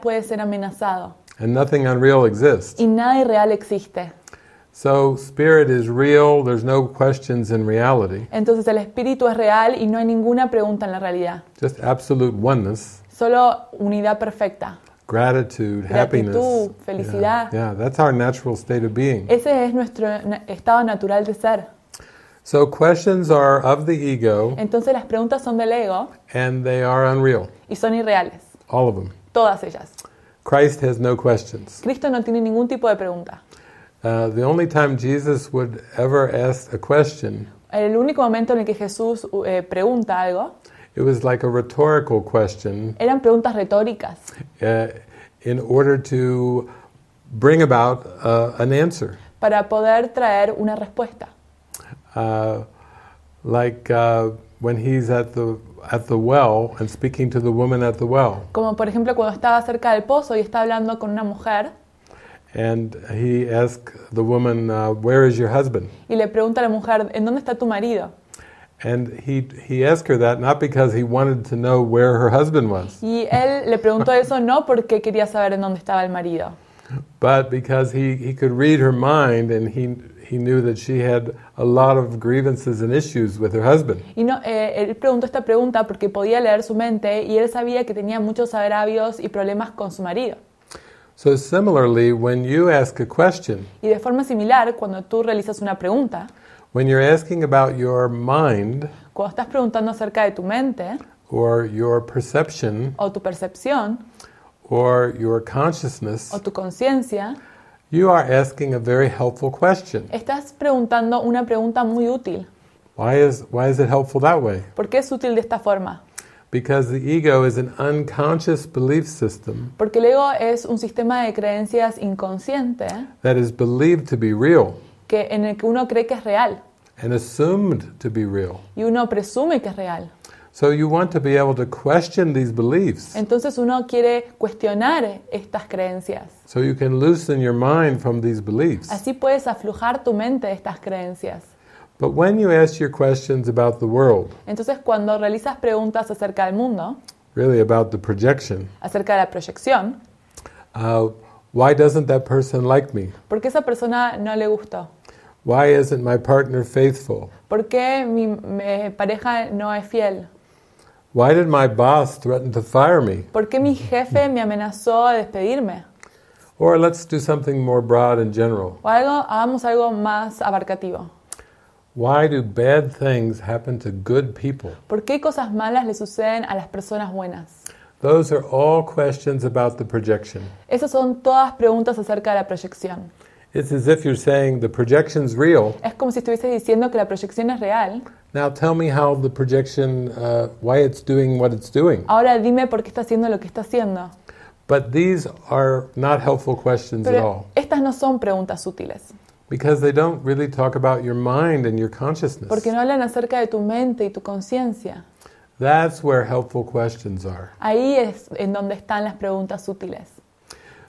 puede ser amenazado. And nothing unreal exists. Y nada irreal existe. So spirit is real, there's no questions in reality. Entonces el espíritu es real y no hay ninguna pregunta en la realidad. Just absolute oneness. Solo unidad perfecta. Gratitude, Gratitud, happiness. felicidad. Yeah, yeah, that's our natural state of being. Ese es nuestro estado natural de ser. So questions are of the ego. Entonces las preguntas son del ego. And they are unreal. Y son irreales. All of them. Todas ellas. Christ has no questions. Cristo no tiene ningún tipo de pregunta. Uh, the only time Jesus would ever ask a question. El único momento en el que Jesús uh, eh, pregunta algo. It was like a rhetorical question. Eran preguntas retóricas. Uh, in order to bring about uh, an answer. Para poder traer una respuesta. Uh, like uh, when he's at the at the well and speaking to the woman at the well. Como por ejemplo cuando estaba cerca del pozo y está hablando con una mujer. And he asked the woman, uh, "Where is your husband?" Y le pregunta a la mujer, "¿En dónde está tu marido?" And he he asked her that not because he wanted to know where her husband was. Y él le preguntó eso no porque quería saber en dónde estaba el marido. But because he he could read her mind and he he knew that she had a lot of grievances and issues with her husband. Y no, eh, él preguntó esta pregunta porque podía leer su mente y él sabía que tenía muchos agravios y problemas con su marido. So similarly, when you ask a question, y de forma similar, cuando tú realizas una pregunta, when you're asking about your mind, cuando estás preguntando acerca de tu mente, or your perception, o tu percepción, or your consciousness, o tu conciencia, you are asking a very helpful question. Estás preguntando una pregunta muy útil. Why is, why is it helpful that way? ¿Por qué es útil de esta forma? Because the ego is an unconscious belief system Porque el ego es un sistema de creencias inconsciente that is believed to be real que en el que uno cree que es real and assumed to be real. y uno presume que es real. So you want to be able to question these beliefs. Entonces uno quiere cuestionar estas creencias. So you can loosen your mind from these beliefs. Así puedes aflojar tu mente de estas creencias. But when you ask your questions about the world, entonces cuando realizas preguntas acerca del mundo, really about the projection, acerca de la proyección, uh, why doesn't that person like me? Porque esa persona no le gustó? Why isn't my partner faithful? Porque mi, mi pareja no es fiel? Why did my boss threaten to fire me? ¿Por qué mi jefe me amenazó de despedirme? Or let's do something more broad and general. O algo, hagamos algo más abarcativo. Why do bad things happen to good people? ¿Por qué cosas malas le suceden a las personas buenas? Those are all questions about the projection. Esas son todas preguntas acerca de la proyección. It's as if you're saying the projection's real. Es como si estuviese diciendo que la proyección es real. Now tell me how the projection, uh, why it's doing what it's doing. Ahora dime por qué está haciendo lo que está haciendo. But these are not helpful questions Pero at all. Estas no son preguntas útiles. Because they don't really talk about your mind and your consciousness. Porque no hablan acerca de tu mente y tu conciencia. That's where helpful questions are. Ahí es en donde están las preguntas útiles.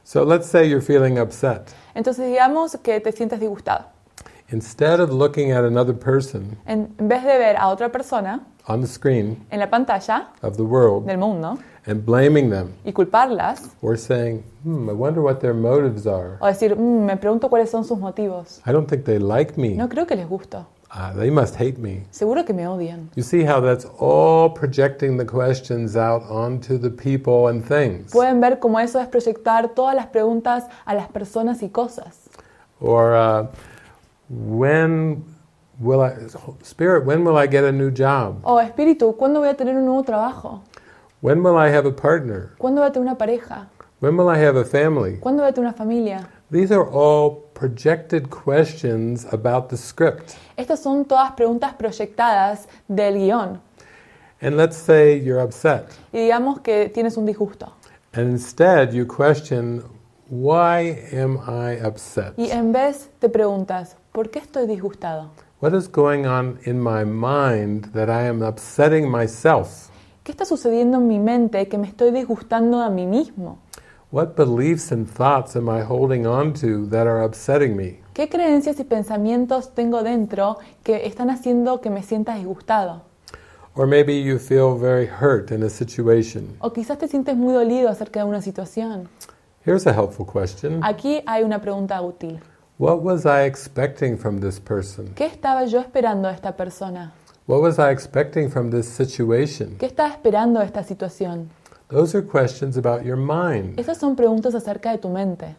So let's say you're feeling upset. Entonces digamos que te sientes disgustado. Instead of looking at another person, en vez de ver a otra persona on the screen en la pantalla of the world del mundo and blaming them y culparlas or saying, hmm, I wonder what their motives are. o decir, "Mm, me pregunto cuáles son sus motivos, I don't think they like me. no creo que les gusto, ah, they must hate me. seguro que me odian. You see how that's all projecting the questions out onto the people and things. Pueden ver cómo eso es proyectar todas las preguntas a las personas y cosas. Or uh, when will I, Spirit, when will I get a new job? Oh, Espíritu, ¿cuándo voy a tener un nuevo trabajo? When will I have a partner? ¿Cuándo voy a tener una pareja? When will I have a family? ¿Cuándo voy a tener una familia? These are all projected questions about the script. Estas son todas preguntas proyectadas del guión. And let's say you're upset. Y digamos que tienes un disgusto. And instead you question, why am I upset? Y en vez te preguntas, ¿Por qué estoy disgustado? What is going on in my mind that I am upsetting myself? ¿Qué está sucediendo en mi mente que me estoy disgustando a mí mismo? What beliefs and thoughts am I holding on to that are upsetting me? ¿Qué creencias y pensamientos tengo dentro que están haciendo que me sienta disgustado? Or maybe you feel very hurt in a situation. O quizás te sientes muy dolido acerca de una situación. Here's a helpful question. Aquí hay una pregunta útil. What was I expecting from this person? ¿Qué estaba yo esperando de esta persona? What was I expecting from this situation? ¿Qué estaba esperando de esta situación? Those are questions about your mind. Esas son preguntas acerca de tu mente.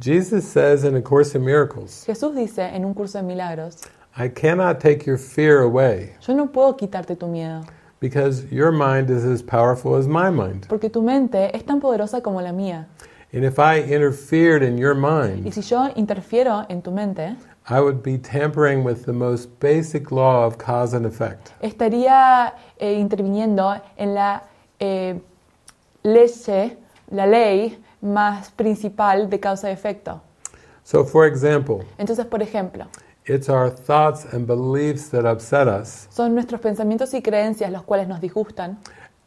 Jesus says in A Course in Miracles, Jesús dice en un curso de milagros, I cannot take your fear away yo no puedo quitarte tu miedo. because your mind is as powerful as my mind. Porque tu mente es tan poderosa como la mía. And if I interfered in your mind, y si yo interfiero en tu mente, I would be tampering with the most basic law of cause and effect. Estaría eh, interviniendo en la eh, leche, la ley más principal de causa y efecto. So, for example, Entonces, por ejemplo, it's our thoughts and beliefs that upset us, son nuestros pensamientos y creencias los cuales nos disgustan.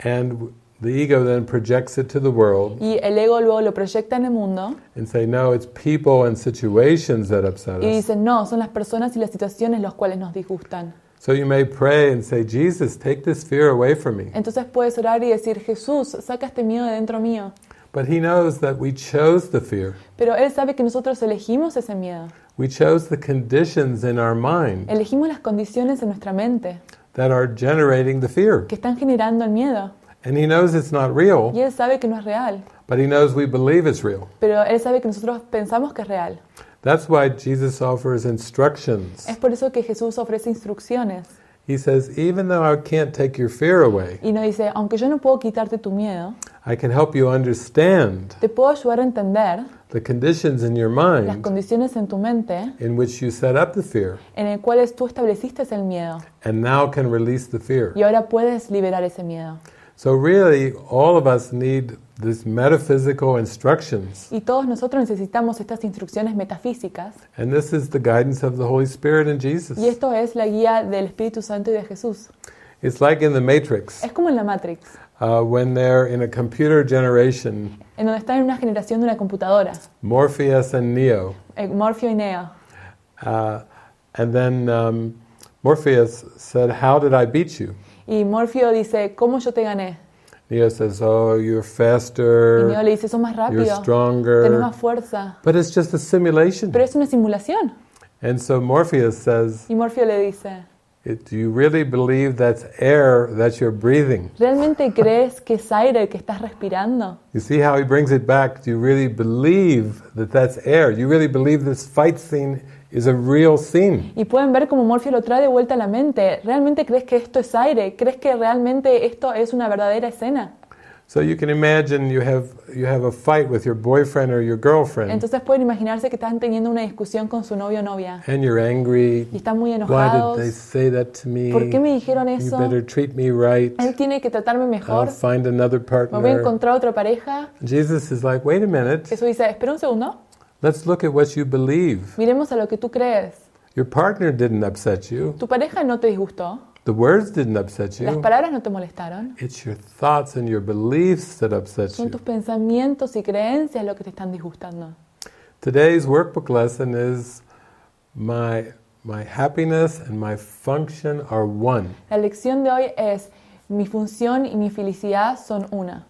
And the ego then projects it to the world. Y el ego luego lo proyecta en el mundo. And say no, it's people and situations that upset us. Y dicen no, son las personas y las situaciones los cuales nos disgustan. So you may pray and say, Jesus, take this fear away from me. Entonces puedes orar y decir, Jesús, saca este miedo de dentro mío. But he knows that we chose the fear. Pero él sabe que nosotros elegimos ese miedo. We chose the conditions in our mind. Elegimos las condiciones en nuestra mente. That are generating the fear. Que están generando el miedo. And he knows it's not real. Y él sabe que no es real. But he knows we believe it's real. Pero él sabe que nosotros pensamos que es real. That's why Jesus offers instructions. Es por eso que Jesús ofrece instrucciones. He says, even though I can't take your fear away, Y nos dice, aunque yo no puedo quitarte tu miedo, I can help you understand te puedo ayudar a entender the conditions in your las mind condiciones en tu mente in which you set up the fear, en las cuales tú estableciste el miedo. and now can release the fear. Y ahora puedes liberar ese miedo. So really, all of us need these metaphysical instructions. Y todos nosotros necesitamos estas instrucciones metafísicas. And this is the guidance of the Holy Spirit and Jesus. Y esto es la guía del Espíritu Santo y de Jesús. It's like in the Matrix. Es como en la Matrix. Uh, when they're in a computer generation. En donde están en una generación de una computadora. Morpheus and Neo. Eh, Morfeo y Neo. Uh, and then um, Morpheus said, "How did I beat you?" Y Morfeo dice, ¿cómo yo te gané? Neo says, "Oh, you're faster." Y Neo le dice, "Sos más rápido." You're stronger. Tenés más fuerza. But it's just a simulation. Pero es una simulación. And so Morpheus says. Y Morfeo le dice. Do you really believe that's air that you're breathing? ¿Realmente crees que es aire que estás respirando? You see how he brings it back. Do you really believe that that's air? Do you really believe this fight scene Is a real thing. Y pueden ver cómo Morphy lo trae de vuelta a la mente. ¿Realmente crees que esto es aire? ¿Crees que realmente esto es una verdadera escena? Entonces pueden imaginarse que están teniendo una discusión con su novio o novia. Y están muy enojados. ¿Por qué me dijeron eso? Él tiene que tratarme mejor. Me voy a encontrar otra pareja. is like, Jesús dice, espera un segundo. Let's look at what you believe. Miremos a lo que tú crees. Your partner didn't upset you. Tu pareja no te disgustó. The words didn't upset you. Las palabras no te molestaron. It's your thoughts and your beliefs that upset Son tus pensamientos y creencias lo que te están disgustando. Today's workbook lesson is my my happiness and my function are one. La lección de hoy es mi función y mi felicidad son una.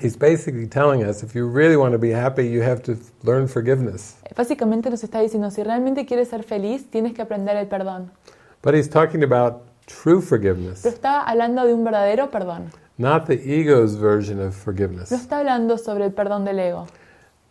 He's basically telling us if you really want to be happy, you have to learn forgiveness. Básicamente nos está diciendo si realmente quieres ser feliz, tienes que aprender el perdón. But he's talking about true forgiveness. Pero está hablando de un verdadero perdón. Not the ego's version of forgiveness. No está hablando sobre el perdón del ego.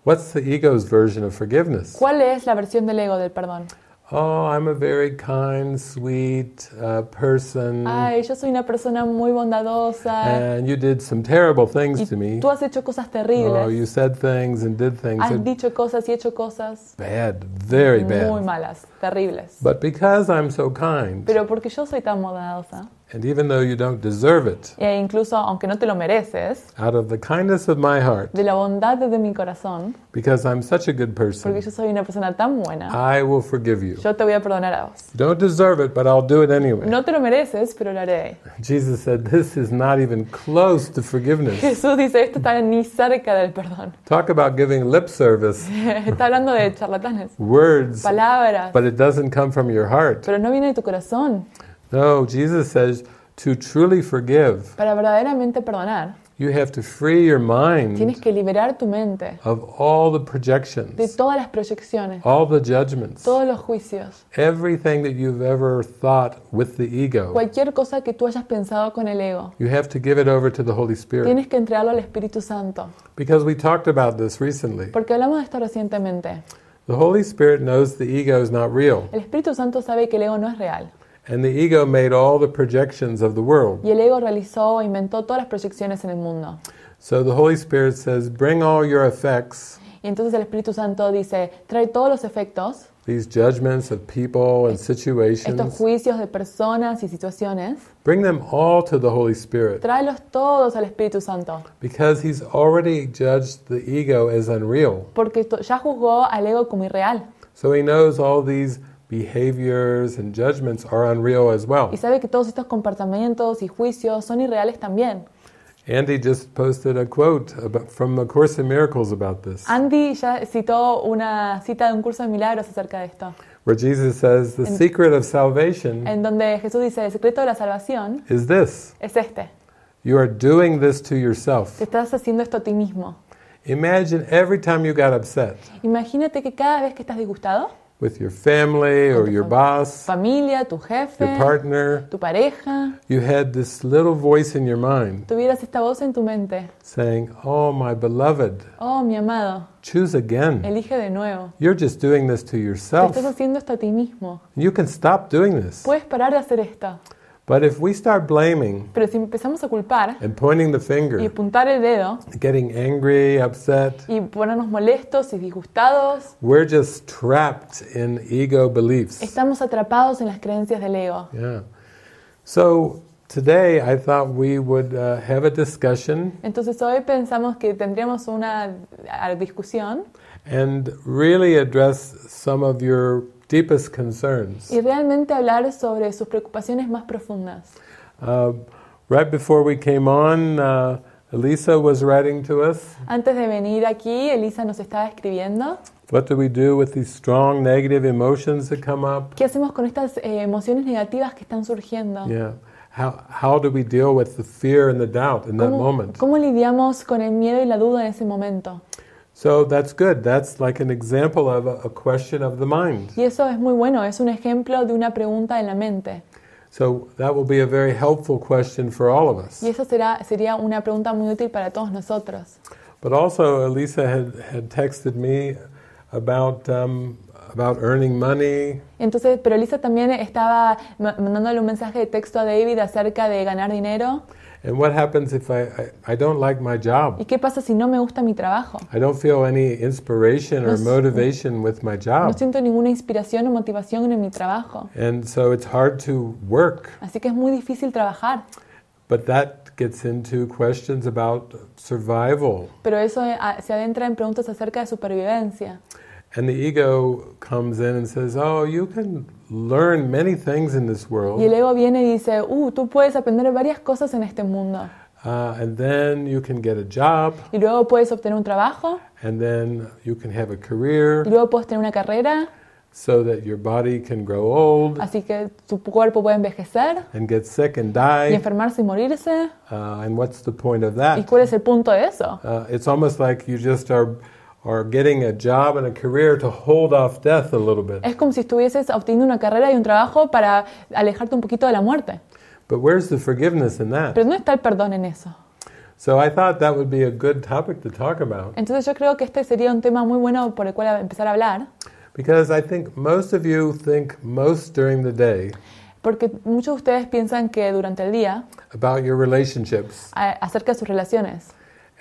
What's the ego's version of forgiveness? ¿Cuál es la versión del ego del perdón? Oh, I'm a very kind, sweet uh, person. Ay, yo soy una persona muy bondadosa. And you did some terrible things y to me. Tú has hecho cosas terribles. Oh, you said things and did things. Has dicho cosas y hecho cosas. Bad, very bad. Muy malas, terribles. But because I'm so kind. Pero porque yo soy tan bondadosa. And even though you don't deserve it, e incluso aunque no te lo mereces, out of the kindness of my heart, de la bondad de mi corazón, because I'm such a good person, porque yo soy una persona tan buena, I will forgive you. Yo te voy a perdonar a vos. You don't deserve it, but I'll do it anyway. No te lo mereces, pero lo haré. Jesus said, "This is not even close to forgiveness." Jesús dice, esto está ni cerca del perdón. Talk about giving lip service. está hablando de charlatanes. Words, palabras, but it doesn't come from your heart. Pero no viene de tu corazón. No, Jesus says to truly forgive. Para verdaderamente perdonar. You have to free your mind Tienes que liberar tu mente of all the projections, de todas las proyecciones, all the judgments, todos los juicios, everything that you've ever thought with the ego. Cualquier cosa que tú hayas pensado con el ego. You have to give it over to the Holy Spirit. Tienes que entregarlo al Espíritu Santo. Because we talked about this recently. Porque hablamos de esto recientemente. The Holy Spirit knows the ego is not real. El Espíritu Santo sabe que el ego no es real. And the ego made all the projections of the world. Y el ego realizó, inventó todas las proyecciones en el mundo. So the Holy Spirit says, bring all your effects. Y entonces el Espíritu Santo dice, trae todos los efectos. These judgments of people and situations. Estos juicios de personas y situaciones. Bring them all to the Holy Spirit. Tráelos todos al Espíritu Santo. Because he's already judged the ego as unreal. Porque ya juzgó al ego como irreal. So he knows all these behaviors and judgments are unreal as well. Y sabe que todos estos comportamientos y juicios son irreales también. Andy just posted a quote about, from A Course in Miracles about this. Andy ya citó una cita de un curso de milagros acerca de esto. Where Jesus says the en, secret of salvation. En donde Jesús dice el secreto de la salvación. Is this? Es este. You are doing this to yourself. Te estás haciendo esto a ti mismo. Imagine every time you got upset. Imagínate que cada vez que estás disgustado with your family or your boss, familia, tu jefe, your partner, tu pareja, you had this little voice in your mind tuvieras esta voz en tu mente saying, "Oh, my beloved, oh mi amado, choose again. elige de nuevo, You're just doing this to te yourself. estás haciendo esto a ti mismo, You can stop doing this. puedes parar de hacer esto, But if we start blaming Pero si empezamos a culpar and pointing the finger, y apuntar el dedo, getting angry, upset, y ponernos molestos y disgustados, we're just trapped in ego beliefs. Estamos atrapados en las creencias del ego. Yeah. So today I thought we would uh, have a discussion. Entonces hoy pensamos que tendríamos una discusión. And really address some of your concerns. Y realmente hablar sobre sus preocupaciones más profundas. Uh, right before we came on, uh, Elisa was writing to us. Antes de venir aquí, Elisa nos estaba escribiendo. What do we do with these strong negative emotions that come up? ¿Qué hacemos con estas eh, emociones negativas que están surgiendo? Yeah. How, how do we deal with the fear and the doubt in that moment? ¿Cómo lidiamos con el miedo y la duda en ese momento? So that's good. That's like an example of a, a question of the mind. Y eso es muy bueno. Es un ejemplo de una pregunta de la mente. So that will be a very helpful question for all of us. Y eso será sería una pregunta muy útil para todos nosotros. But also, Elisa had, had texted me about um, about earning money. Entonces, pero Elisa también estaba mandándole un mensaje de texto a David acerca de ganar dinero. And what happens if I, I, I, don't like my job? ¿Y qué pasa si no me gusta mi trabajo? I don't feel any inspiration no, or motivation with my job. No siento ninguna inspiración o motivación en mi trabajo. And so it's hard to work. Así que es muy difícil trabajar. But that gets into questions about survival. Pero eso eh, se adentra en preguntas acerca de supervivencia. And the ego comes in and says, "Oh, you can learn many things in this world. Y el ego viene y dice, uh, tú puedes aprender varias cosas en este mundo. Uh, and then you can get a job. Y luego puedes obtener un trabajo. And then you can have a career. Y luego puedes tener una carrera. So that your body can grow old. Así que tu cuerpo puede envejecer. And get sick and die. Y enfermarse y morirse. Uh, and what's the point of that? ¿Y cuál es el punto de eso? Uh, it's almost like you just are or getting a job and a career to hold off death a little bit. Es como si estuvieses obteniendo una carrera y un trabajo para alejarte un poquito de la muerte. But where's the forgiveness in that? Pero ¿dónde está el perdón en eso? So I thought that would be a good topic to talk about. Entonces yo creo que este sería un tema muy bueno por el cual empezar a hablar. Because I think most of you think most during the day. Porque muchos de ustedes piensan que durante el día about your relationships. acerca de sus relaciones.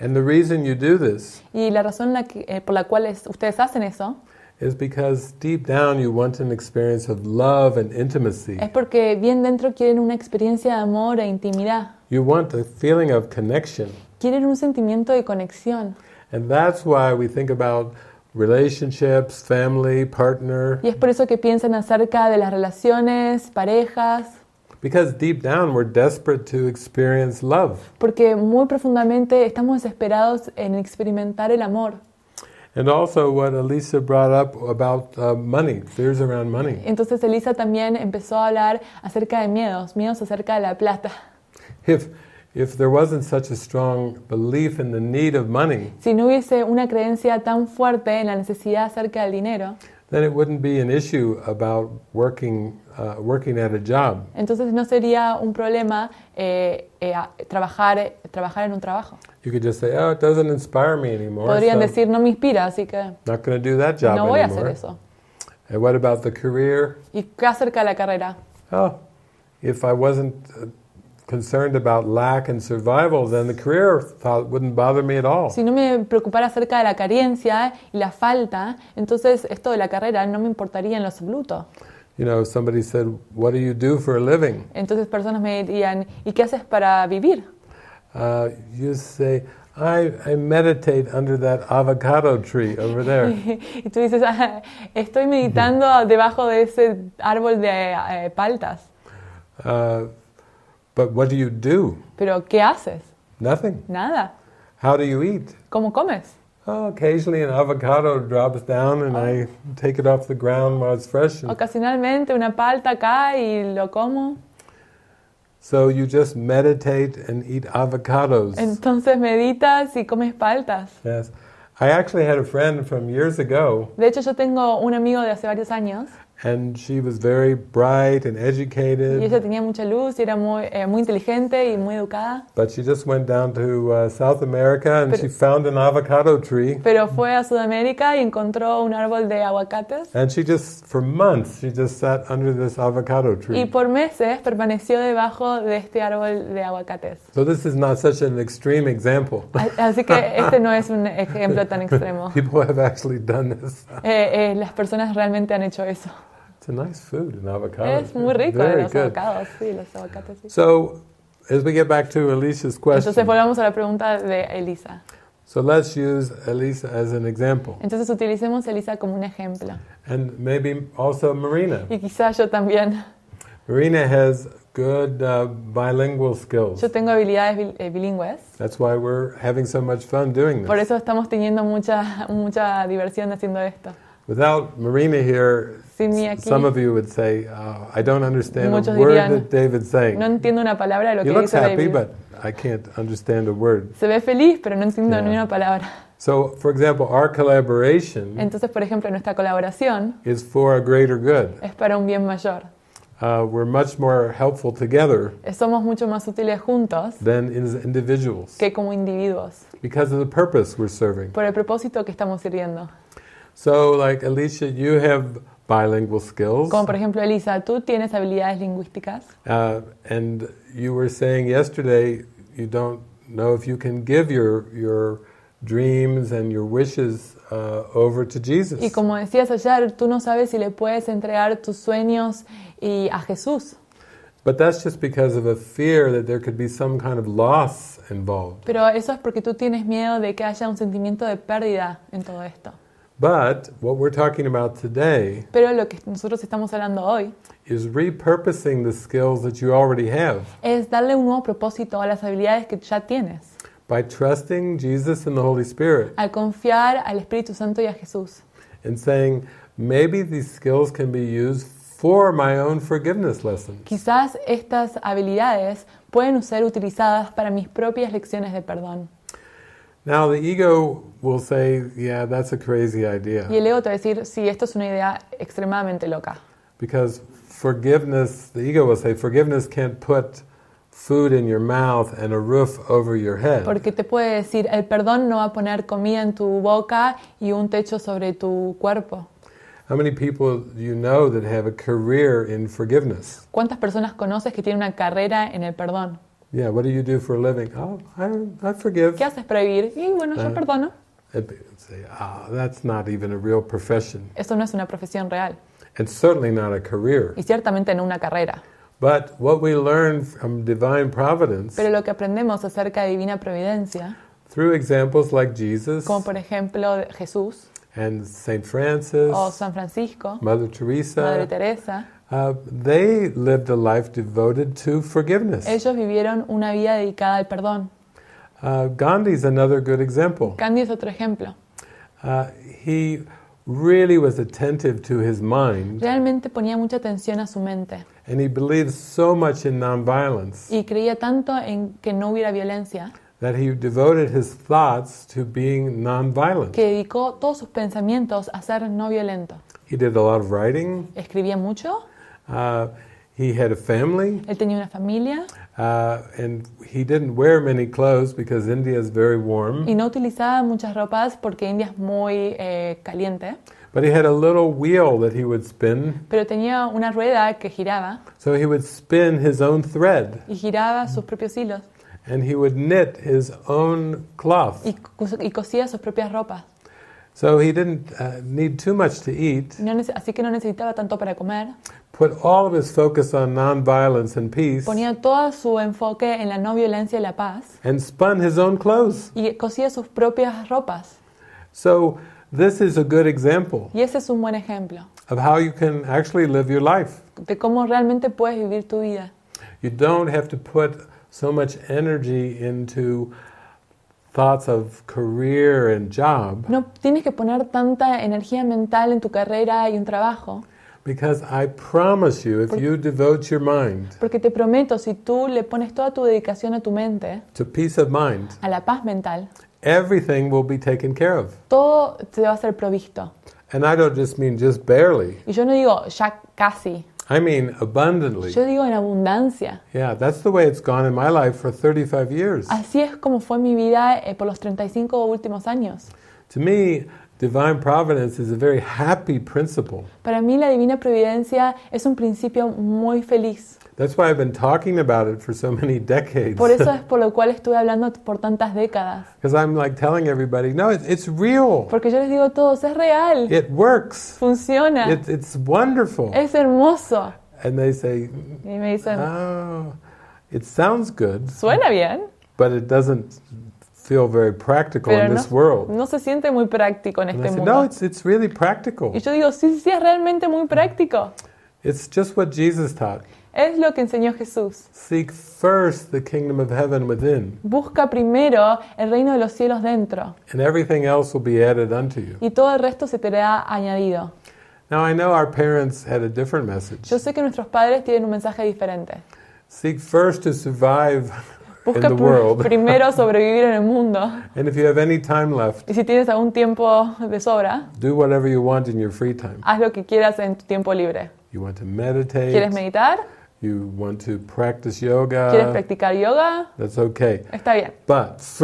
And the reason you do this y la razón la que, eh, por la cual es, ustedes hacen eso is because deep down you want an experience of love and intimacy. es porque bien dentro quieren una experiencia de amor e intimidad. You want the feeling of connection. Quieren un sentimiento de conexión. And that's why we think about relationships, family, partner. Y es por eso que piensan acerca de las relaciones, parejas. Porque muy profundamente estamos desesperados en experimentar el amor. Entonces Elisa también empezó a hablar acerca de miedos, miedos acerca de la plata. Si no hubiese una creencia tan fuerte en la necesidad acerca del dinero. then it wouldn't be an issue about working, uh, working at a job. Entonces no sería un problema eh, eh, trabajar, trabajar en un trabajo. You could just say, oh, it doesn't inspire me anymore. Podrían so decir, no me inspira, así que not going to do that job anymore. no voy anymore. a hacer eso. And what about the career? ¿Y qué acerca la carrera? Oh, if I wasn't uh, concerned about lack and survival, then the career thought wouldn't bother me at all. Si no me preocupara acerca de la carencia y la falta, entonces esto de la carrera no me importaría en lo absoluto. You know, somebody said, "What do you do for a living?" Entonces personas me dirían, "¿Y qué haces para vivir?" Uh, you say, I, I meditate under that avocado tree over there. y tú dices, ah, estoy meditando debajo de ese árbol de eh, paltas. Uh, but what do you do? Pero ¿qué haces? Nothing. Nada. How do you eat? ¿Cómo comes? Oh, occasionally an avocado drops down and oh. I take it off the ground while it's fresh. Ocasionalmente una palta cae y lo como. So you just meditate and eat avocados. Entonces meditas y comes paltas. Yes. I actually had a friend from years ago. De hecho, yo tengo un amigo de hace varios años. And she was very bright and educated. Y ella tenía mucha luz y era muy, eh, muy inteligente y muy educada. But she just went down to uh, South America and pero, she found an avocado tree. Pero fue a Sudamérica y encontró un árbol de aguacates. And she just, for months, she just sat under this avocado tree. Y por meses permaneció debajo de este árbol de aguacates. So this is not such an extreme example. Así que este no es un ejemplo tan extremo. People have actually done this. Eh, eh, las personas realmente han hecho eso. It's a nice food, an avocado. Es muy rico Very los good. avocados, sí, los aguacates. Sí. So, as we get back to Elisa's question. Entonces volvamos a la pregunta de Elisa. So let's use Elisa as an example. Entonces utilicemos Elisa como un ejemplo. And maybe also Marina. Y quizás yo también. Marina has good uh, bilingual skills. Yo tengo habilidades bil eh, bilingües. That's why we're having so much fun doing this. Por eso estamos teniendo mucha mucha diversión haciendo esto. Without Marina here, some of you would say, uh, I don't understand a word dirían, that David's saying. No entiendo una palabra de lo he que looks dice happy, David. but I can't understand a word. Se ve feliz, pero no entiendo yeah. ni una palabra. So, for example, our collaboration Entonces, por ejemplo, nuestra colaboración is for a greater good. Es para un bien mayor. Uh, we're much more helpful together Somos mucho más útiles juntos than as individuals. que como individuos. Because of the purpose we're serving. Por el propósito que estamos sirviendo. So, like Alicia, you have bilingual skills. Como por ejemplo, Elisa, tú tienes habilidades lingüísticas. Uh, and you were saying yesterday you don't know if you can give your your dreams and your wishes uh, over to Jesus. Y como decías ayer, tú no sabes si le puedes entregar tus sueños y a Jesús. But that's just because of a fear that there could be some kind of loss involved. Pero eso es porque tú tienes miedo de que haya un sentimiento de pérdida en todo esto. But what we're talking about today Pero lo que nosotros estamos hablando hoy is repurposing the skills that you already have es darle un nuevo propósito a las habilidades que ya tienes by trusting Jesus and the Holy Spirit al confiar al Espíritu Santo y a Jesús and saying maybe these skills can be used for my own forgiveness lessons. Quizás estas habilidades pueden ser utilizadas para mis propias lecciones de perdón. Now the ego will say, yeah, that's a crazy idea. Y el ego te va a decir, sí, esto es una idea extremadamente loca. Because forgiveness, the ego will say, forgiveness can't put food in your mouth and a roof over your head. Porque te puede decir, el perdón no va a poner comida en tu boca y un techo sobre tu cuerpo. How many people do you know that have a career in forgiveness? ¿Cuántas personas conoces que tienen una carrera en el perdón? Yeah, what do you do for a living? Oh, I, I forgive. ¿Qué haces para vivir? Y bueno, yo uh, perdono. say, ah, Eso no es una profesión real. And certainly not a career. Y ciertamente no una carrera. But what we learn from divine providence, Pero lo que aprendemos acerca de divina providencia, through examples like Jesus, como por ejemplo Jesús, and Saint Francis, o San Francisco, Mother Teresa, Madre Teresa, uh, they lived a life devoted to forgiveness. Ellos vivieron una vida dedicada al perdón. Uh, Gandhi is another good example. Gandhi es otro ejemplo. Uh, he really was attentive to his mind. Realmente ponía mucha atención a su mente. And he believed so much in nonviolence. Y creía tanto en que no hubiera violencia. That he devoted his thoughts to being nonviolent. Que dedicó todos sus pensamientos a ser no violento. He did a lot of writing. Escribía mucho. Uh, he had a family. Él tenía una familia. Uh, and he didn't wear many clothes because India is very warm. Y no utilizaba muchas ropas porque India es muy eh, caliente. But he had a little wheel that he would spin. Pero tenía una rueda que giraba. So he would spin his own thread. Y giraba sus propios hilos. And he would knit his own cloth. Y, y cosía sus propias ropas. So he didn't uh, need too much to eat. No, así que no necesitaba tanto para comer. Put all of his focus on nonviolence and peace. Ponía todo su enfoque en la no violencia y la paz. And spun his own clothes. Y cosía sus propias ropas. So this is a good example. Y ese es un buen ejemplo. Of how you can actually live your life. De cómo realmente puedes vivir tu vida. You don't have to put so much energy into thoughts of career and job. No tienes que poner tanta energía mental en tu carrera y un trabajo. Because I promise you, if you devote your mind porque te prometo, si tú le pones toda tu dedicación a tu mente, to peace of mind, a la paz mental, everything will be taken care of. Todo te va a ser provisto. And I don't just mean just barely. Y yo no digo ya casi. I mean abundantly. Yo digo en abundancia. Yeah, that's the way it's gone in my life for 35 years. Así es como fue mi vida eh, por los 35 últimos años. To me, divine providence is a very happy principle. Para mí la divina providencia es un principio muy feliz. That's why I've been talking about it for so many decades. Por eso es por lo cual estuve hablando por tantas décadas. Because I'm like telling everybody, no, it's, it's real. Porque yo les digo todos, es real. It works. Funciona. It, it's wonderful. Es hermoso. And they say, y me dicen, oh, it sounds good. Suena bien. But it doesn't feel very practical Pero in no, this world. No se siente muy práctico en and este say, mundo. No, it's, it's really practical. Y yo digo, sí, sí, es realmente muy práctico. It's just what Jesus taught. Es lo que enseñó Jesús. Seek first the kingdom of heaven within. Busca primero el reino de los cielos dentro. And everything else will be added unto you. Y todo el resto se te será añadido. Now I know our parents had a different message. Yo sé que nuestros padres tienen un mensaje diferente. Seek first to survive. Busca in the world. primero sobrevivir en el mundo. And if you have any time left, y si tienes algún tiempo de sobra, do whatever you want in your free time. haz lo que quieras en tu tiempo libre. You want to meditate, ¿Quieres meditar? You want to practice yoga. ¿Quieres practicar yoga? That's okay. Está bien. But first,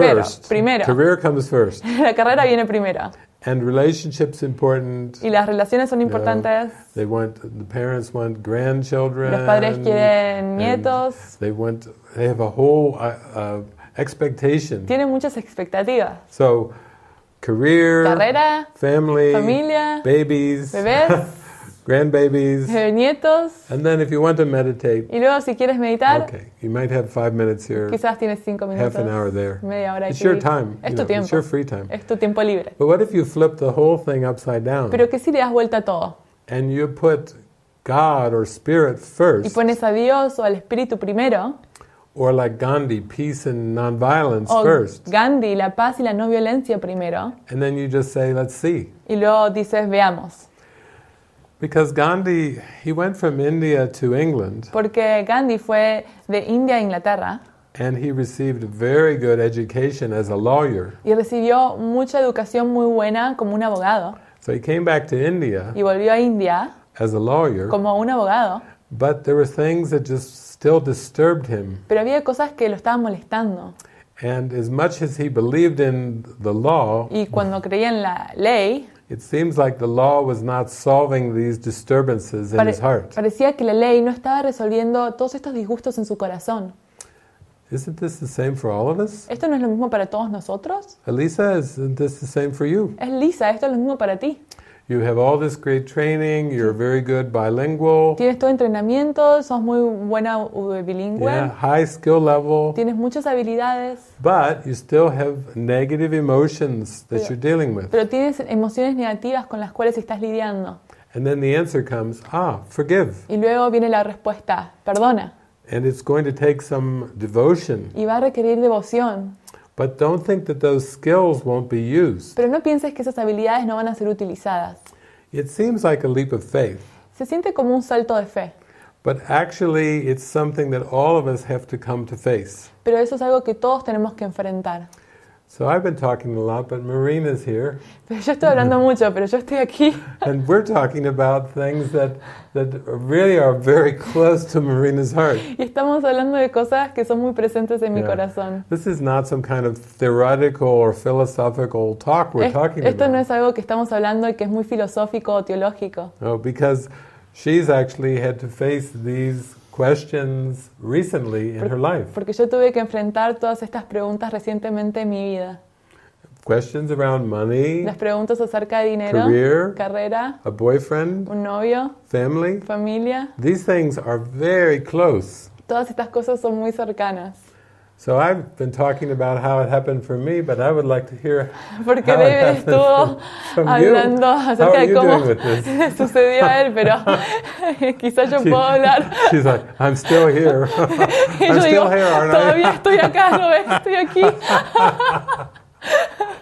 Pero, primero. Career comes first. La carrera viene primero. And relationships important. Y las relaciones son importantes. You know, they want the parents want grandchildren. Los padres quieren nietos. They want they have a whole uh, uh, expectation. Tienen muchas expectativas. So, career, carrera, family, familia, babies, bebés. grandbabies, her nietos. And then if you want to meditate, y luego si quieres meditar, okay, you might have five minutes here, quizás tienes cinco minutos, half an hour there. Media hora it's your time. Es tu know, tiempo. It's your free time. Es tu tiempo libre. But what if you flip the whole thing upside down? Pero que si le das vuelta a todo. And you put God or spirit first. Y pones a Dios o al espíritu primero. Or like Gandhi, peace and nonviolence o first. Gandhi, la paz y la no violencia primero. And then you just say, let's see. Y luego dices, veamos. Because Gandhi, he went from India to England. Porque Gandhi fue de India a Inglaterra. And he received very good education as a lawyer. Y recibió mucha educación muy buena como un abogado. So he came back to India. Y volvió a India. As a lawyer. Como un abogado. But there were things that just still disturbed him. Pero había cosas que lo estaban molestando. And as much as he believed in the law. Y cuando creía en la ley. It seems like the law was not solving these disturbances in his heart. Parecía que la ley no estaba resolviendo todos estos disgustos en su corazón. Isn't this the same for all of us? ¿Esto no es lo mismo para todos nosotros? Elisa, isn't this the same for you? Elisa, esto es lo mismo para ti. You have all this great training. You're very good bilingual. Tienes todo entrenamiento. Sos muy buena bilingüe. Yeah, high skill level. Tienes muchas habilidades. But you still have negative emotions that pero, you're dealing with. Pero tienes emociones negativas con las cuales estás lidiando. And then the answer comes, ah, forgive. Y luego viene la respuesta, perdona. And it's going to take some devotion. Y va a requerir devoción. But don't think that those skills won't be used. Pero no pienses que esas habilidades no van a ser utilizadas. It seems like a leap of faith. Se siente como un salto de fe. But actually, it's something that all of us have to come to face. Pero eso es algo que todos tenemos que enfrentar. So I've been talking a lot, but Marina's here. Pero yo estoy hablando mucho, pero yo estoy aquí. and we're talking about things that that really are very close to Marina's heart. Y estamos hablando de cosas que son muy presentes en yeah. mi corazón. This is not some kind of theoretical or philosophical talk we're es, talking esto about. Esto no es algo que estamos hablando y que es muy filosófico o teológico. No, oh, because she's actually had to face these questions recently in porque, her life. Porque yo tuve que enfrentar todas estas preguntas recientemente en mi vida. Questions around money. Las preguntas acerca de dinero, career, carrera, a boyfriend, un novio, family, familia. These things are very close. Todas estas cosas son muy cercanas. So I've been talking about how it happened for me, but I would like to hear Porque how it happened estuvo from, you. how are you doing with this? sucedió él, pero quizás yo puedo hablar. She's like, I'm still here. I'm still digo, here, aren't Todavía I? estoy acá, no estoy aquí.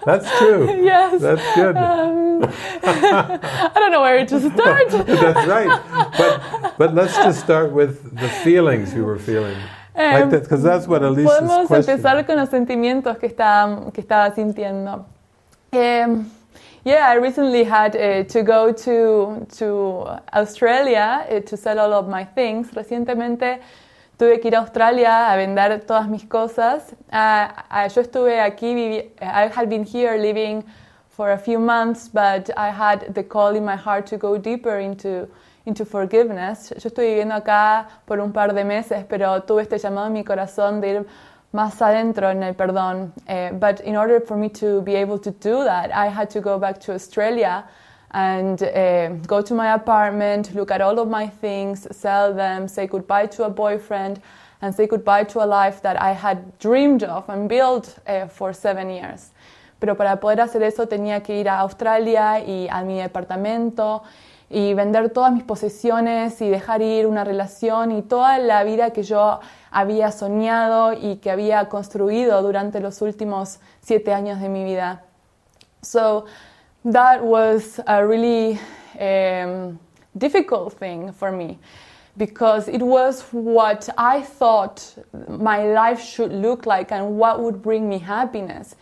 That's true. Yes. That's good. Um, I don't know where to start. That's right. But but let's just start with the feelings you were feeling like that, that's what podemos question. empezar con los sentimientos que estaba, que estaba sintiendo. Um, yeah, I recently had uh, to go to, to Australia uh, to sell all of my things. Recientemente tuve que ir a Australia a vender todas mis cosas. Uh, yo estuve aquí, I had been here living for a few months, but I had the call in my heart to go deeper into into forgiveness. Yo estoy viviendo acá por un par de meses, pero tuve este llamado en mi corazón de ir más adentro en el perdón. Uh, but in order for me to be able to do that, I had to go back to Australia and uh, go to my apartment, look at all of my things, sell them, say goodbye to a boyfriend, and say goodbye to a life that I had dreamed of and built uh, for seven years. Pero para poder hacer eso tenía que ir a Australia y a mi departamento y vender todas mis posesiones y dejar ir una relación y toda la vida que yo había soñado y que había construido durante los últimos siete años de mi vida. So that was a really um, difficult thing for me because it was what I thought my life should look like and what would bring me happiness.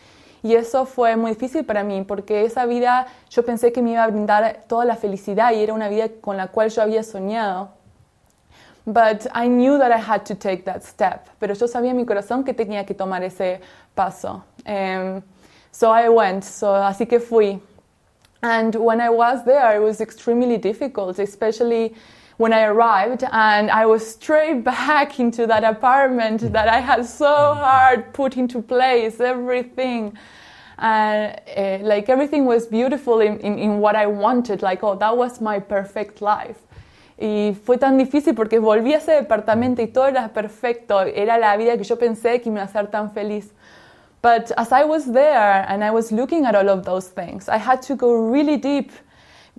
Y eso fue muy difícil para mí porque esa vida yo pensé que me iba a brindar toda la felicidad y era una vida con la cual yo había soñado. But I knew that I had to take that step. Pero yo sabía en mi corazón que tenía que tomar ese paso. Em, so I went. So, así que fui. And when I was there, it was extremely difficult, especially when I arrived and I was straight back into that apartment that I had so hard put into place everything. and uh, uh, like everything was beautiful in, in, in what I wanted, like, oh, that was my perfect life. Y fue tan difícil porque volví a ese departamento y todo era perfecto, era la vida que yo pensé que me iba a hacer tan feliz. But as I was there and I was looking at all of those things, I had to go really deep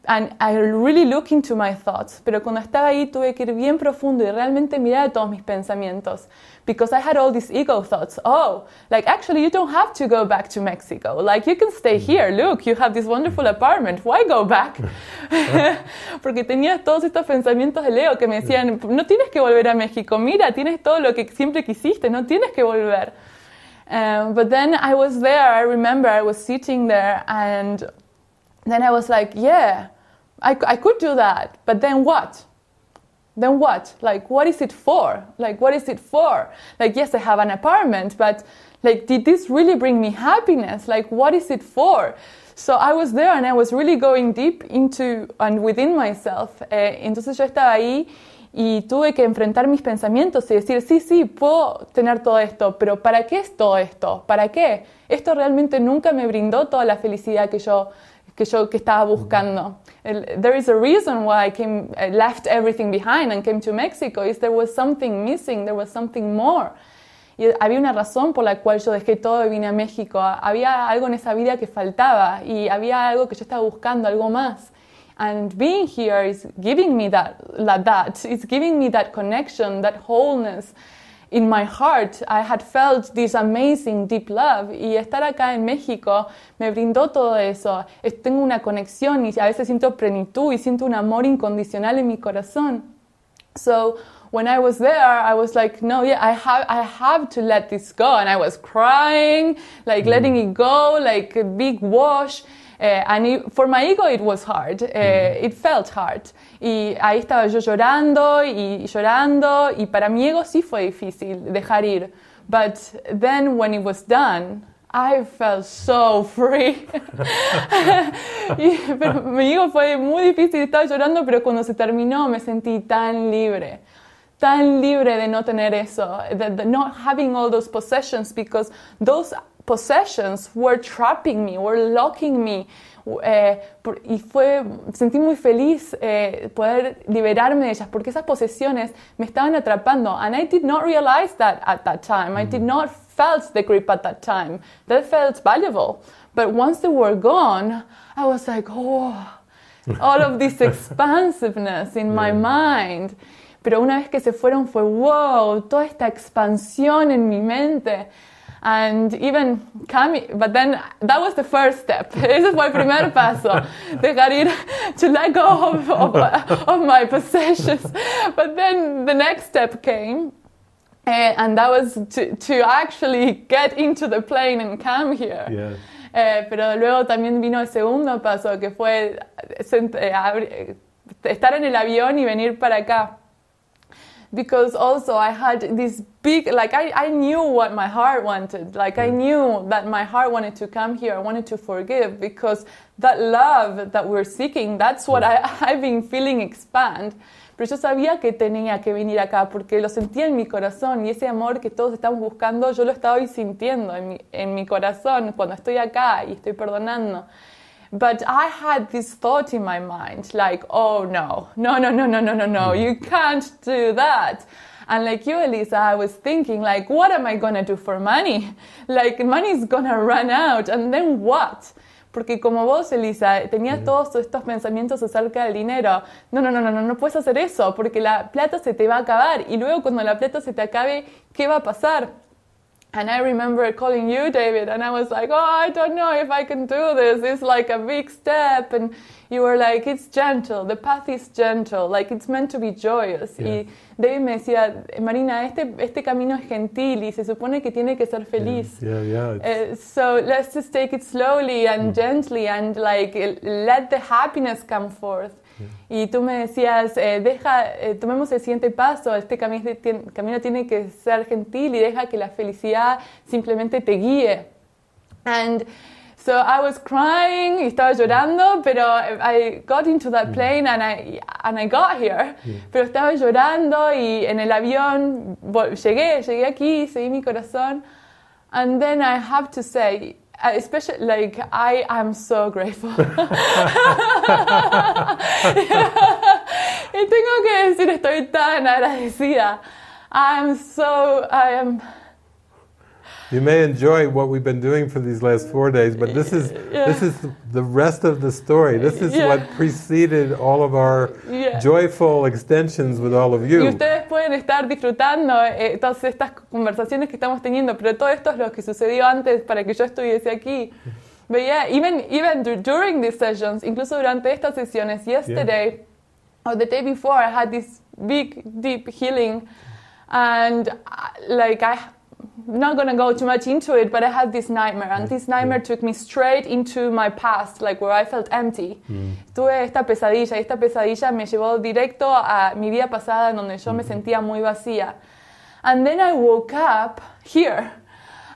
and I really look into my thoughts. Pero cuando estaba ahí tuve que ir bien profundo y realmente mirar todos mis pensamientos. Because I had all these ego thoughts. Oh, like actually you don't have to go back to Mexico. Like you can stay mm-hmm. here. Look, you have this wonderful mm-hmm. apartment. Why go back? Porque tenía todos estos pensamientos de Leo que me decían, no tienes que volver a México. Mira, tienes todo lo que siempre quisiste. No tienes que volver. Um, but then I was there. I remember I was sitting there and then I was like, yeah, I, I could do that, but then what? Then what? Like, what is it for? Like, what is it for? Like, yes, I have an apartment, but like, did this really bring me happiness? Like, what is it for? So I was there and I was really going deep into and within myself. Eh, entonces yo estaba ahí y tuve que enfrentar mis pensamientos y decir, sí, sí, puedo tener todo esto, pero ¿para qué es todo esto? ¿Para qué? Esto realmente nunca me brindó toda la felicidad que yo que yo que estaba buscando. there is a reason why I came, left everything behind and came to Mexico, is there was something missing, there was something more. Y había una razón por la cual yo dejé todo y vine a México. Había algo en esa vida que faltaba y había algo que yo estaba buscando, algo más. And being here is giving me that, that, it's giving me that connection, that wholeness. in my heart, I had felt this amazing deep love. Y estar acá en México me brindó todo eso. Tengo una conexión y a veces siento plenitud y siento un amor incondicional en mi corazón. So, when I was there, I was like, no, yeah, I have, I have to let this go. And I was crying, like letting mm. it go, like a big wash. Eh, and for my ego it was hard. Eh, mm-hmm. it felt hard. Y ahí estaba yo llorando y llorando y para mi ego sí fue difícil dejar ir. But then when it was done, I felt so free. y, pero mi ego fue muy difícil, estaba llorando, pero cuando se terminó me sentí tan libre. Tan libre de no tener eso, de, not having all those possessions, because those possessions were trapping me, were locking me. Eh, y fue, sentí muy feliz eh, poder liberarme de ellas porque esas posesiones me estaban atrapando. And I did not realize that at that time. I did mm-hmm. not felt the grip at that time. That felt valuable. But once they were gone, I was like, oh, all of this expansiveness in my mind. Pero una vez que se fueron fue, wow, toda esta expansión en mi mente. and even coming, but then that was the first step. This is my primer paso, dejar ir, to let go of, of, of my possessions. But then the next step came, eh, and that was to, to actually get into the plane and come here. Yes. Eh, pero luego también vino el segundo paso, que fue eh, estar en el avión y venir para acá. because also I had this big, like, I, I knew what my heart wanted. Like, I mm. knew that my heart wanted to come here. I wanted to forgive because that love that we're seeking, that's what mm. I, I've been feeling expand. Pero yo sabía que tenía que venir acá porque lo sentía en mi corazón y ese amor que todos estamos buscando, yo lo estaba hoy sintiendo en mi, en mi corazón cuando estoy acá y estoy perdonando. But I had this thought in my mind, like, oh no, no, no, no, no, no, no, no, you can't do that. And like you, Elisa, I was thinking, like, what am I gonna do for money? Like, money's gonna run out, and then what? Porque como vos, Elisa, tenías uh -huh. todos estos pensamientos acerca del dinero. No, no, no, no, no, no puedes hacer eso, porque la plata se te va a acabar. Y luego cuando la plata se te acabe, ¿qué va a pasar? And I remember calling you, David, and I was like, oh, I don't know if I can do this. It's like a big step. And you were like, it's gentle. The path is gentle. Like, it's meant to be joyous. Yeah. Y David me decía, Marina, este, este camino es gentil y se supone que tiene que ser feliz. Yeah, yeah, yeah uh, so let's just take it slowly and mm. gently and like let the happiness come forth. Y tú me decías, eh, deja, eh, tomemos el siguiente paso, este camino tiene que ser gentil y deja que la felicidad simplemente te guíe. And so I was crying, y estaba llorando, pero I got into that plane and I, and I got here. Pero estaba llorando y en el avión llegué, llegué aquí, seguí mi corazón. And then I have to say, Uh, especially like I am so grateful. y tengo que decir, estoy tan agradecida. I'm so I am you may enjoy what we've been doing for these last four days, but this is yeah. this is the rest of the story. This is yeah. what preceded all of our yeah. joyful extensions with all of you. Y ustedes pueden estar disfrutando eh, todas estas conversaciones que estamos teniendo, pero todo esto es lo que sucedió antes para que yo estuviese aquí. But yeah, even even during these sessions, incluso durante estas sesiones, yesterday or the day before, I had this big, deep healing, and uh, like I I'm not gonna go too much into it, but I had this nightmare, and this nightmare took me straight into my past, like where I felt empty. Mm. Tuve esta pesadilla, y esta pesadilla me llevó directo a mi vida pasada, donde yo mm. me sentía muy vacía. And then I woke up here,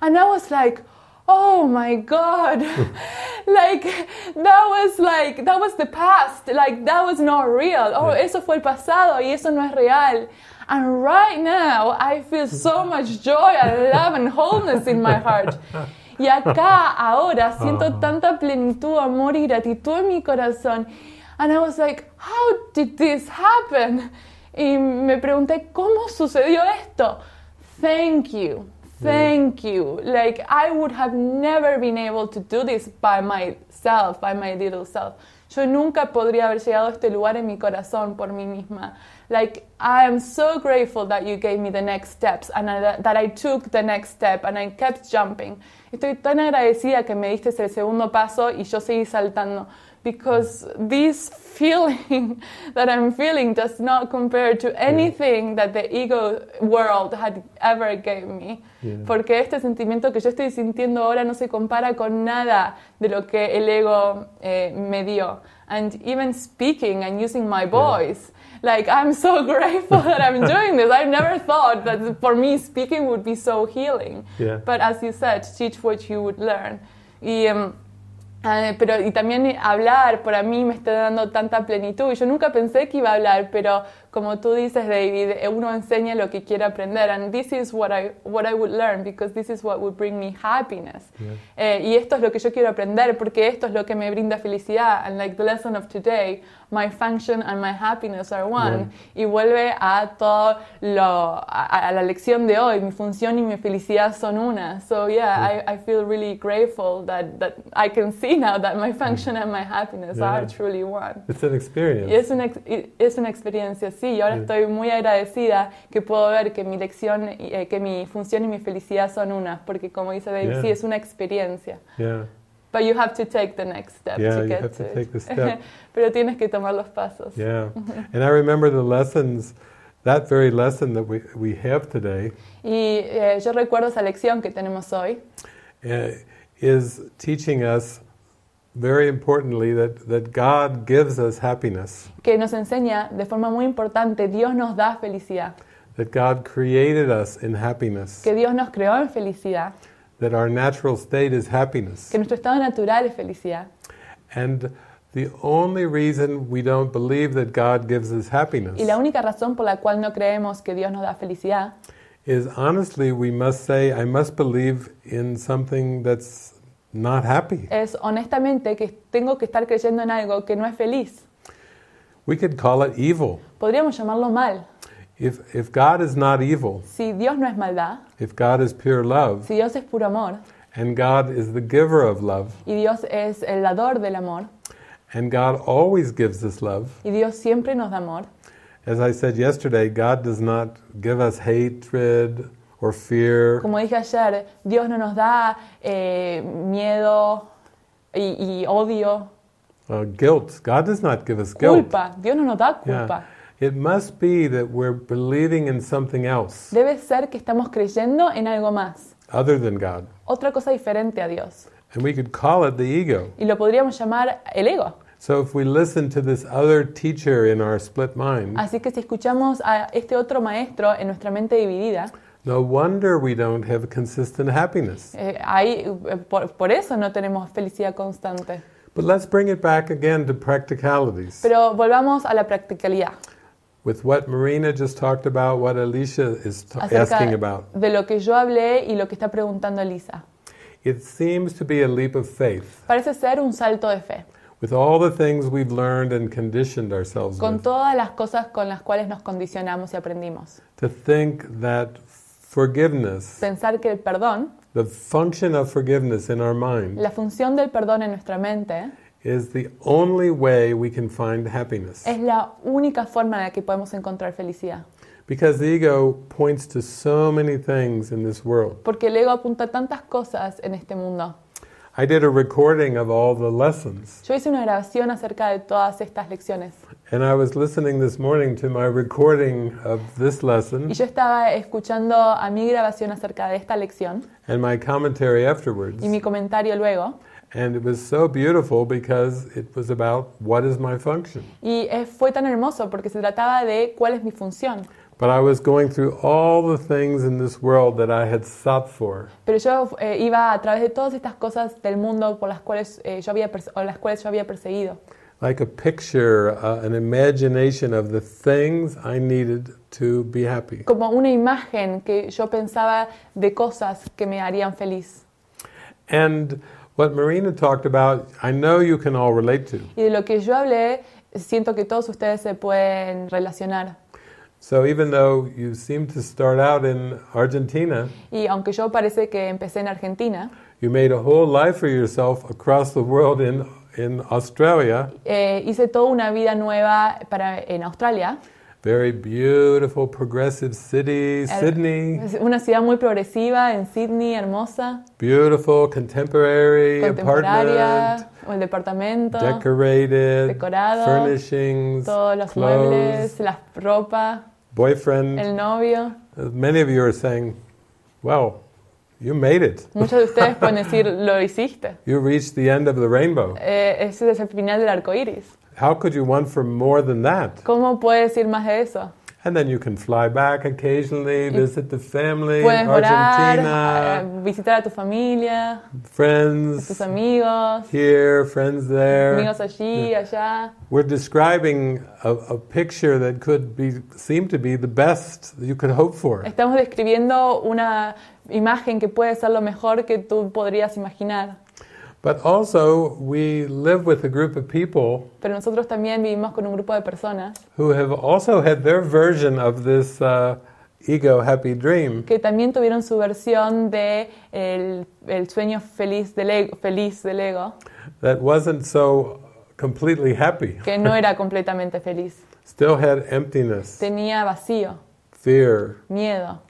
and I was like, oh my god like that was like that was the past like that was not real oh eso fue el pasado y eso no es real and right now, I feel so much joy and love and wholeness in my heart. Y acá, ahora, siento tanta plenitud, amor y gratitud en mi corazón. And I was like, how did this happen? Y me pregunté, ¿cómo sucedió esto? Thank you. Thank you. Like, I would have never been able to do this by myself, by my little self. Yo nunca podría haber llegado a este lugar en mi corazón por mí misma. Like, I am so grateful that you gave me the next steps and that I took the next step and I kept jumping. Estoy tan agradecida que me diste el segundo paso y yo seguí saltando. because this feeling that I'm feeling does not compare to anything that the ego world had ever gave me. Yeah. Porque este sentimiento que yo estoy sintiendo ahora no se compara con nada de lo que el ego eh, me dio. And even speaking and using my voice, yeah. like I'm so grateful that I'm doing this. I never thought that for me speaking would be so healing. Yeah. But as you said, teach what you would learn. Y, um, Ah, pero, y también hablar, para mí me está dando tanta plenitud. y Yo nunca pensé que iba a hablar, pero como tú dices, David, eh, uno enseña lo que quiere aprender. And this is what I, what I would learn because this is what would bring me happiness. Yeah. Eh, y esto es lo que yo quiero aprender porque esto es lo que me brinda felicidad. And like the lesson of today, my function and my happiness are one. Yeah. Y vuelve a todo lo, a, a, la lección de hoy. Mi función y mi felicidad son una. So yeah, I, I, feel really grateful that, that I can see now that my function and my happiness are truly one. It's an experience. It's es una, es una experiencia, sí, ahora estoy muy agradecida que puedo ver que mi lección, eh, que mi función y mi felicidad son unas, porque como dice Dave, sí, es una experiencia. Yeah. But you to take the next step Pero tienes que tomar los pasos. Y yo recuerdo esa lección que tenemos hoy. Eh, teaching us very importantly that, that God gives us happiness. Que nos enseña de forma muy importante, Dios nos da felicidad. That God created us in happiness. Que Dios nos creó en felicidad. That our natural state is happiness. Que nuestro estado natural es felicidad. And the only reason we don't believe that God gives us happiness. Y la única razón por la cual no creemos que Dios nos da felicidad. Is honestly we must say I must believe in something that's not happy. Es honestamente que tengo que estar creyendo en algo que no es feliz. We could call it evil. Podríamos llamarlo mal. If, if God is not evil, si Dios no es maldad, if God is pure love, si Dios es puro amor, and God is the giver of love, y Dios es el dador del amor, and God always gives us love, y Dios siempre nos da amor. As I said yesterday, God does not give us hatred, or fear. Como dije ayer, Dios no nos da eh, miedo y, y odio. Uh, guilt. God does not give us guilt. Culpa. Dios no nos da culpa. Yeah. It must be that we're believing in something else Debe ser que estamos creyendo en algo más, other than God. otra cosa diferente a Dios. And we could call it the ego. Y lo podríamos llamar el ego. So if we listen to this other teacher in our split mind, Así que si escuchamos a este otro maestro en nuestra mente dividida, no wonder we don't have consistent happiness. Eh, hay, eh, por, por eso no tenemos felicidad constante. But let's bring it back again to practicalities. Pero volvamos a la practicalidad. With what Marina just talked about, what Alicia is asking about. De lo que yo hablé y lo que está preguntando Elisa. It seems to be a leap of faith. Parece ser un salto de fe. With all the things we've learned and conditioned ourselves con with. todas las cosas con las cuales nos condicionamos y aprendimos. To think that forgiveness, pensar que el perdón, the function of forgiveness in our mind, la función del perdón en nuestra mente, is the only way we can find happiness. es la única forma en la que podemos encontrar felicidad. Because the ego points to so many things in this world. Porque el ego apunta so tantas cosas en este mundo. I did a recording of all the lessons. Yo hice una grabación acerca de todas estas lecciones. And I was listening this morning to my recording of this lesson. Y yo estaba escuchando a mi grabación acerca de esta lección. And my commentary afterwards. Y mi comentario luego. And it was so beautiful because it was about what is my function. Y fue tan hermoso porque se trataba de cuál es mi función. But I was going through all the things in this world that I had sought for. Pero yo eh, iba a través de todas estas cosas del mundo por las cuales eh, yo había o las cuales yo había perseguido. like a picture, uh, an imagination of the things I needed to be happy. Como una imagen que yo pensaba de cosas que me harían feliz. And what Marina talked about, I know you can all relate to. Y de lo que yo hablé, siento que todos ustedes se pueden relacionar. So even though you seem to start out in Argentina, y aunque yo parece que empecé en Argentina, you made a whole life for yourself across the world in in Australia. Eh, hice toda una vida nueva para, en Australia. Very beautiful, progressive city, El, er, Sydney. Una ciudad muy progresiva en Sydney, hermosa. Beautiful, contemporary apartment. el departamento. Decorated. Decorado. Furnishings. Todos los clothes, muebles, las ropa. Boyfriend. El novio. Many of you are saying, wow, You made it. Muchos de ustedes pueden decir, lo hiciste. You reached the end of the rainbow. Eh, ese es el final del arco iris. How could you want for more than that? ¿Cómo puedes decir más de eso? And then you can fly back occasionally, mm. visit the family Puedes Argentina. Orar, eh, visitar a tu familia. Friends. tus amigos. Here, friends there. Amigos allí, allá. We're describing a, a, picture that could be seem to be the best you could hope for. Estamos describiendo una imagen que puede ser lo mejor que tú podrías imaginar. also, people Pero nosotros también vivimos con un grupo de personas que también tuvieron su versión de el, el sueño feliz del, ego, feliz del ego, que no era completamente feliz. Tenía vacío, miedo,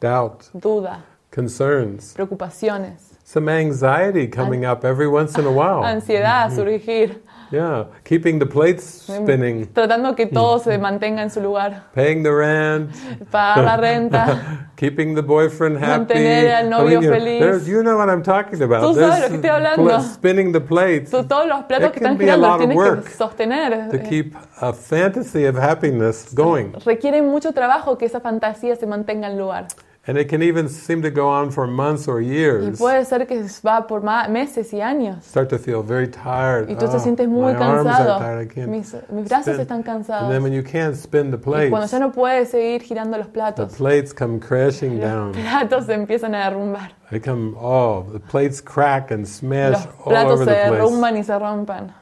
duda, concerns, preocupaciones some anxiety coming up every once in a while. Ansiedad mm-hmm. surgir. Yeah, keeping the plates mm. spinning. Tratando que todo mm-hmm. se mantenga en su lugar. Paying the rent. Pagar la renta. keeping the boyfriend happy. Mantener al novio I mean, feliz. You, you know what I'm talking about. Tú sabes lo que estoy hablando. Spinning the plates. Tú, todos los platos it que están girando tienes que sostener. To keep a fantasy of happiness going. Requiere mucho trabajo que esa fantasía se mantenga en lugar. And it can even seem to go on for months or years. Y puede ser que va por meses y años. Start to feel very tired. Y tú te oh, sientes muy cansado. Mis, mis brazos spin. están cansados. And then when you can't spin the plates, y cuando ya no puedes seguir girando los platos. The plates come crashing los down. platos se empiezan a derrumbar. They come, oh, the plates crack and smash los platos se derrumban y se rompen.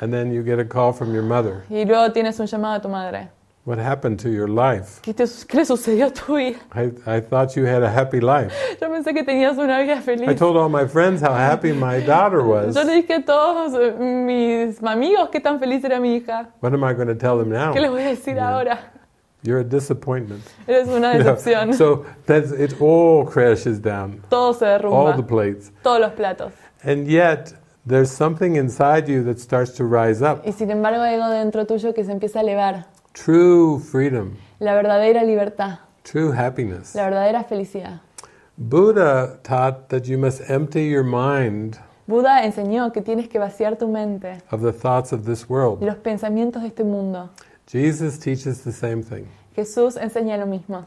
And then you get a call from your mother. Y luego tienes un llamado de tu madre. What happened to your life? ¿Qué, te, ¿Qué, le sucedió a tu vida? I, I thought you had a happy life. Yo pensé que tenías una vida feliz. I told all my friends how happy my daughter was. Yo le dije a todos eh, mis amigos qué tan feliz era mi hija. What am I going to tell them now? ¿Qué les voy a decir yeah. ahora? You're a disappointment. Eres una decepción. So that's, it all crashes down. Todo se derrumba. All the plates. Todos los platos. And yet, there's something inside you that starts to rise up. Y sin embargo, hay algo dentro tuyo que se empieza a elevar. True freedom. La verdadera libertad. True happiness. La verdadera felicidad. Buddha taught that you must empty your mind. Buda enseñó que tienes que vaciar tu mente of the thoughts of this world. los pensamientos de este mundo. Jesus teaches the same thing. Jesús enseña lo mismo.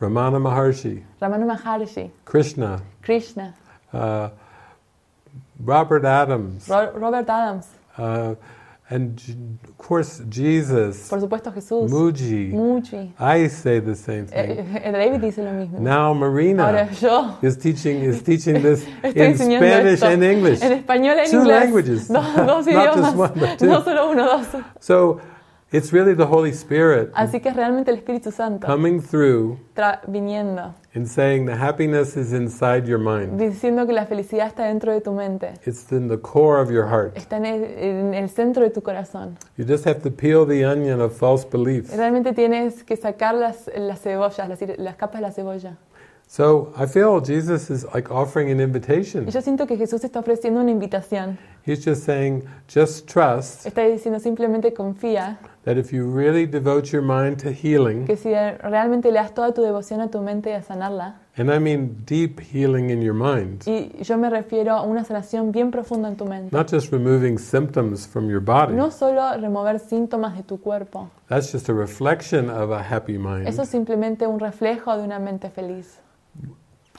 Ramana Maharshi. Ramana Maharshi. Krishna. Krishna. Uh, Robert Adams. Ro Robert Adams. Uh, And of course, Jesus, Por supuesto Jesús. Muji, Muji. I say the same thing. Eh, eh, David dice lo mismo. Now Marina Ahora yo is teaching is teaching this in Spanish and English. En español en Two inglés. languages. Dos, dos idiomas. Not just one, but two. No solo uno, dos. So It's really the Holy Spirit Así que realmente el Espíritu Santo coming through tra- viniendo, and saying the happiness is inside your mind. diciendo que la felicidad está dentro de tu mente, It's in the core of your heart. está en el, en el centro de tu corazón. You just have to peel the onion of false beliefs. Realmente tienes que sacar las, las cebollas, las, las capas de la cebolla. So Yo siento que Jesús está ofreciendo una invitación. He's Está diciendo simplemente confía. Que si realmente le das toda tu devoción a tu mente a sanarla. Y yo me refiero a una sanación bien profunda en tu mente. No solo remover síntomas de tu cuerpo. Eso es simplemente un reflejo de una mente feliz.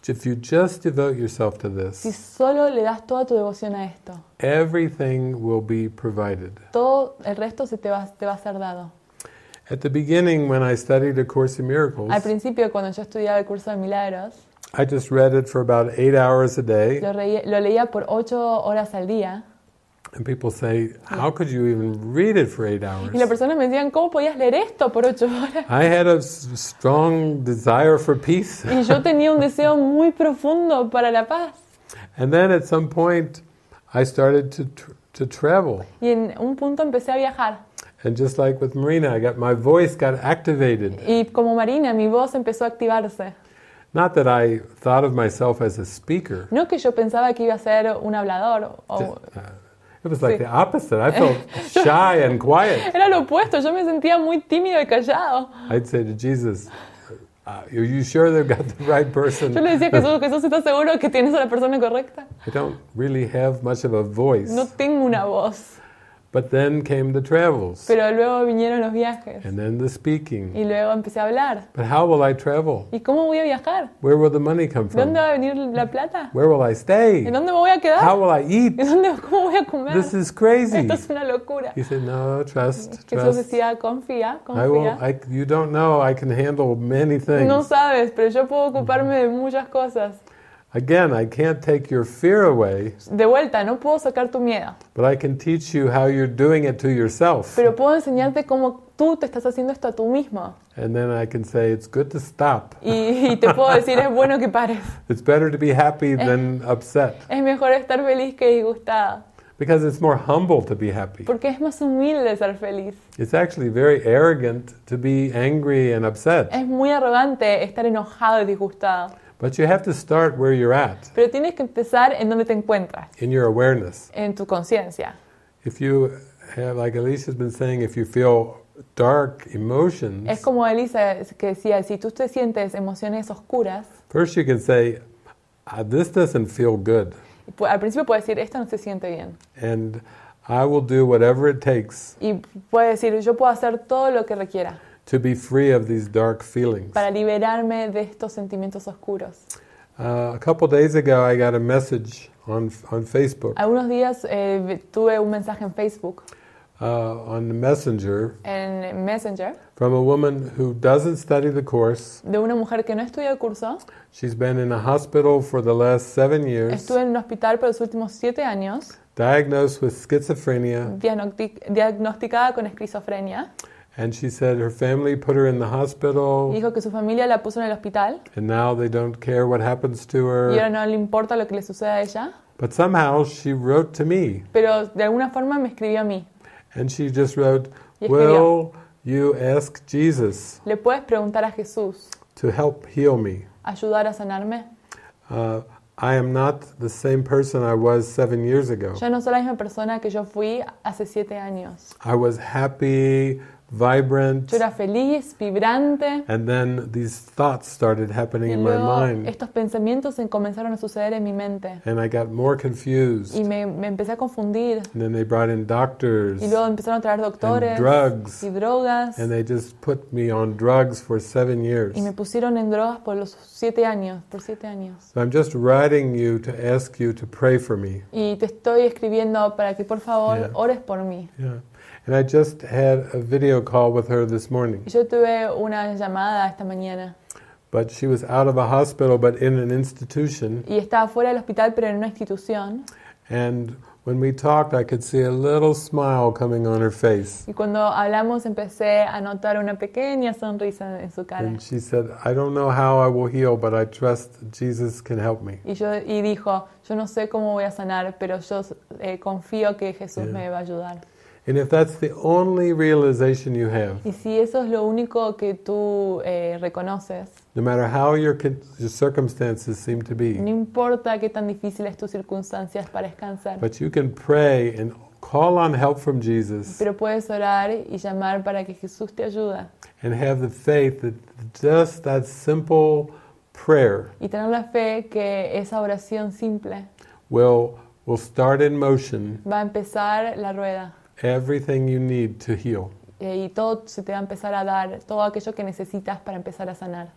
If you just devote yourself to this, si solo le das toda tu devoción a esto, everything will be provided. Todo el resto se te va, te va a ser dado. At the beginning, when I studied A Course in Miracles, Al principio, cuando yo estudiaba el curso de milagros, I just read it for about eight hours a day. Lo, reía, lo leía por ocho horas al día. And people say, how could you even read it for eight hours? Y me decían, ¿cómo podías leer esto por ocho horas? I had a strong desire for peace. y yo tenía un deseo muy profundo para la paz. And then at some point, I started to to travel. Y en un punto empecé a viajar. And just like with Marina, I got my voice got activated. Y como Marina, mi voz empezó a activarse. Not that I thought of myself as a speaker. No que yo pensaba que iba a ser un hablador o. Uh, It was like sí. the opposite. I felt shy and quiet. Era lo opuesto. Yo me sentía muy tímido y callado. I'd say to Jesus, Uh, are you sure they've got the right person? Yo le decía a Jesús, Jesús, ¿estás seguro que tienes a la persona correcta? I don't really have much of a voice. No tengo una voz. But then came the travels. Pero luego vinieron los viajes. And then the speaking. Y luego empecé a hablar. But how will I travel? ¿Y cómo voy a viajar? Where will the money come from? ¿Dónde va a venir la plata? Where will I stay? ¿En dónde me voy a quedar? How will I eat? ¿En dónde, ¿Cómo voy a comer? This is crazy. Esto es una locura. He said, no, trust, Jesús trust. decía, confía, confía. I will, I, you don't know, I can handle many things. No sabes, pero yo puedo ocuparme de muchas cosas. Again, I can't take your fear away. De vuelta, no puedo sacar tu miedo. But I can teach you how you're doing it to yourself. Pero puedo enseñarte cómo tú te estás haciendo esto a tú mismo. And then I can say it's good to stop. Y, y te puedo decir es bueno que pares. It's better to be happy es, than upset. Es mejor estar feliz que disgustada. Because it's more humble to be happy. Porque es más humilde ser feliz. It's actually very arrogant to be angry and upset. Es muy arrogante estar enojado y disgustado. But you have to start where you're at. Pero tienes que empezar en donde te encuentras. In your awareness. En tu conciencia. If you have, like has been saying, if you feel dark emotions. Es como Elisa que decía, si tú te sientes emociones oscuras. First you can say, ah, this doesn't feel good. Al principio puedes decir, esto no se siente bien. And I will do whatever it takes. Y puedes decir, yo puedo hacer todo lo que requiera. to be free of these dark feelings. Para liberarme de estos sentimientos oscuros. Uh, a couple days ago, I got a message on on Facebook. Algunos días eh, tuve un mensaje en Facebook. Uh, on the messenger, en messenger from a woman who doesn't study the course de una mujer que no estudia el curso she's been in a hospital for the last seven years estuvo en un hospital por los últimos siete años diagnosed with schizophrenia diagnosticada con esquizofrenia and she said her family put her in the hospital. dijo que su familia la puso en el hospital. And now they don't care what happens to her. Y ahora no le importa lo que le suceda a ella. But somehow she wrote to me. Pero de alguna forma me escribió a mí. And she just wrote, "Will you ask Jesus?" Le puedes preguntar a Jesús. To help heal me. Ayudar a sanarme. Uh, I am not the same person I was seven years ago. Yo no soy la misma persona que yo fui hace siete años. I was happy. vibrant. Yo era feliz, vibrante. And then these thoughts started happening y in my mind. Estos pensamientos comenzaron a suceder en mi mente. And I got more confused. Y me, me empecé a confundir. And then they brought in doctors. Y luego empezaron a traer doctores. And drugs. Y drogas. And they just put me on drugs for seven years. Y me pusieron en drogas por los siete años, por siete años. So I'm just writing you to ask you to pray for me. Y te estoy escribiendo para que por favor yeah. ores por mí. Yeah. And I just had a video call with her this morning. Yo tuve una llamada esta mañana. But she was out of a hospital, but in an institution. Y estaba fuera del hospital, pero en una institución. And when we talked, I could see a little smile coming on her face. And she said, "I don't know how I will heal, but I trust Jesus can help me." Eh, yeah. me and if that's the only realization you have, y si eso es lo único que tú eh, reconoces, no matter how your, your, circumstances seem to be, no importa qué tan difíciles tus circunstancias parezcan ser, but you can pray and call on help from Jesus. Pero puedes orar y llamar para que Jesús te ayude. And have the faith that just that simple prayer. Y tener la fe que esa oración simple. Will will start in motion. Va a empezar la rueda. Everything you need to heal. Eh, y todo se te va a empezar a dar, todo aquello que necesitas para empezar a sanar.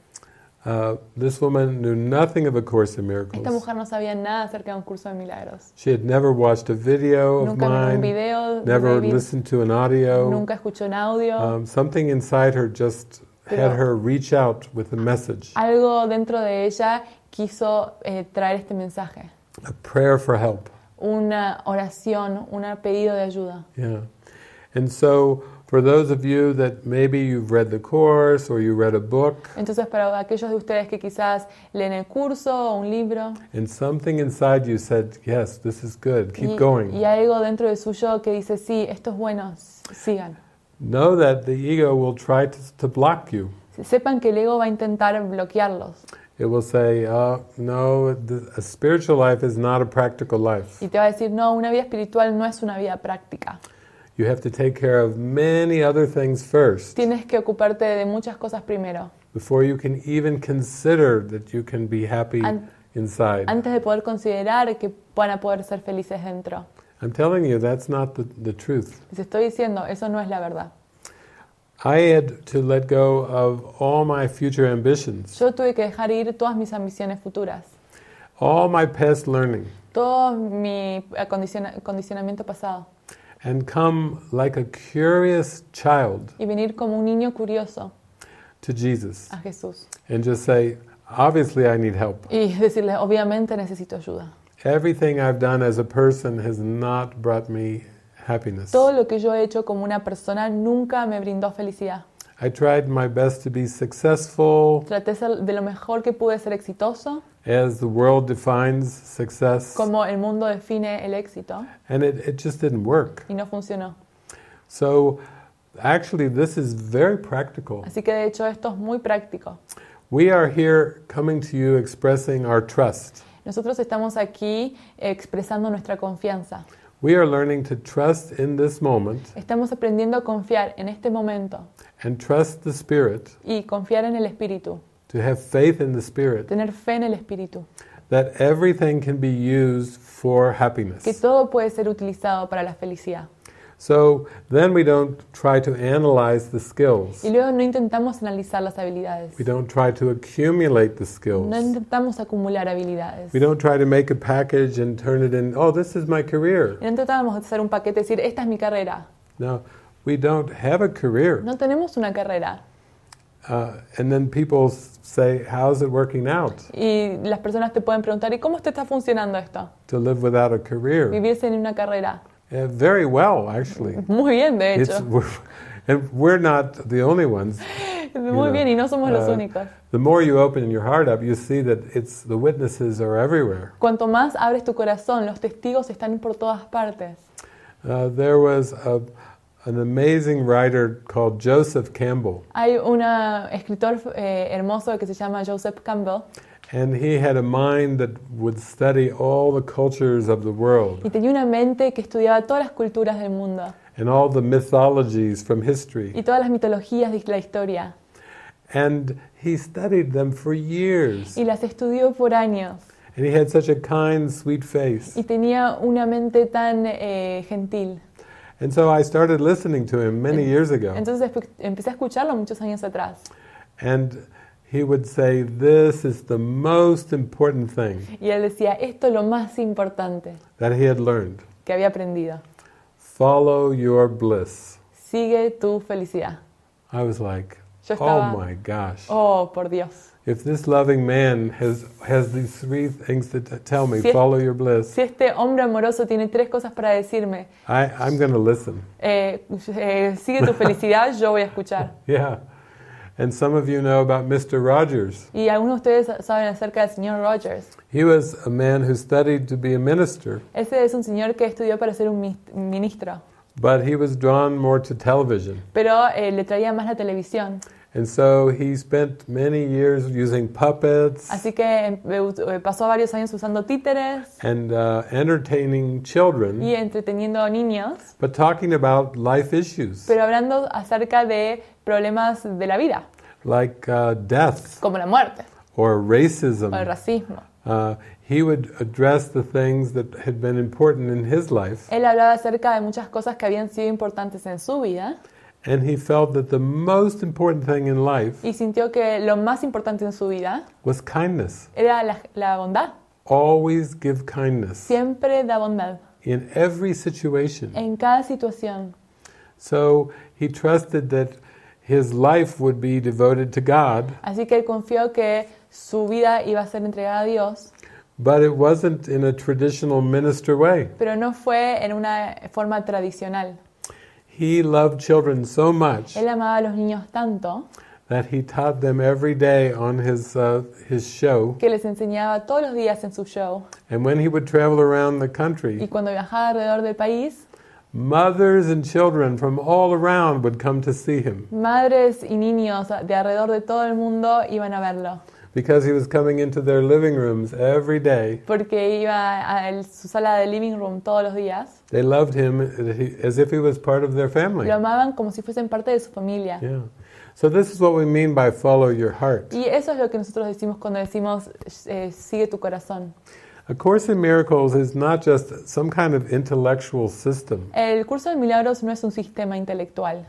Uh, this woman knew nothing of A Course in Miracles. Esta mujer no sabía nada acerca de un curso de milagros. She had never watched a video of mine. nunca mine. Un video never David, listened to an audio. Nunca escuchó un audio. Um, something inside her just Pero had her reach out with a message. Algo dentro de ella quiso eh, traer este mensaje. A prayer for help. una oración, un pedido de ayuda. Yeah. And so for those of you that maybe you've read the course or you read a book. Entonces para aquellos de ustedes que quizás leen el curso o un libro. And something inside you said, yes, this is good. Keep going. Y algo dentro de suyo que dice, sí, esto es bueno, sigan. Know that the ego will try to, to block you. Sepan que el ego va a intentar bloquearlos it will say, uh, no, the, a spiritual life is not a practical life. Y te va a decir, no, una vida espiritual no es una vida práctica. You have to take care of many other things first. Tienes que ocuparte de muchas cosas primero. Before you can even consider that you can be happy An inside. Antes de poder considerar que van a poder ser felices dentro. I'm telling you, that's not the, the truth. Les estoy diciendo, eso no es la verdad. I had to let go of all my future ambitions. Yo tuve que dejar ir todas mis ambiciones futuras. All my past learning. Todo mi eh, condiciona condicionamiento pasado. And come like a curious child. Y venir como un niño curioso. To Jesus. A Jesús. And just say, obviously I need help. Y decirle, obviamente necesito ayuda. Everything I've done as a person has not brought me Todo lo que yo he hecho como una persona nunca me brindó felicidad. Traté de lo mejor que pude ser exitoso. Como el mundo define el éxito. Y no funcionó. Así que de hecho esto es muy práctico. Nosotros estamos aquí expresando nuestra confianza. We are learning to trust in this moment. Estamos aprendiendo a confiar en este momento. And trust the Spirit. Y confiar en el Espíritu. To have faith in the Spirit. Tener fe en el Espíritu. That everything can be used for happiness. Que todo puede ser utilizado para la felicidad. So then we don't try to analyze the skills. Y luego no intentamos analizar las habilidades. We don't try to accumulate the skills. No intentamos acumular habilidades. We don't try to make a package and turn it in, oh, this is my career. Y hacer un paquete y decir, esta es mi carrera. No, we don't have a career. No tenemos una carrera. Uh, and then people say, "How's it working out?" Y las personas te pueden preguntar, ¿y cómo te está funcionando esto? To live without a career. Vivir sin una carrera. Yeah, uh, very well, actually. Muy bien, de hecho. We're, and we're not the only ones. Muy bien, y no somos uh, los únicos. The more you open your heart up, you see that it's the witnesses are everywhere. Cuanto más abres tu corazón, los testigos están por todas partes. Uh, there was a, an amazing writer called Joseph Campbell. Hay un escritor eh, hermoso que se llama Joseph Campbell. And he had a mind that would study all the cultures of the world. Y tenía una mente que estudiaba todas las culturas del mundo. And all the mythologies from history. Y todas las mitologías de la historia. And he studied them for years. Y las estudió por años. And he had such a kind, sweet face. Y tenía una mente tan eh, gentil. And so I started listening to him many years ago. Entonces empecé a escucharlo muchos años atrás. And he would say, This is the most important thing Y él decía, esto es lo más importante that he had learned. que había aprendido. Follow your bliss. Sigue tu felicidad. I was like, Yo Oh my gosh. Oh, por Dios. If this loving man has, has these three things to tell me, Si follow your bliss, Si este hombre amoroso tiene tres cosas para decirme, I, I'm going to listen. eh, eh, sigue tu felicidad, yo voy a escuchar. Yeah. And some of you know about Mr. Rogers. Y algunos de ustedes saben acerca del señor Rogers. He was a man who studied to be a minister. Ese es un señor que estudió para ser un ministro. But he was drawn more to television. Pero eh, le traía más la televisión. And so he spent many years using puppets. Así que eh, eh, pasó varios años usando títeres. And uh, entertaining children. Y entreteniendo niños. But talking about life issues. Pero hablando acerca de problemas de la vida. Like uh, death. Como la muerte. Or racism. O el racismo. Uh, he would address the things that had been important in his life. Él hablaba acerca de muchas cosas que habían sido importantes en su vida. And he felt that the most important thing in life y sintió que lo más importante en su vida was kindness. era la, la bondad. Always give kindness Siempre da bondad in every situation. en cada situación. So he trusted that his life would be devoted to God, Así que él confió que su vida iba a ser entregada a Dios, but it wasn't in a traditional minister way. pero no fue en una forma tradicional. He loved children so much. Él amaba a los niños tanto. That he taught them every day on his uh, his show. Que les enseñaba todos los días en su show. And when he would travel around the country. Y cuando viajaba alrededor del país. Mothers and children from all around would come to see him. Madres y niños de alrededor de todo el mundo iban a verlo. Because he was coming into their living rooms every day. Porque iba a el, su sala de living room todos los días. They loved him as if he was part of their family. Lo amaban como si fuesen parte de su familia. Yeah. So this is what we mean by follow your heart. Y eso es lo que nosotros decimos cuando decimos eh, sigue tu corazón. A Course in Miracles is not just some kind of intellectual system. El curso de milagros no es un sistema intelectual.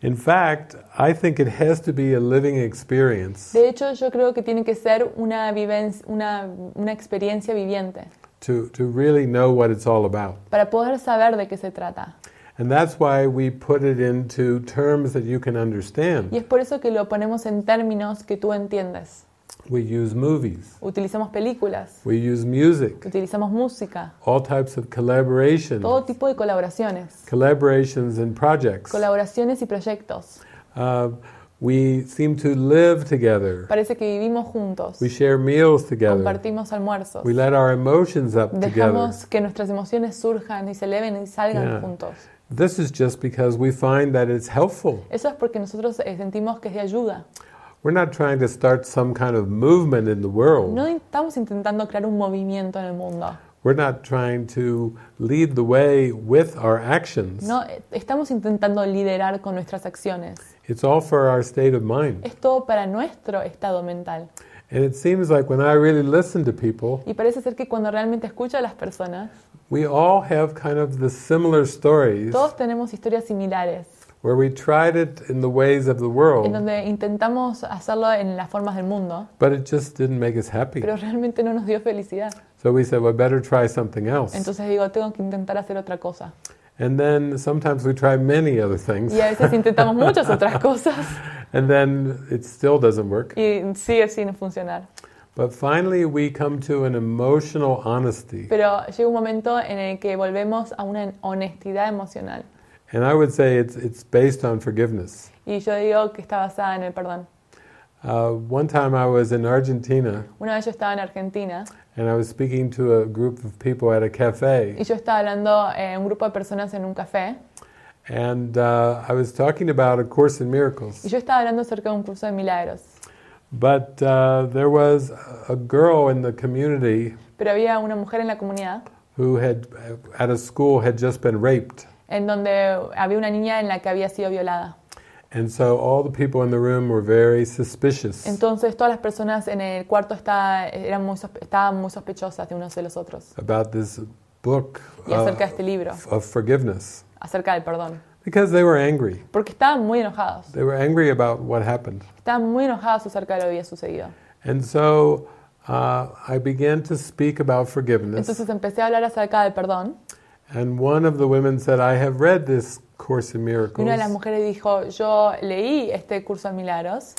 In fact, I think it has to be a living experience. De hecho, yo creo que tiene que ser una vivencia, una, una experiencia viviente. To, to really know what it's all about. Para poder saber de qué se trata. And that's why we put it into terms that you can understand. Y es por eso que lo ponemos en términos que tú entiendes. We use movies. Utilizamos películas. We use music. Utilizamos música. All types of collaborations. Todo tipo de colaboraciones. Collaborations and projects. Colaboraciones y proyectos. Uh, we seem to live together. Parece que vivimos juntos. We share meals together. Compartimos almuerzos. We let our emotions up Dejamos together. Dejamos que nuestras emociones surjan y se eleven y salgan yeah. juntos. This is just because we find that it's helpful. Eso es porque nosotros sentimos que es de ayuda. No estamos intentando crear un movimiento en el mundo. No estamos intentando liderar con nuestras acciones. Es todo para nuestro estado mental. y parece ser que cuando realmente escucho a las personas, Todos tenemos historias similares. where we tried it in the ways of the world. En donde intentamos hacerlo en las formas del mundo. But it just didn't make us happy. Pero realmente no nos dio felicidad. So we said, well, better try something else. Entonces digo, tengo que intentar hacer otra cosa. And then sometimes we try many other things. Y a veces intentamos muchas otras cosas. And then it still doesn't work. Y sigue sin funcionar. But finally we come to an emotional honesty. Pero llega un momento en el que volvemos a una honestidad emocional. And I would say it's, it's based on forgiveness. Y yo digo que está basada en el perdón. Uh, one time I was in Argentina. Una vez yo estaba en Argentina. And I was speaking to a group of people at a cafe. Y yo estaba hablando eh, un grupo de personas en un café. And uh, I was talking about A Course in Miracles. Y yo estaba hablando acerca de un curso de milagros. But uh, there was a girl in the community. Pero había una mujer en la comunidad. Who had at a school had just been raped. en donde había una niña en la que había sido violada. Entonces todas las personas en el cuarto estaban, eran muy, estaban muy sospechosas de unos de los otros. y uh, acerca de este libro. Acerca del perdón. Porque estaban muy enojados. Estaban muy enojados acerca de lo que había sucedido. Uh, Entonces empecé a hablar acerca del perdón. And one of the women said, I have read this Course in Miracles. una de las mujeres dijo, yo leí este curso de milagros.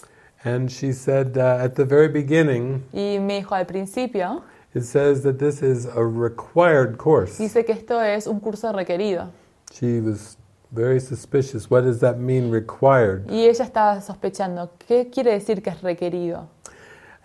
And she said uh, at the very beginning. Y me dijo al principio. It says that this is a required course. Dice que esto es un curso requerido. She was very suspicious. What does that mean required? Y ella estaba sospechando, ¿qué quiere decir que es requerido?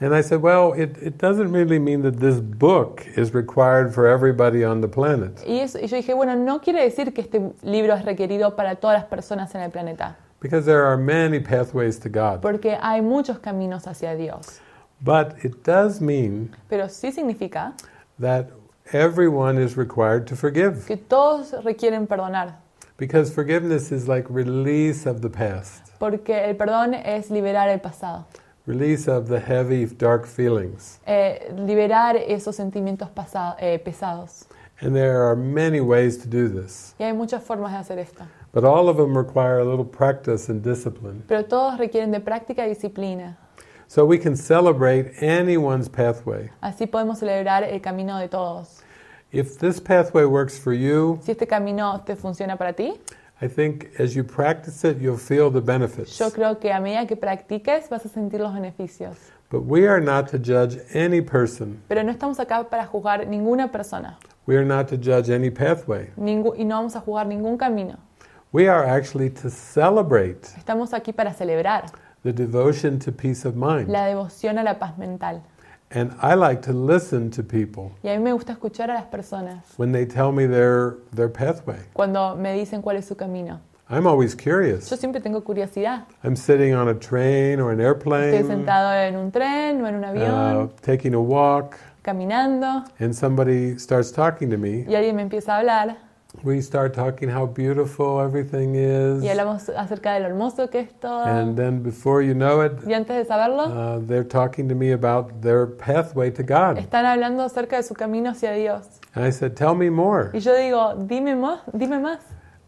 And I said, well, it, it doesn't really mean that this book is required for everybody on the planet. Y, eso, y yo dije, bueno, no quiere decir que este libro es requerido para todas las personas en el planeta. Because there are many pathways to God. Porque hay muchos caminos hacia Dios. But it does mean Pero sí significa that everyone is required to forgive. Que todos requieren perdonar. Because forgiveness is like release of the past. Porque el perdón es liberar el pasado. Release of the heavy, dark feelings. Eh, liberar esos sentimientos pasado, eh, pesados. And there are many ways to do this. Y hay muchas formas de hacer esto. But all of them require a little practice and discipline. Pero todos requieren de práctica y disciplina. So we can celebrate anyone's pathway. Así podemos celebrar el camino de todos. If this pathway works for you, si este camino te funciona para ti, I think as you practice it, you'll feel the benefits. Yo creo que a medida que practiques vas a sentir los beneficios. But we are not to judge any person. Pero no estamos acá para juzgar ninguna persona. We are not to judge any pathway. Ningú, y no vamos a juzgar ningún camino. We are actually to celebrate. Estamos aquí para celebrar. The devotion to peace of mind. La devoción a la paz mental. And I like to listen to people. Y a mí me gusta escuchar a las personas. When they tell me their their pathway. Cuando me dicen cuál es su camino. I'm always curious. Yo siempre tengo curiosidad. I'm sitting on a train or an airplane. Estoy sentado en un tren o en un avión. Uh, taking a walk. Caminando. And somebody starts talking to me. Y alguien me empieza a hablar we start talking how beautiful everything is. Y hablamos acerca de lo hermoso que es todo. And then before you know it, y antes de saberlo, uh, they're talking to me about their pathway to God. Están hablando acerca de su camino hacia Dios. And I said, "Tell me more." Y yo digo, "Dime más, dime más."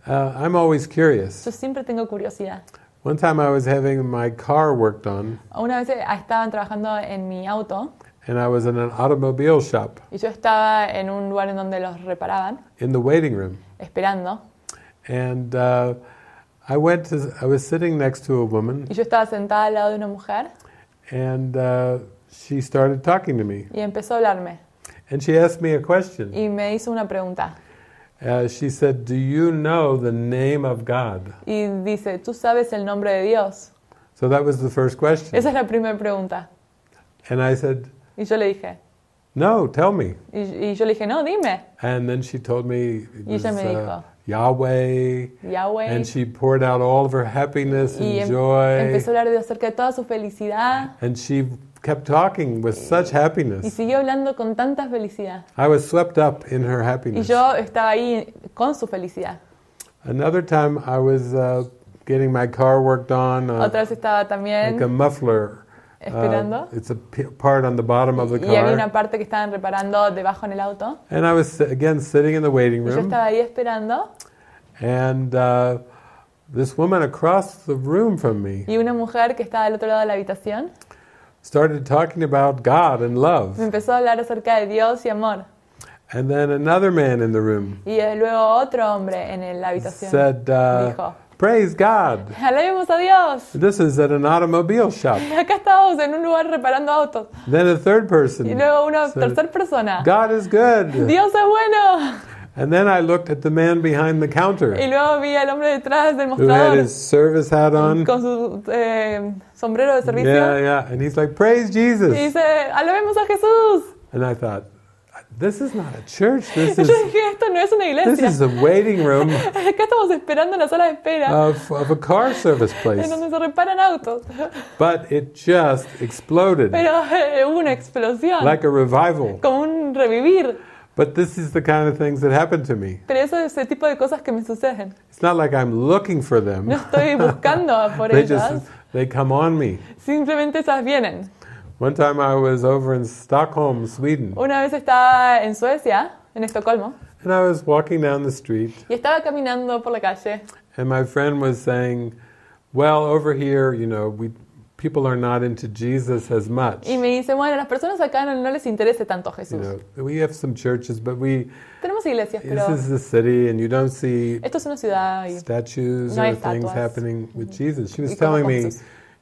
Uh, I'm always curious. Yo siempre tengo curiosidad. One time I was having my car worked on. Una vez estaban trabajando en mi auto. And I was in an automobile shop. Y yo estaba en un lugar en donde los reparaban. In the waiting room. esperando. And uh, I went to, I was sitting next to a woman. Y yo estaba sentada al lado de una mujer. And uh, she started talking to me. Y empezó a hablarme. And she asked me a question. Y me hizo una pregunta. Uh, she said, "Do you know the name of God?" Y dice, "¿Tú sabes el nombre de Dios?" So that was the first question. Esa es la primera pregunta. And I said, y yo le dije, no, tell me. Y, y yo le dije, no, dime. And then she told me y was, me dijo, uh, Yahweh. Yahweh. And she poured out all of her happiness y and em, joy. Empezó a hablar de acerca de toda su felicidad. And she kept talking with such happiness. Y siguió hablando con tanta felicidad. I was swept up in her happiness. Y yo estaba ahí con su felicidad. Another time I was uh, getting my car worked on. Uh, Otra vez estaba también. Like a muffler. Esperando. Y había una parte que estaban reparando debajo en el auto. Y yo estaba ahí esperando. Uh, y una mujer que estaba al otro lado de la habitación. Me empezó a hablar acerca de Dios y amor. Y luego otro hombre en la habitación. Uh, dijo. Praise God. Alabemos a Dios. This is at an automobile shop. Acá estamos en un lugar reparando autos. Then a third person. Y luego una so tercera persona. God is good. Dios es bueno. And then I looked at the man behind the counter. Y luego vi al hombre detrás del mostrador. Who had his service hat on. Con su eh, sombrero de servicio. Yeah, yeah. And he's like, praise Jesus. Y dice, alabemos a Jesús. And I thought, this is not a church. This is, esto no es una iglesia. this is a waiting room Acá estamos esperando en la sala de espera, of, of a car service place. donde se reparan autos. But it just exploded Pero eh, una explosión, like a revival. como un revivir. But this is the kind of things that happen to me. Pero eso es ese tipo de cosas que me suceden. It's not like I'm looking for them. No estoy buscando por They ellas, just they come on me. simplemente esas vienen. One time I was over in Stockholm, Sweden. Una vez estaba en Suecia, en Estocolmo. And I was walking down the street. Y estaba caminando por la calle. And my friend was saying, "Well, over here, you know, we people are not into Jesus as much." Y me dice, bueno, las personas acá no, no les interesa tanto Jesús. You know, we have some churches, but we Tenemos iglesias, pero this is the city, and you don't see esto es una ciudad y statues no or hay things happening with Jesus. She was telling me. Jesús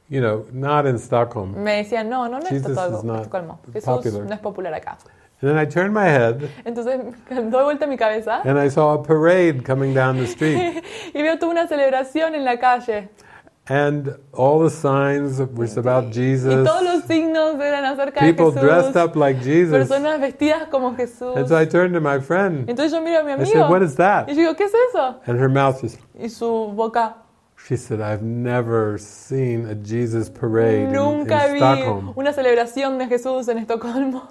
you know, not in Stockholm. Me no, no, no es Estocolmo. Jesús no es popular acá. And then I turned my head. Entonces doy vuelta mi cabeza. And I saw a parade coming down the street. y veo toda una celebración en la calle. And all the signs were about Jesus. Y todos los signos eran acerca People de Jesús. dressed up like Jesus. Personas vestidas como Jesús. And so I turned to my friend. Entonces yo miro a mi amigo. I said, "What is that?" Y yo digo, "¿Qué es eso?" And her mouth just. Y su boca. She said, I've never seen a Jesus parade Nunca in, in Stockholm. una celebración de Jesús en Estocolmo.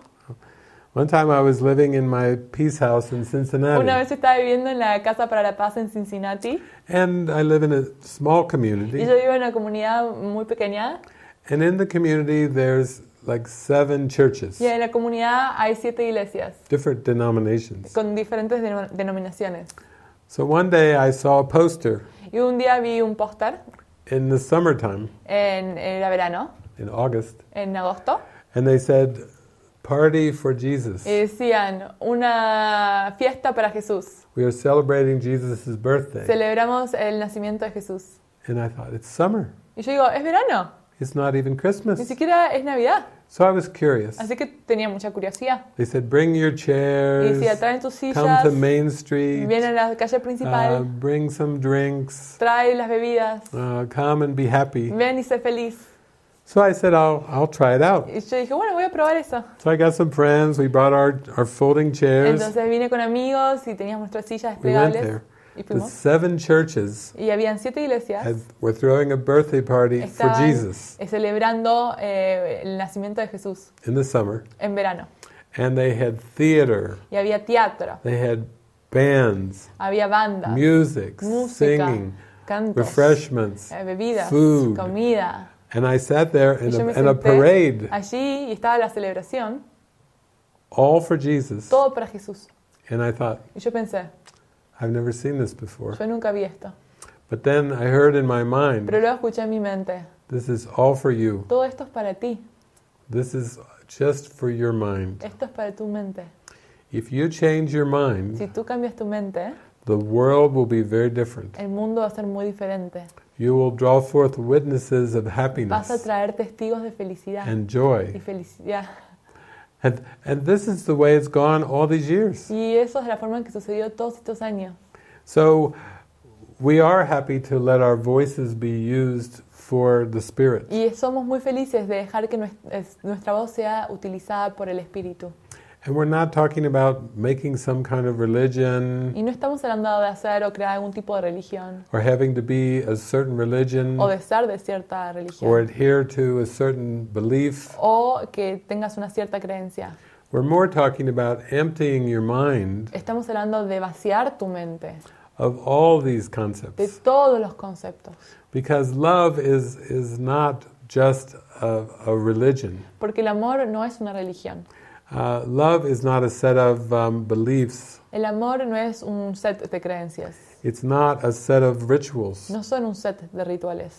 One time I was living in my peace house in Cincinnati. Una vez estaba viviendo en la casa para la paz en Cincinnati. And I live in a small community. Y yo vivo en una comunidad muy pequeña. And in the community there's like seven churches. Y en la comunidad hay siete iglesias. Different denominations. Con diferentes denominaciones. So one day I saw a poster. Y un día vi un póster. In the summertime. En el verano. In August. En agosto. And they said, Party for Jesus. Y decían, una fiesta para Jesús. We are celebrating Jesus's birthday. Celebramos el nacimiento de Jesús. And I thought, it's summer. Y yo digo, es verano. It's not even Christmas. Ni siquiera es Navidad. So I was curious. Así que tenía mucha curiosidad. They said, bring your chairs. Y decía, traen tus sillas. Come to Main Street. Viene a la calle principal. Uh, bring some drinks. Trae las bebidas. Uh, come and be happy. Ven y sé feliz. So I said, I'll, I'll try it out. Y yo dije, bueno, voy a probar eso. So I got some friends. We brought our, our folding chairs. Entonces vine con amigos y teníamos nuestras sillas desplegables. We went there. Y the seven churches Y habían siete iglesias had, were throwing a birthday party for Jesus eh, celebrando eh, el nacimiento de Jesús in the summer, en verano. and they had theater, Y había teatro, they had bands, había banda, music, música, singing, cantos, refreshments, eh, bebidas, food. comida. and I sat there in a, in a parade, allí y estaba la celebración, all for Jesus. todo para Jesús. And I thought, Y yo pensé, I've never seen this before. Yo nunca vi esto. But then I heard in my mind, Pero luego escuché en mi mente, this is all for you. todo esto es para ti, This is just for your mind. esto es para tu mente. If you change your mind. Si tú cambias tu mente, the world will be very different. el mundo va a ser muy diferente. You will draw forth witnesses of happiness. Vas a traer testigos de felicidad and joy. y felicidad and, and this is the way it's gone all these years. Y eso es la forma en que sucedió todos estos años. So we are happy to let our voices be used for the Spirit. Y somos muy felices de dejar que nuestra voz sea utilizada por el Espíritu. And we're not talking about making some kind of religion. Y no estamos hablando de hacer o crear algún tipo de religión. Or having to be a certain religion. O de de cierta religión. Or adhere to a certain belief. O que tengas una cierta creencia. We're more talking about emptying your mind. Estamos hablando de vaciar tu mente. Of all these concepts. De todos los conceptos. Because love is is not just a, a religion. Porque el amor no es una religión. Uh, love is not a set of um, beliefs. El amor no es un set de creencias. It's not a set of rituals. No son un set de rituales.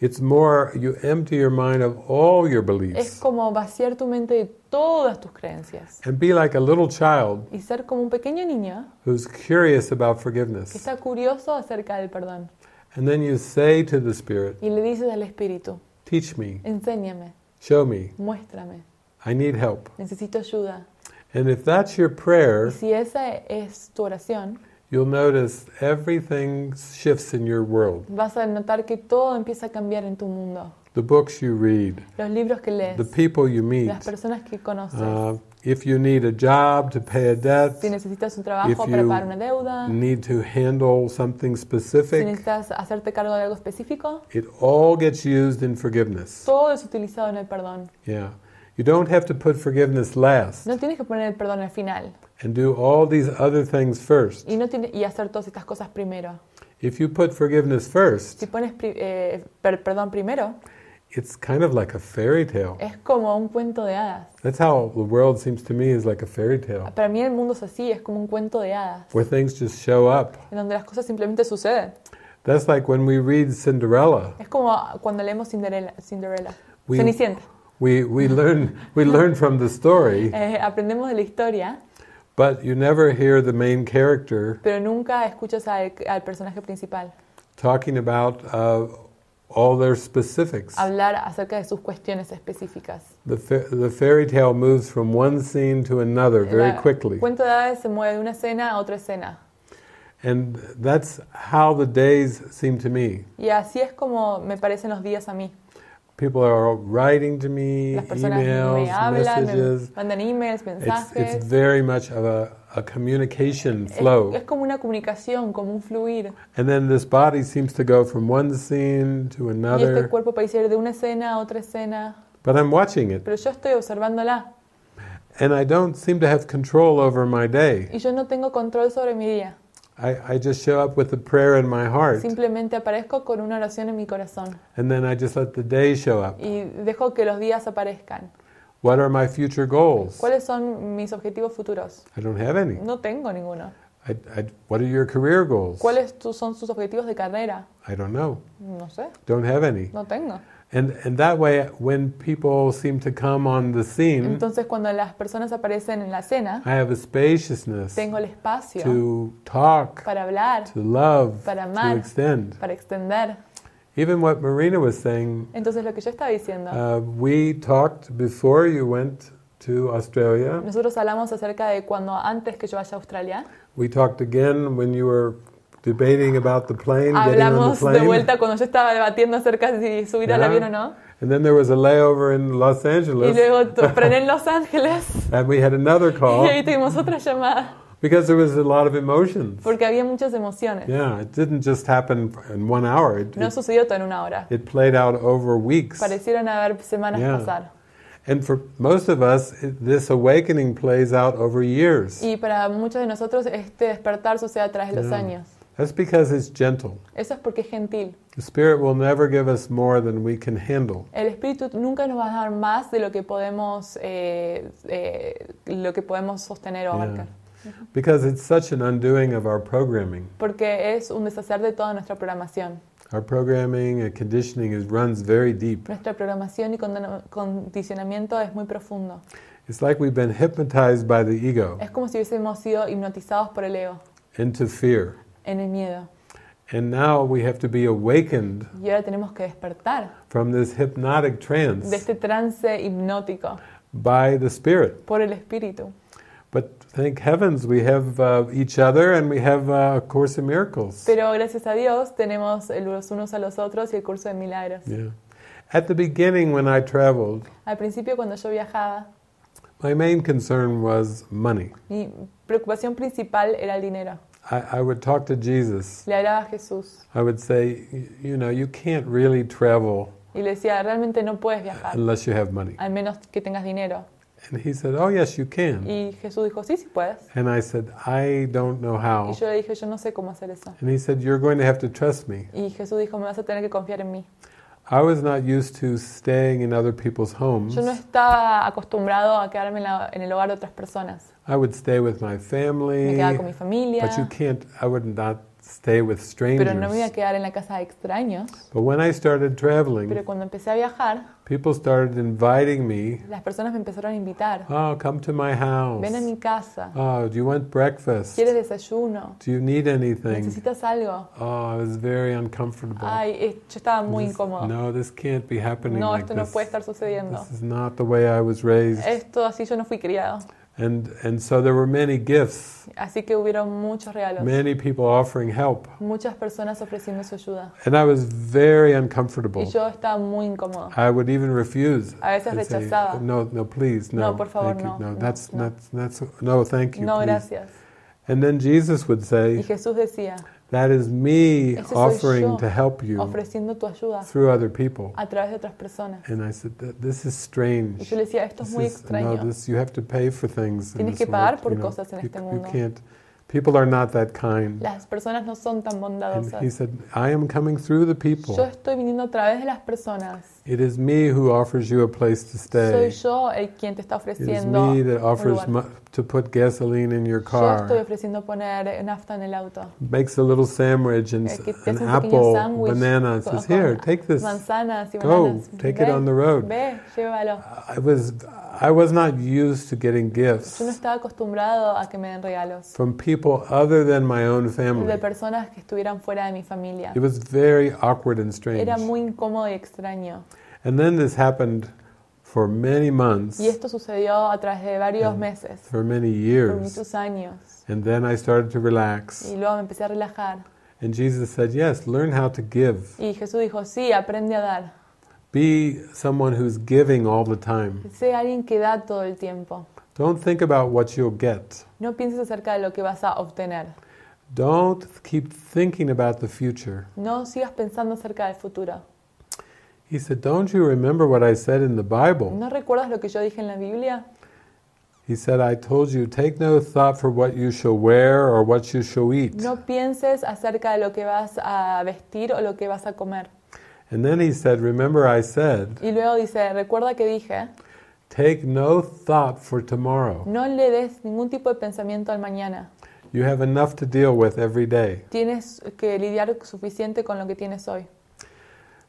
It's more you empty your mind of all your beliefs. Es como vaciar tu mente de todas tus creencias. And be like a little child. Y ser como un pequeño niño. Who's curious about forgiveness. Que está curioso acerca del perdón. And then you say to the spirit. Y le dices al espíritu. Teach me. Enséñame. Show me. Muéstrame. I need help. Necesito ayuda. And if that's your prayer, si esa es tu oración, you'll notice everything shifts in your world. Vas a notar que todo empieza a cambiar en tu mundo. The books you read, los libros que lees, the people you meet, las personas que conoces. Uh, if you need a job to pay a debt, si necesitas un trabajo para pagar una deuda, need to handle something specific, si necesitas hacerte cargo de algo específico, it all gets used in forgiveness. Todo es utilizado en el perdón. Yeah. You don't have to put forgiveness last. No tienes que poner el perdón al final. And do all these other things first. Y no tiene, y hacer todas estas cosas primero. If you put forgiveness first. Si pones eh, perdón primero. It's kind of like a fairy tale. Es como un cuento de hadas. That's how the world seems to me is like a fairy tale. Para mí el mundo es así, es como un cuento de hadas. Where things just show up. En donde las cosas simplemente suceden. That's like when we read Cinderella. Es como cuando leemos Cinderella. Cinderella. We, Cenicienta. We, we, mm-hmm. learn, we learn from the story. Eh, aprendemos de la historia. But you never hear the main character. Pero nunca escuchas al, al personaje principal. Talking about uh, all their specifics. Hablar acerca de sus cuestiones específicas. The, fa the fairy tale moves from one scene to another very quickly. cuento de hadas se mueve de una escena a otra escena. And that's how the days seem to me. Y así es como me parecen los días a mí. People are writing to me, emails, me hablan, messages. Me mandan emails, mensajes. It's, it's very much of a, a communication flow. Es, es, como una comunicación, como un fluir. And then this body seems to go from one scene to another. Y este cuerpo parece ir de una escena a otra escena. But I'm watching it. Pero yo estoy observándola. And I don't seem to have control over my day. Y yo no tengo control sobre mi día. I, I, just show up with a prayer in my heart. Simplemente aparezco con una oración en mi corazón. And then I just let the day show up. Y dejo que los días aparezcan. What are my future goals? ¿Cuáles son mis objetivos futuros? I don't have any. No tengo ninguno. I, I, what are your career goals? ¿Cuáles son sus objetivos de carrera? I don't know. No sé. Don't have any. No tengo. And, and that way, when people seem to come on the scene, Entonces, cuando las personas aparecen en la cena, I have a spaciousness tengo el espacio to talk, para hablar, to love, para amar, to extend. para extender. Even what Marina was saying, Entonces, lo que yo estaba diciendo, uh, we talked before you went to Australia. Nosotros hablamos acerca de cuando antes que yo vaya a Australia. We talked again when you were debating about the plane, Hablamos the plane. de vuelta cuando yo estaba debatiendo acerca de si subir yeah. al avión o no. And then there was a layover in Los Angeles. Y luego frené en Los Ángeles. and we had another call. Y ahí tuvimos otra llamada. Because there was a lot of emotions. Porque había muchas emociones. Yeah, it didn't just happen in one hour. It, no sucedió todo en una hora. It played out over weeks. Parecieron haber semanas yeah. pasar. And for most of us, this awakening plays out over years. Y para muchos de nosotros este despertar sucede a través de los años. That's because it's gentle. Eso es porque es gentil. The Spirit will never give us more than we can handle. El Espíritu nunca nos va a dar más de lo que podemos, eh, eh, lo que podemos sostener o abarcar. Yeah. Because it's such an undoing of our programming. Porque es un deshacer de toda nuestra programación. Our programming and conditioning is, runs very deep. Nuestra programación y condicionamiento es muy profundo. It's like we've been hypnotized by the ego. Es como si hubiésemos sido hipnotizados por el ego. Into fear. en el miedo. And now we have to be awakened Y ahora tenemos que despertar from this hypnotic trance de este trance hipnótico by the Spirit. por el Espíritu. But thank heavens we have uh, each other and we have uh, A Course in Miracles. Pero gracias a Dios tenemos los unos a los otros y el curso de milagros. Yeah. At the beginning, when I traveled, Al principio cuando yo viajaba, my main concern was money. mi preocupación principal era el dinero. I, I would talk to Jesus. Le hablaba a Jesús. I would say, you know, you can't really travel Y le decía, realmente no puedes viajar, unless you have money. al menos que tengas dinero. And he said, oh yes, you can. Y Jesús dijo, sí, sí puedes. And I said, I don't know how. Y yo le dije, yo no sé cómo hacer eso. And he said, you're going to have to trust me. Y Jesús dijo, me vas a tener que confiar en mí. I was not used to staying in other people's homes. Yo no estaba acostumbrado a quedarme en, la- en el hogar de otras personas. I would stay with my family. Me quedaba con mi familia. But you can't, I would not stay with strangers. Pero no me iba a quedar en la casa de extraños. But when I started traveling, Pero cuando empecé a viajar, people started inviting me. Las personas me empezaron a invitar. Oh, come to my house. Ven a mi casa. Oh, do you want breakfast? ¿Quieres desayuno? Do you need anything? ¿Necesitas algo? Oh, I was very uncomfortable. Ay, eh, yo estaba muy this, incómodo. No, this can't be happening. No, like esto this. no puede estar sucediendo. This is not the way I was raised. Esto así yo no fui criado. And, and so there were many gifts. Así que hubieron muchos regalos. Many people offering help. Muchas personas ofreciendo su ayuda. And I was very uncomfortable. Y yo estaba muy incómodo. I would even refuse. A veces rechazaba. Say, no, no, please, no. No, por favor, no, no. No, that's, no. That's, that's, no, thank you. No, please. gracias. And then Jesus would say, y Jesús decía, that is me Ese offering to help you tu ayuda through other people. a través de otras personas. And I said, this is strange. Y yo le decía, esto this es muy is, extraño. No, this, you have to pay for things you can't, people are not that kind. Las personas no son tan bondadosas. And he said, I am coming through the people. Yo estoy viniendo a través de las personas. It is me who offers you a place to stay. Soy yo el quien te está ofreciendo It is me that offers to put gasoline in your car. Yo estoy ofreciendo poner nafta en el auto. Makes a little sandwich and eh, an apple, bananas. Says, here, take this. Manzanas y bananas. Go, take Ve. it on the road. Ve, llévalo. I was, I was not used to getting gifts. Yo no estaba acostumbrado a que me den regalos. From people other than my own family. De personas que estuvieran fuera de mi familia. It was very awkward and strange. Era muy incómodo y extraño. And then this happened. For many months. Y esto sucedió a través de varios meses. For many years. Por muchos años. And then I started to relax. Y luego me empecé a relajar. And Jesus said, "Yes, learn how to give." Y Jesús dijo, "Sí, aprende a dar." Be someone who's giving all the time. Sé alguien que da todo el tiempo. Don't think about what you'll get. No pienses acerca de lo que vas a obtener. Don't keep thinking about the future. No sigas pensando acerca del futuro. "Don't you remember what said the ¿No recuerdas lo que yo dije en la Biblia? no pienses acerca de lo que vas a vestir o lo que vas a comer. Y luego dice, recuerda que dije. no le des ningún tipo de pensamiento al mañana. Tienes que lidiar suficiente con lo que tienes hoy.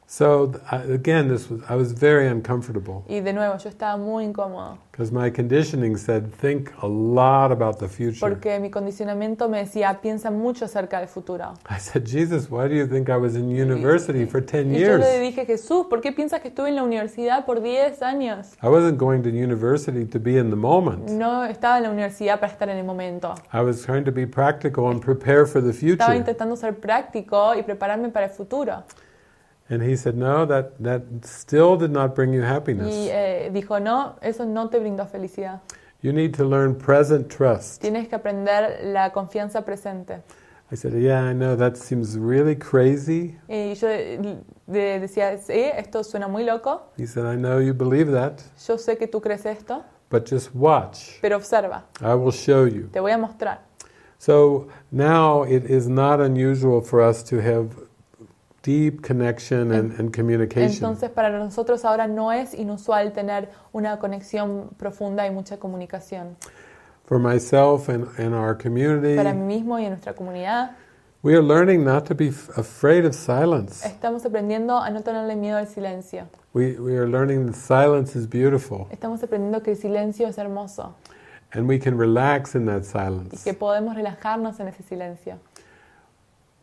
So again, this was, I was very uncomfortable. Y de nuevo, yo estaba muy incómodo. Because my conditioning said, think a lot about the future. Porque mi condicionamiento me decía, piensa mucho acerca del futuro. I said, Jesus, why do you think I was in university for 10 years? Y yo le dije, Jesús, ¿por qué piensas que estuve en la universidad por 10 años? I wasn't going to university to be in the moment. No estaba en la universidad para estar en el momento. I was trying to be practical and prepare for the future. Estaba intentando ser práctico y prepararme para el futuro. And he said, no, that, that still did not bring you happiness. Y eh, dijo, no, eso no te brindó felicidad. You need to learn present trust. Tienes que aprender la confianza presente. I said, yeah, I know, that seems really crazy. Y yo de, decía, sí, esto suena muy loco. He said, I know you believe that. Yo sé que tú crees esto. But just watch. Pero observa. I will show you. Te voy a mostrar. So now it is not unusual for us to have deep connection and, and communication. Entonces para nosotros ahora no es inusual tener una conexión profunda y mucha comunicación. For myself and, and our community. Para mí mismo y en nuestra comunidad. We are learning not to be afraid of silence. Estamos aprendiendo a no tenerle miedo al silencio. We, we are learning that silence is beautiful. Estamos aprendiendo que el silencio es hermoso. And we can relax in that silence. Y que podemos relajarnos en ese silencio.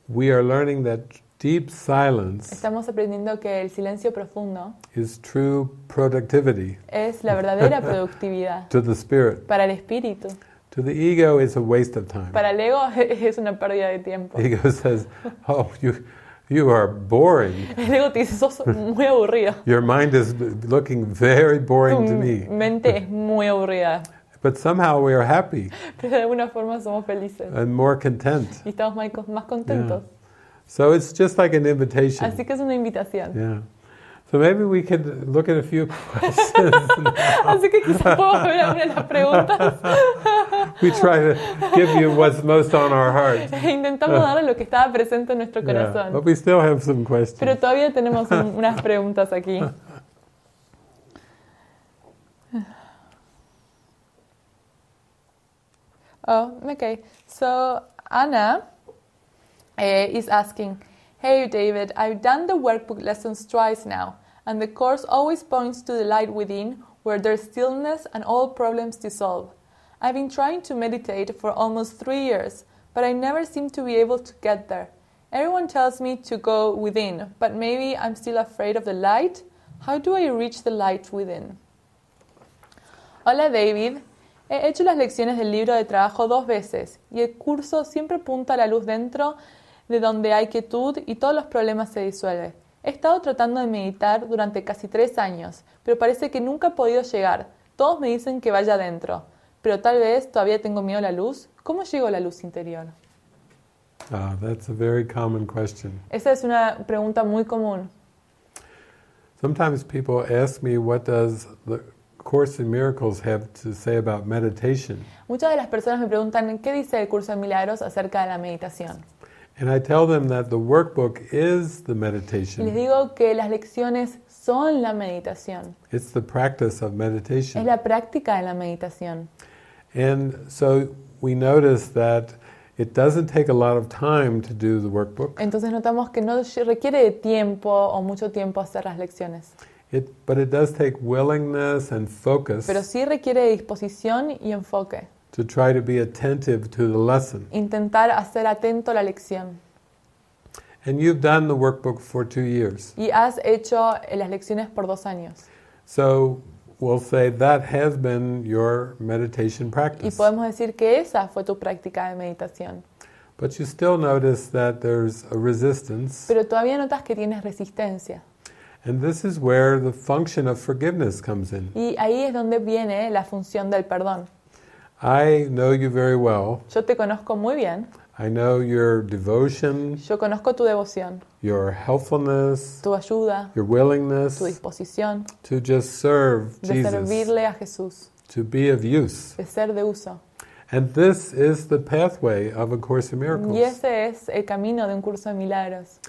We are learning that Estamos aprendiendo que el silencio profundo is true productivity es la verdadera productividad para el espíritu. Para el ego es una pérdida de tiempo. Ego "Oh, you are boring." El ego dice, "Sos muy aburrido." Your mind is looking very boring to me. Tu mente es muy aburrida. But somehow we are happy. Pero de alguna forma somos felices. And more content. Y estamos más contentos. So it's just like an invitation. Así que es una invitación. Yeah. So maybe we could look at a few questions. Así que quizás podemos ver las preguntas. we try to give you what's most on our heart. Intentamos uh, darle lo que estaba presente en nuestro corazón. Yeah, but we still have some questions. Pero todavía tenemos un, unas preguntas aquí. Oh, okay. So Anna uh, is asking, Hey David, I've done the workbook lessons twice now, and the course always points to the light within where there's stillness and all problems dissolve. I've been trying to meditate for almost three years, but I never seem to be able to get there. Everyone tells me to go within, but maybe I'm still afraid of the light. How do I reach the light within? Hola David, he hecho las lecciones del libro de trabajo dos veces y el curso siempre apunta a la luz dentro de donde hay quietud y todos los problemas se disuelven. He estado tratando de meditar durante casi tres años, pero parece que nunca he podido llegar. Todos me dicen que vaya adentro, pero tal vez todavía tengo miedo a la luz. ¿Cómo llego a la luz interior? Ah, Esa es una pregunta muy común. Muchas de las personas me preguntan qué dice el curso de milagros acerca de la meditación. And I tell them that the workbook is the meditation. les digo que las lecciones son la meditación. It's the practice of meditation. Es la práctica de la meditación. And so we notice that it doesn't take a lot of time to do the workbook. Entonces notamos que no requiere de tiempo o mucho tiempo hacer las lecciones. It, but it does take willingness and focus. Pero sí requiere de disposición y enfoque. To try to be attentive to the lesson. Intentar hacer atento la lección. And you've done the workbook for two years. Y has hecho eh, las lecciones por dos años. So we'll say that has been your meditation practice. Y podemos decir que esa fue tu práctica de meditación. But you still notice that there's a resistance. Pero todavía notas que tienes resistencia. And this is where the function of forgiveness comes in. Y ahí es donde viene la función del perdón. I know you very well. Yo te conozco muy bien. I know your devotion. Yo conozco tu devoción. Your helpfulness. Tu ayuda. Your willingness. Tu disposición. To just serve de Jesus. servirle a Jesús. To be of use. De ser de uso. And this is the pathway of a course in miracles. Y ese es el camino de un curso de milagros.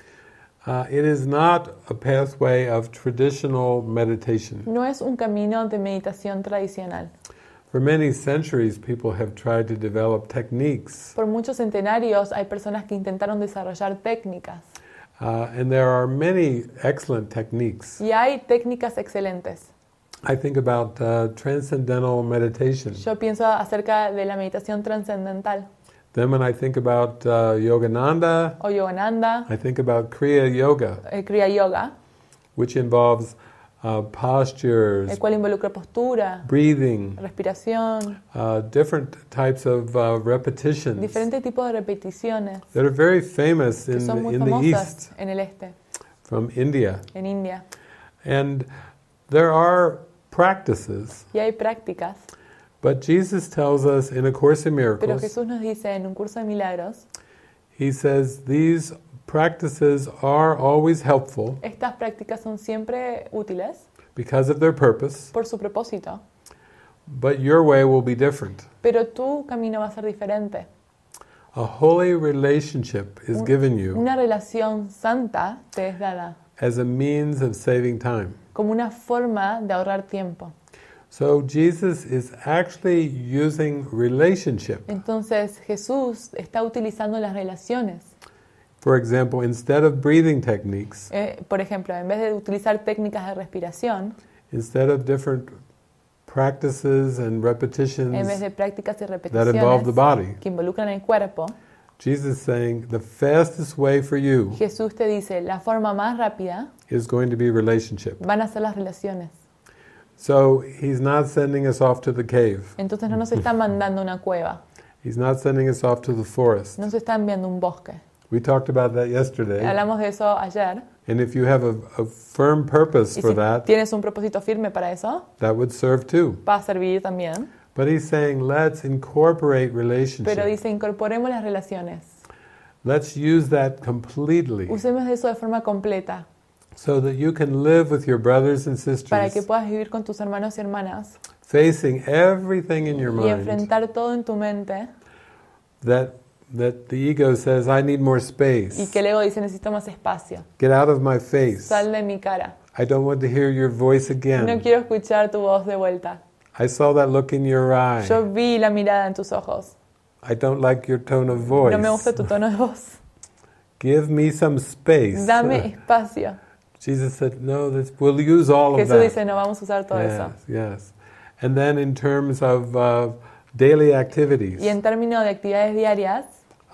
Uh, it is not a pathway of traditional meditation. No es un camino de meditación tradicional. For many centuries, people have tried to develop techniques. Por muchos centenarios hay personas que intentaron desarrollar técnicas. Uh, and there are many excellent techniques. Y hay técnicas excelentes. I think about uh, transcendental meditation. Yo pienso acerca de la meditación transcendental. Then when I think about uh, Yogananda, o Yogananda, I think about Kriya Yoga. Eh, Kriya Yoga, which involves uh, postures, el cual involucra postura, breathing, respiración, uh, different types of uh, repetitions, diferentes tipos de repeticiones, that are very famous in, in the East, en el este, from India, en India, and there are practices, y hay prácticas, but Jesus tells us in a Course in Miracles, pero Jesús nos dice en un curso de milagros, he says these practices are always helpful. Estas prácticas son siempre útiles. Because of their purpose. Por su propósito. But your way will be different. Pero tu camino va a ser diferente. A holy relationship is given you. Una relación santa te es dada. As a means of saving time. Como una forma de ahorrar tiempo. So Jesus is actually using relationship. Entonces Jesús está utilizando las relaciones. For example, instead of breathing techniques, eh, por ejemplo, en vez de utilizar técnicas de respiración, instead of different practices and repetitions en vez de prácticas y repeticiones. that involve the body, que involucran el cuerpo, Jesus is saying the fastest way for you Jesús te dice la forma más rápida is going to be relationship. Van a ser las relaciones. So he's not sending us off to the cave. Entonces no nos está mandando una cueva. He's not sending us off to the forest. No nos está enviando un bosque. We talked about that yesterday. Hablamos de eso ayer. And if you have a, a firm purpose y for that, tienes un propósito firme para eso, that would serve too. Va a servir también. But he's saying, let's incorporate relationships. Pero dice, incorporemos las relaciones. Let's use that completely. Usemos eso de forma completa. So that you can live with your brothers and sisters. Para que puedas vivir con tus hermanos y hermanas. Facing everything in your mind. Y enfrentar todo en tu mente. That that the ego says, I need more space. Y que el ego dice, necesito más espacio. Get out of my face. Sal de mi cara. I don't want to hear your voice again. No quiero escuchar tu voz de vuelta. I saw that look in your eye. Yo vi la mirada en tus ojos. I don't like your tone of voice. No me gusta tu tono de voz. Give me some space. Dame espacio. Jesus said, no, this, we'll use all Jesús of that. Jesús dice, no, vamos a usar todo yes, eso. Yes. And then in terms of uh, daily activities. Y en términos de actividades diarias.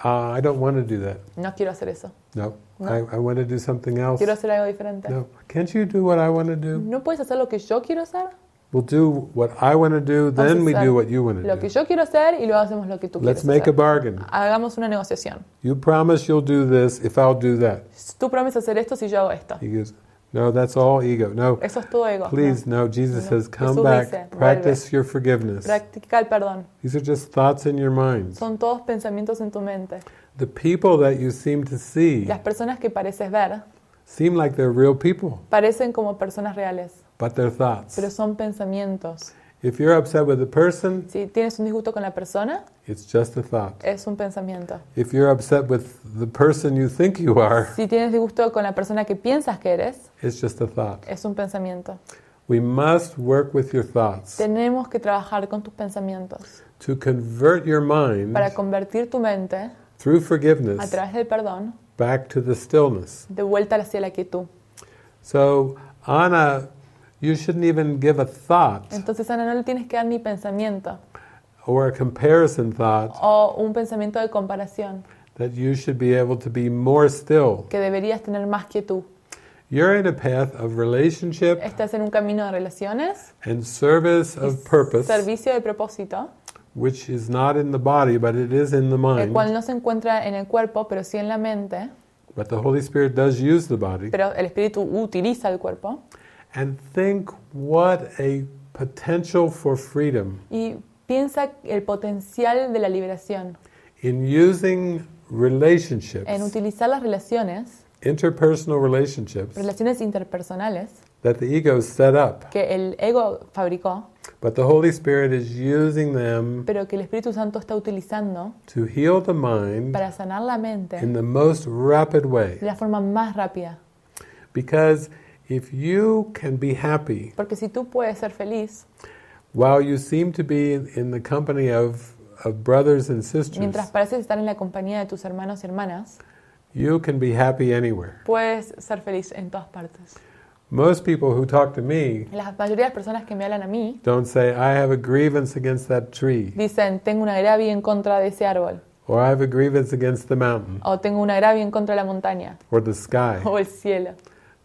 Uh, I don't want to do that. No quiero hacer eso. No. no. I, I want to do something else. Quiero hacer algo diferente. No. Can't you do what I want to do? No puedes hacer lo que yo quiero hacer. We'll do what I want to do, then we do what you want to do. Lo que yo quiero hacer y luego hacemos lo que tú Let's make hacer. a bargain. Hagamos una negociación. You promise you'll do this if I'll do that. Tú prometes hacer esto si yo hago esto. He goes, No, that's all ego. No. Eso es todo ego. Please, no. no. Jesus no. says, come Jesús back, dice, practice your forgiveness. Practica el perdón. These are just thoughts in your mind. Son todos pensamientos en tu mente. The people that you seem to see. Las personas que pareces ver. Seem like they're real people. Parecen como personas reales. But they're thoughts. Pero son pensamientos. If you're upset with the person, si tienes un disgusto con la persona, it's just a thought. Es un pensamiento. If you're upset with the person you think you are, si tienes disgusto con la persona que piensas que eres, it's just a thought. Es un pensamiento. We must work with your thoughts. Tenemos que trabajar con tus pensamientos. To convert your mind para convertir tu mente through forgiveness a través del perdón back to the stillness. De vuelta hacia la quietud. So Anna Entonces, Ana, no le tienes que dar ni pensamiento o un pensamiento de comparación, que deberías tener más que tú. Estás en un camino de relaciones, and servicio de propósito, el cual no se encuentra en el cuerpo, pero sí en la mente, pero el espíritu utiliza el cuerpo, And think what a potential for freedom. Y piensa el potencial de la liberación. In using relationships. En utilizar las relaciones. Interpersonal relationships. Relaciones interpersonales. That the ego set up. Que el ego fabricó. But the Holy Spirit is using them pero que el Espíritu Santo está utilizando to heal the mind para sanar la mente in the most rapid way. de la forma más rápida. Because you can be happy, porque si tú puedes ser feliz, seem mientras pareces estar en la compañía de tus hermanos y hermanas, you can be happy anywhere. Puedes ser feliz en todas partes. Most la mayoría de las personas que me hablan a mí Dicen, tengo una agravio en contra de ese árbol. O tengo una agravio en contra de la montaña. O el cielo.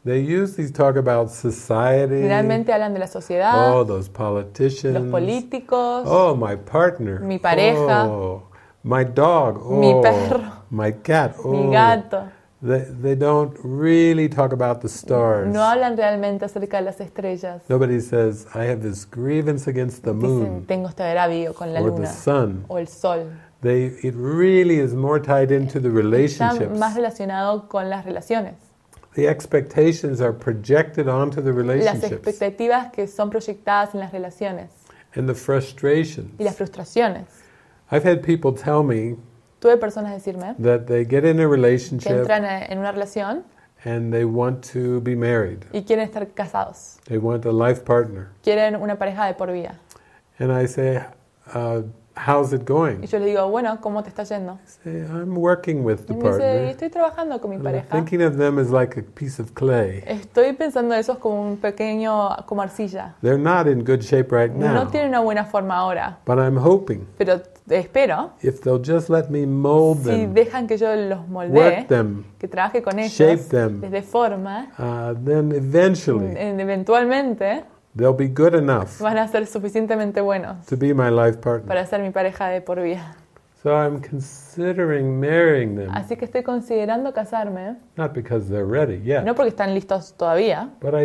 They usually talk about society. Generalmente hablan de la sociedad. Oh, those politicians. Los políticos. Oh, my partner. Mi pareja. Oh, my dog. Oh, mi perro. My cat. Oh. Mi gato. They, they don't really talk about the stars. No hablan realmente acerca de las estrellas. Nobody says, I have this grievance against the moon. Dicen, tengo este agravio con la or The sun. O el sol. They, it really is more tied into the relationships. Está más relacionado con las relaciones. The expectations are projected onto the relationships. Las expectativas que son proyectadas en las relaciones. And the frustrations. Y las frustraciones. I've had people tell me Tuve personas decirme that they get in a relationship que entran en una relación and they want to be married. y quieren estar casados. They want a life partner. Quieren una pareja de por vida. And I say, uh, How's it going? Y yo le digo, bueno, ¿cómo te está yendo? Say, I'm working with the y me partner. dice, estoy trabajando con mi pareja. thinking of them as like a piece of clay. Estoy pensando de esos como un pequeño, como arcilla. They're not in good shape right now. No tienen una buena forma ahora. But I'm hoping. Pero espero. If they'll just let me mold them. Si dejan que yo los moldee. Them, que trabaje con ellos. Shape them. Les forma. Uh, then eventually. Eventualmente. Van a ser suficientemente buenos para ser mi pareja de por vida. Así que estoy considerando casarme, no porque están listos todavía, pero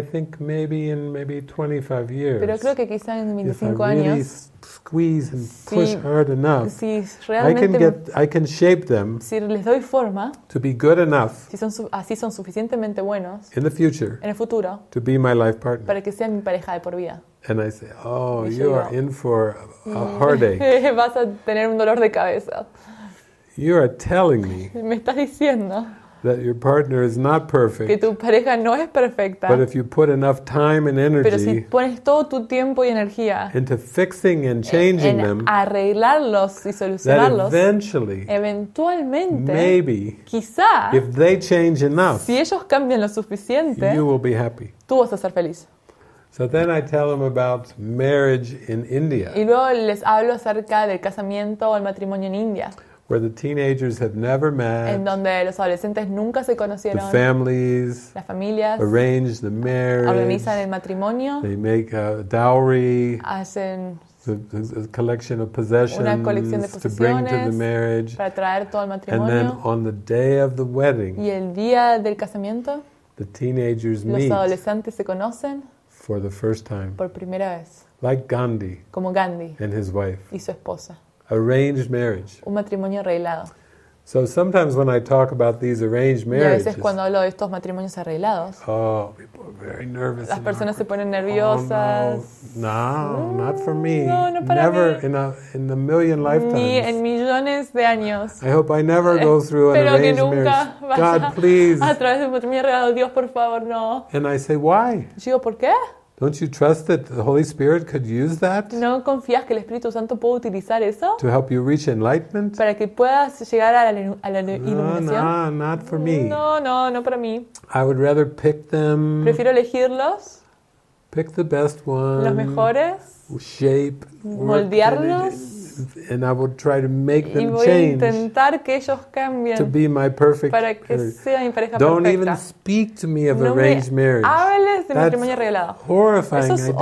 creo que quizá en 25 años, squeeze and push hard enough, si I can get, I can shape them. Si les doy forma, to be good enough. Si son así son suficientemente buenos. In the future. En el futuro. To be my life partner. Para que sea mi pareja de por vida. And I say, oh, y you are in for a, a mm. heartache. vas a tener un dolor de cabeza. You are telling me. me estás diciendo That your partner is not perfect, que tu pareja no es perfecta. But if you put enough time and energy pero si pones todo tu tiempo y energía into fixing and changing en, them, arreglarlos y solucionarlos, that eventually, eventualmente, maybe, quizá, if they change enough, si ellos cambian lo suficiente, you will be happy. tú vas a ser feliz. So then I tell them about marriage in India. Y luego les hablo acerca del casamiento o el matrimonio en India where the teenagers have never met, en donde los adolescentes nunca se conocieron, the families, las familias arrange the marriage, organizan el matrimonio, they make a dowry, hacen a, collection of possessions una colección de to bring to the marriage, para traer todo el matrimonio, and then on the day of the wedding, y el día del casamiento, the teenagers los meet adolescentes se conocen for the first time, por primera vez, like Gandhi, como Gandhi, and his wife, y su esposa arranged marriage. Un matrimonio arreglado. So sometimes when I talk about these arranged marriages, y a veces cuando hablo de estos matrimonios arreglados, oh, people are very nervous las personas se ponen nerviosas. Oh, no, no, not for me. No, no para never mí. in a in a million lifetimes. Ni en millones de años. I hope I never go through an arranged marriage. Pero que nunca marriage. God, A través de un matrimonio arreglado, Dios, por favor, no. And I say, why? Digo, ¿por qué? ¿No confías que el Espíritu Santo puede utilizar eso? Para que puedas llegar a la, iluminación. No, no, No, para mí. Prefiero elegirlos. Pick Los mejores. Moldearlos and I would try to make them change que ellos to be my perfect para que sea mi pareja Don't perfecta. even speak to me of no arranged me marriage. hables de That's matrimonio arreglado. Horrifying Eso es idea.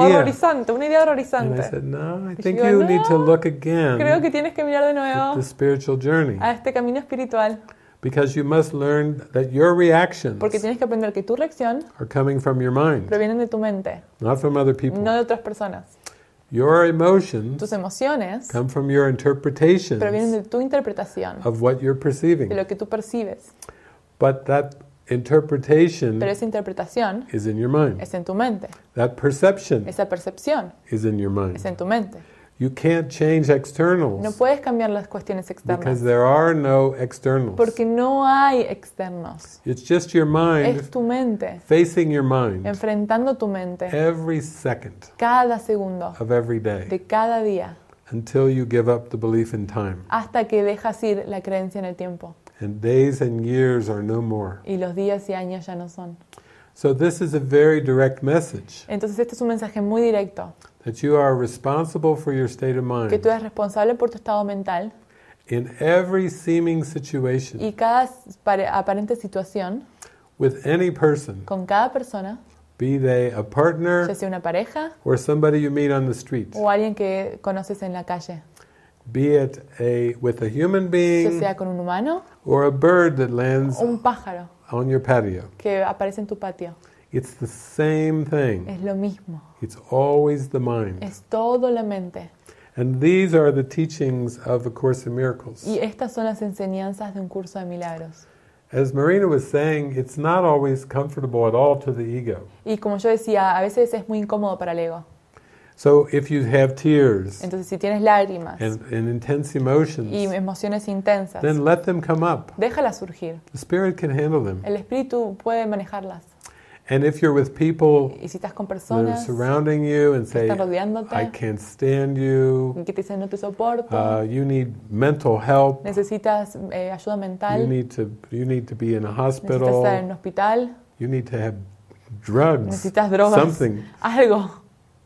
una idea horrorizante. And I said, no, I think digo, you no, need to look again. Creo que tienes que mirar de nuevo the spiritual journey. a este camino espiritual. Because you must learn that your reactions Porque tienes que aprender que tu reacción are coming from your mind, provienen de tu mente, not from other people. no de otras personas. Your emotions tus emociones come from your interpretations provienen de tu interpretación of what you're perceiving. de lo que tú percibes. But that interpretation Pero esa interpretación is in your mind. es en tu mente. That perception esa percepción is in your mind. es en tu mente. can't change No puedes cambiar las cuestiones externas. Porque no hay externos. just Es tu mente. Facing your mind. Enfrentando tu mente. Cada segundo. De cada día. Hasta que dejas ir la creencia en el tiempo. Y los días y años ya no son. Entonces este es un mensaje muy directo that you are responsible for your state of mind. Que tú eres responsable por tu estado mental. In every seeming situation. Y cada aparente situación. With any person. Con cada persona. Be they a partner. Ya sea una pareja. Or somebody you meet on the street. O alguien que conoces en la calle. Be it a with a human being. Ya sea con un humano. Or a bird that lands. Un pájaro. On your patio. Que aparece en tu patio. It's the same thing. Es lo mismo. It's always the mind. Es todo la mente. And these are the teachings of A Course in Miracles. Y estas son las enseñanzas de un curso de milagros. As Marina was saying, it's not always comfortable at all to the ego. Y como yo decía, a veces es muy incómodo para el ego. So if you have tears Entonces si tienes lágrimas and, and intense emotions, y emociones intensas, then let them come up. déjalas surgir. The spirit can handle them. El espíritu puede manejarlas. And if you're with people y si estás con personas surrounding you and say, I can't stand you, que te dicen, no te soporto, uh, you need mental help, necesitas eh, ayuda mental, you need, to, you need to be in a hospital, necesitas estar en hospital, you need to have drugs, necesitas drogas, something. algo.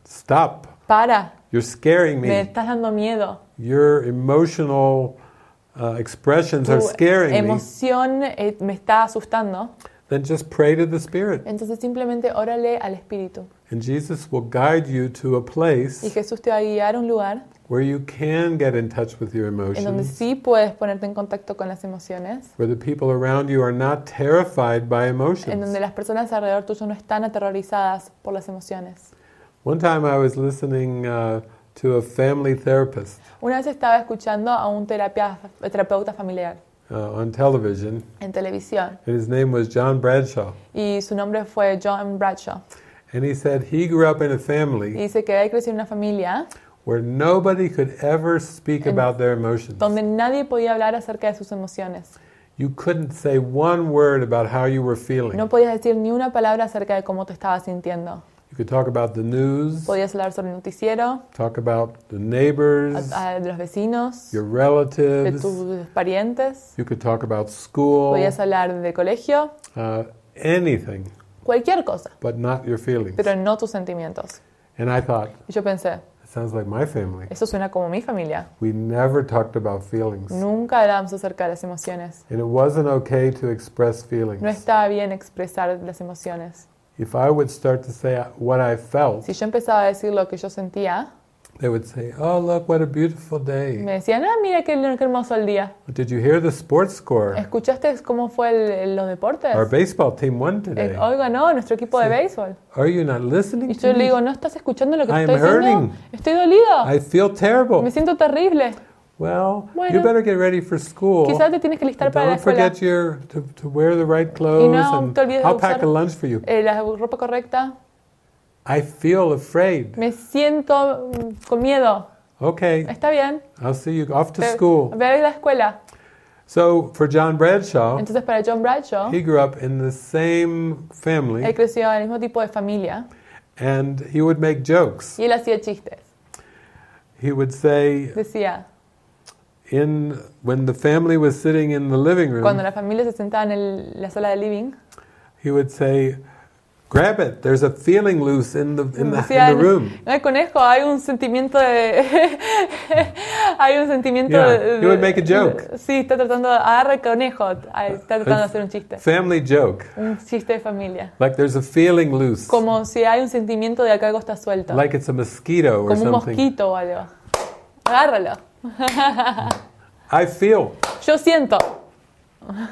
Stop. Para. You're scaring me. Me estás dando miedo. Your emotional uh, expressions tu are scaring emoción me. emoción eh, me está asustando. Then just pray to the Spirit. Entonces simplemente órale al Espíritu. And Jesus will guide you to a place y Jesús te va a guiar a un lugar where you can get in touch with your emotions. En donde sí puedes ponerte en contacto con las emociones. Where the people around you are not terrified by emotions. En donde las personas alrededor tuyo no están aterrorizadas por las emociones. One time I was listening uh, to a family therapist. Una vez estaba escuchando a un terapia, terapeuta familiar uh, on television. En televisión. And his name was John Bradshaw. Y su nombre fue John Bradshaw. And he said he grew up in a family. Y dice que él creció en una familia where nobody could ever speak en, about their emotions. Donde nadie podía hablar acerca de sus emociones. You couldn't say one word about how you were feeling. No podías decir ni una palabra acerca de cómo te estabas sintiendo. You could talk about the news. Podías hablar sobre el noticiero. Talk about the neighbors. A, a, de los vecinos. Your relatives. De tus parientes. You could talk about school. Podías hablar de colegio. Uh, anything. Cualquier cosa. But not your feelings. Pero no tus sentimientos. And I thought. Y yo pensé. Sounds like my family. Eso suena como mi familia. We never talked about feelings. Nunca hablamos acerca de las emociones. And it wasn't okay to express feelings. No estaba bien expresar las emociones. If I would start to say what I felt, si yo empezaba a decir lo que yo sentía, they would say, "Oh, look, what a beautiful day." Me decían, "Ah, mira qué, qué hermoso el día." Did you hear the sports score? ¿Escuchaste cómo fue el, el, los deportes? Our baseball team won today. Eh, oiga, ganó nuestro equipo so, de béisbol. Are you not listening? Y yo to le digo, me? "¿No estás escuchando lo que I estoy diciendo? Estoy dolido. I feel terrible. Me siento terrible." Well, bueno, you better get ready for school. Quizás te tienes que listar para la escuela. Don't forget your to, to wear the right clothes. Y no and I'll pack a lunch for you. Eh, la ropa correcta. I feel afraid. Me siento mm, con miedo. Okay. Está bien. I'll see you off to Ve, school. Ve a la escuela. So for John Bradshaw, Entonces para John Bradshaw, he grew up in the same family. Él creció en el mismo tipo de familia. And he would make jokes. Y él hacía chistes. He would say. Decía. in when the family was sitting in the living room. Cuando la familia se sentaba en la sala de living. He would say, "Grab it. There's a feeling loose in the in the, in the room." No conejo, hay un sentimiento de hay un sentimiento yeah, de, he would make a joke. Sí, está tratando de agarrar conejo, está tratando de hacer un chiste. Family joke. Un chiste de familia. Like there's a feeling loose. Como si hay un sentimiento de que algo está suelto. Like it's a mosquito or Como something. Como un mosquito o algo. Agárralo. I feel. Yo siento.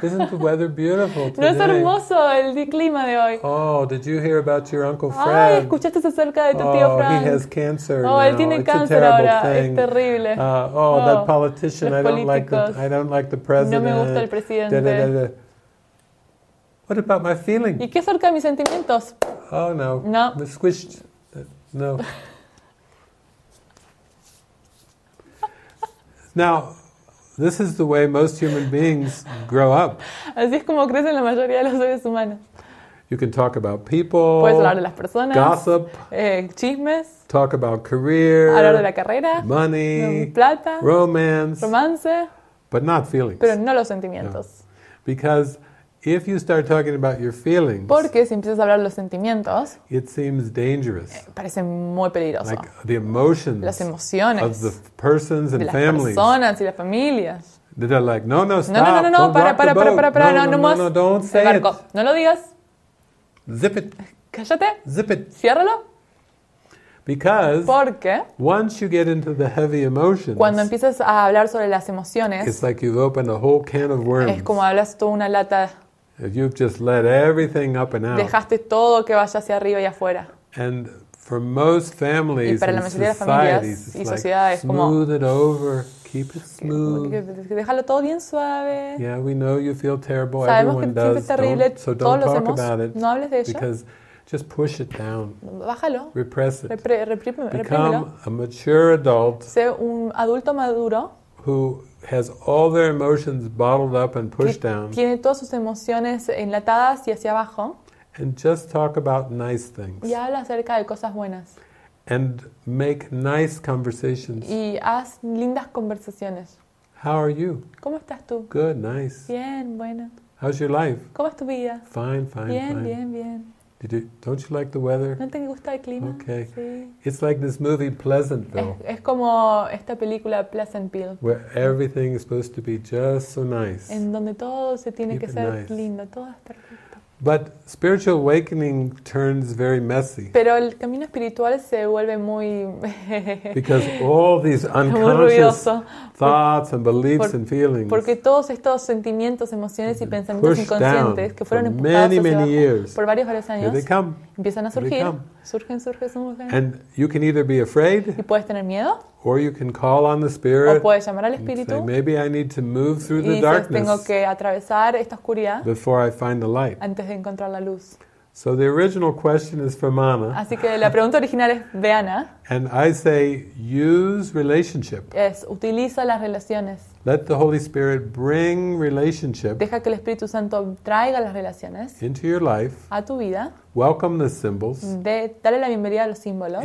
Isn't the weather beautiful today? No es hermoso el clima de hoy. Oh, did you hear about your uncle Fred? Ay, escuchaste acerca de tu tío oh, Frank. he has cancer. Oh, now. él tiene It's cáncer ahora. Thing. Es terrible. Uh, oh, oh, that politician. I don't like the, I don't like the president. No me gusta el presidente. Da, da, da. What about my feeling? ¿Y qué acerca de mis sentimientos? Oh no. No. The squished. No. Now, this is the way most human beings grow up. Así es como crecen la mayoría de los seres humanos. You can talk about people, Puedes hablar de las personas, gossip, eh, chismes, talk about career, hablar de la carrera, money, mm, plata, romance, romance, but not feelings. Pero no los sentimientos. No. Because If you start talking about your feelings, Porque si empiezas a hablar de los sentimientos, it seems dangerous. Eh, parece muy peligroso. Like the emotions las emociones of the persons and de las families. personas y las familias. That are like, no, no, stop. No, no, no, no, don't para, para, para, para, para, no, no, no, más. no, no, don't say Marco, it. No lo digas. Zip it. Cállate. Zip it. Ciérralo. Because Porque once you get into the heavy emotions, cuando empiezas a hablar sobre las emociones, it's like you've opened a whole can of worms. es como hablas toda una lata If you've just let everything up and out. Dejaste todo que vaya hacia arriba y afuera. And for most families y para la mayoría de las familias y sociedades, como smooth it over, keep it smooth. Déjalo todo bien suave. Yeah, we know you feel terrible. Sabemos Everyone que does. es terrible. Don't, so don't todos talk about it. No hables de ello. Because just push it down. Bájalo. Repress it. Repre, reprime, Become reprimilo. a mature adult. Sé un adulto maduro. Who has all their emotions bottled up and pushed down. Tiene todas sus emociones enlatadas y hacia abajo. And just talk about nice things. Y habla acerca de cosas buenas. And make nice conversations. Y haz lindas conversaciones. How are you? ¿Cómo estás tú? Good, nice. Bien, bueno. How's your life? ¿Cómo es tu vida? Fine, fine, bien, fine. Bien, bien, bien. Did you, don't you like the weather? ¿No te gusta el clima? Okay. Sí. It's like this movie Pleasantville. Es, es, como esta película Pleasantville. Where everything is supposed to be just so nice. En donde todo se tiene Keep que ser nice. lindo, todo es perfecto. But spiritual awakening turns very messy. Pero el camino espiritual se vuelve muy Because all these unconscious thoughts and beliefs por, and feelings. Porque todos estos sentimientos, emociones y pensamientos inconscientes que fueron empujados many, many years, por varios varios años they come, empiezan a surgir, surgen, surgen, surgen. And you can either be afraid. Y puedes tener miedo Or you can call on the Spirit. O puedes llamar al Espíritu. Say, Maybe I need to move through the y dices, darkness tengo que atravesar esta oscuridad before I find the light. antes de encontrar la luz. So the original question is from Anna, Así que la pregunta original es de Ana. and I say use relationship. Es, utiliza las relaciones. Deja que el Espíritu Santo traiga las relaciones a tu vida. dale la bienvenida a los símbolos.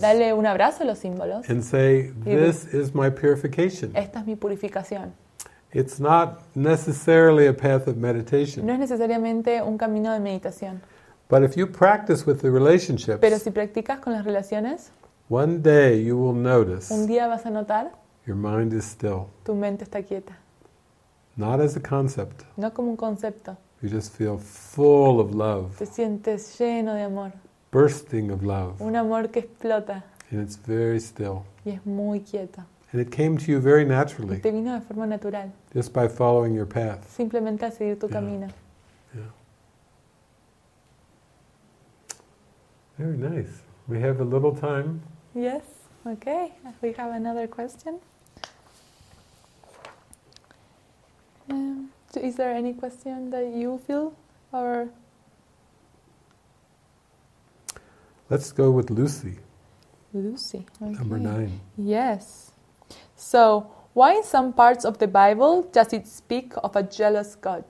Dale un abrazo a los símbolos. Y say, Esta es mi purificación. No es necesariamente un camino de meditación. Pero si practicas con las relaciones, un día vas a notar Your mind is still. Tu mente está quieta. Not as a concept. No como un concepto. You just feel full of love. Te sientes lleno de amor. Bursting of love. Un amor que explota. And it's very still. Y es muy quieto. And it came to you very naturally. Y te vino de forma natural. Just by following your path. Simplemente a seguir tu yeah. camino. Yeah. Very nice. We have a little time. Yes. Okay, we have another question. Um, is there any question that you feel or? Let's go with Lucy. Lucy. Okay. Number nine. Yes. So, why in some parts of the Bible does it speak of a jealous God?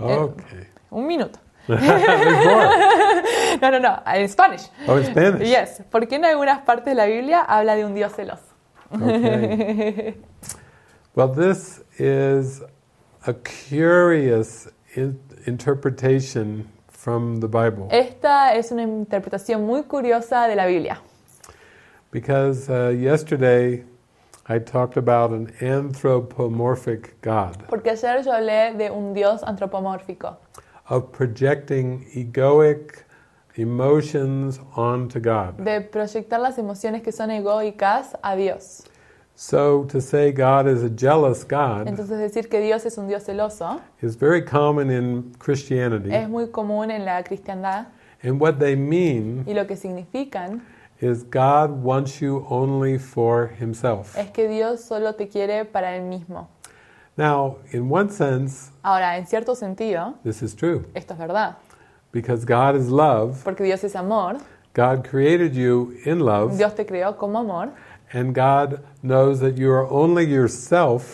Okay. Eh, un minuto. no, no, no, en Spanish. Oh, in Spanish. Yes, porque en algunas partes de la Biblia habla de un Dios celoso. okay. Well, this is a curious interpretation from the Bible. Esta es una interpretación muy curiosa de la Biblia. Because uh, yesterday I talked about an anthropomorphic God. Porque ayer yo hablé de un Dios antropomórfico. of projecting egoic emotions onto God. De proyectar las emociones que son egoicas a Dios. So to say God is a jealous God Entonces decir que Dios es un Dios celoso is very common in Christianity. es muy común en la cristiandad. And what they mean y lo que significan is God wants you only for himself. es que Dios solo te quiere para él mismo. Ahora, en cierto sentido, esto es verdad. love, Porque Dios es amor, Dios te creó como amor,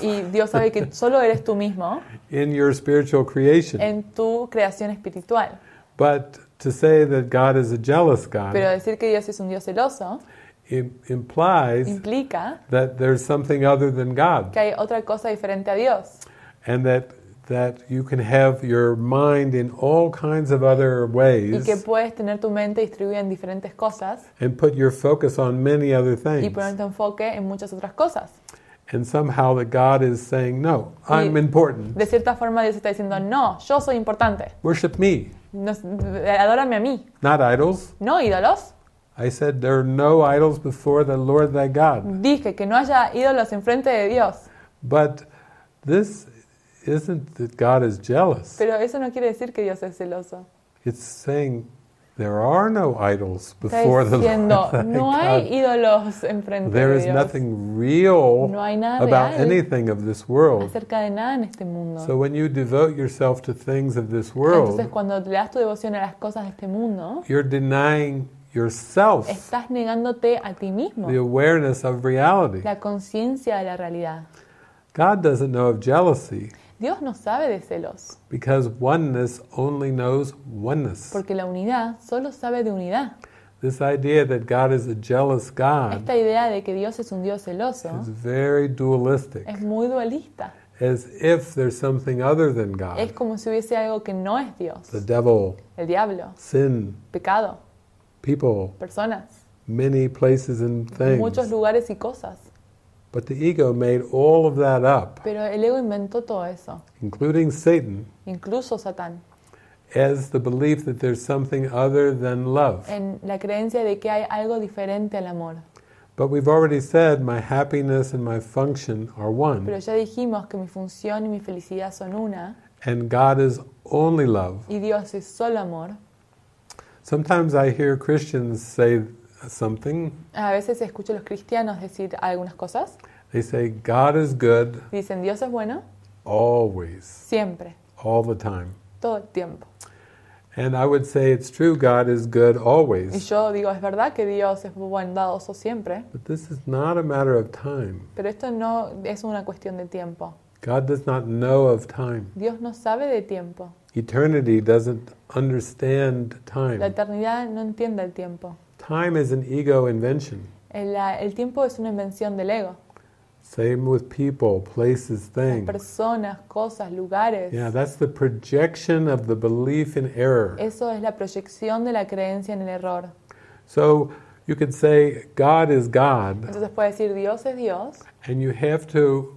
y Dios sabe que solo eres tú mismo en tu creación espiritual. Pero decir que Dios es un Dios celoso implies implica that there's something other than God. Que hay otra cosa diferente a Dios. And that that you can have your mind in all kinds of other ways. Y que puedes tener tu mente distribuida en diferentes cosas. And put your focus on many other things. Y poner tu enfoque en muchas otras cosas. And somehow that God is saying, no, I'm important. De cierta forma Dios está diciendo, no, yo soy importante. Worship me. adórame a mí. Not idols. No ídolos. I said, there are no idols before the Lord thy God. Dije que no haya ídolos enfrente de Dios. But this isn't that God is jealous. Pero eso no quiere decir que Dios es celoso. It's saying there are no idols before the diciendo, Lord. No hay ídolos enfrente there de Dios. There is nothing real no hay nada about anything of this world. Acerca de nada en este mundo. So when you devote yourself to things of this world, entonces cuando le das tu devoción a las cosas de este mundo, you're denying yourself. Estás negándote a ti mismo. The awareness of reality. La conciencia de la realidad. God doesn't know of jealousy. Dios no sabe de celos. Because oneness only knows oneness. Porque la unidad solo sabe de unidad. This idea that God is a jealous God Esta idea de que Dios es un Dios celoso is very dualistic. es muy dualista. As if there's something other than God. Es como si hubiese algo que no es Dios. The devil. El diablo. Sin. Pecado people, personas, many places and things. muchos lugares y cosas. But the ego made all of that up, Pero el ego inventó todo eso, including Satan, incluso Satán, as the belief that there's something other than love. en la creencia de que hay algo diferente al amor. But we've already said my happiness and my function are one. Pero ya dijimos que mi función y mi felicidad son una and God is only love. y Dios es solo amor. Sometimes I hear Christians say something. A veces escucho a los cristianos decir algunas cosas. They say God is good. Dicen Dios es bueno. Always. Siempre. All the time. Todo el tiempo. And I would say it's true God is good always. Y yo digo es verdad que Dios es bondadoso siempre. But this is not a matter of time. Pero esto no es una cuestión de tiempo. God does not know of time. Dios no sabe de tiempo. Eternity doesn't understand time. La eternidad no entiende el tiempo. Time is an ego invention. El, el tiempo es una invención del ego. Same with people, places, things. personas, cosas, lugares. Yeah, that's the projection of the belief in error. Eso es la proyección de la creencia en el error. So you could say God is God. Entonces puedes decir Dios es Dios. And you have to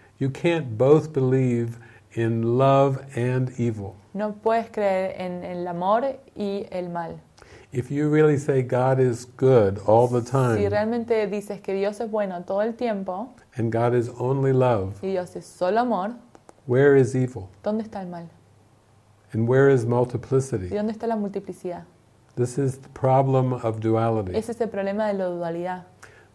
You can't both believe in love and evil. No puedes creer en el amor y el mal. If you really say God is good all the time, si realmente dices que Dios es bueno todo el tiempo, and God is only love, y Dios es solo amor, where is evil? ¿Dónde está el mal? And where is multiplicity? ¿Y dónde está la multiplicidad? This is the problem of duality. Ese es el problema de la dualidad.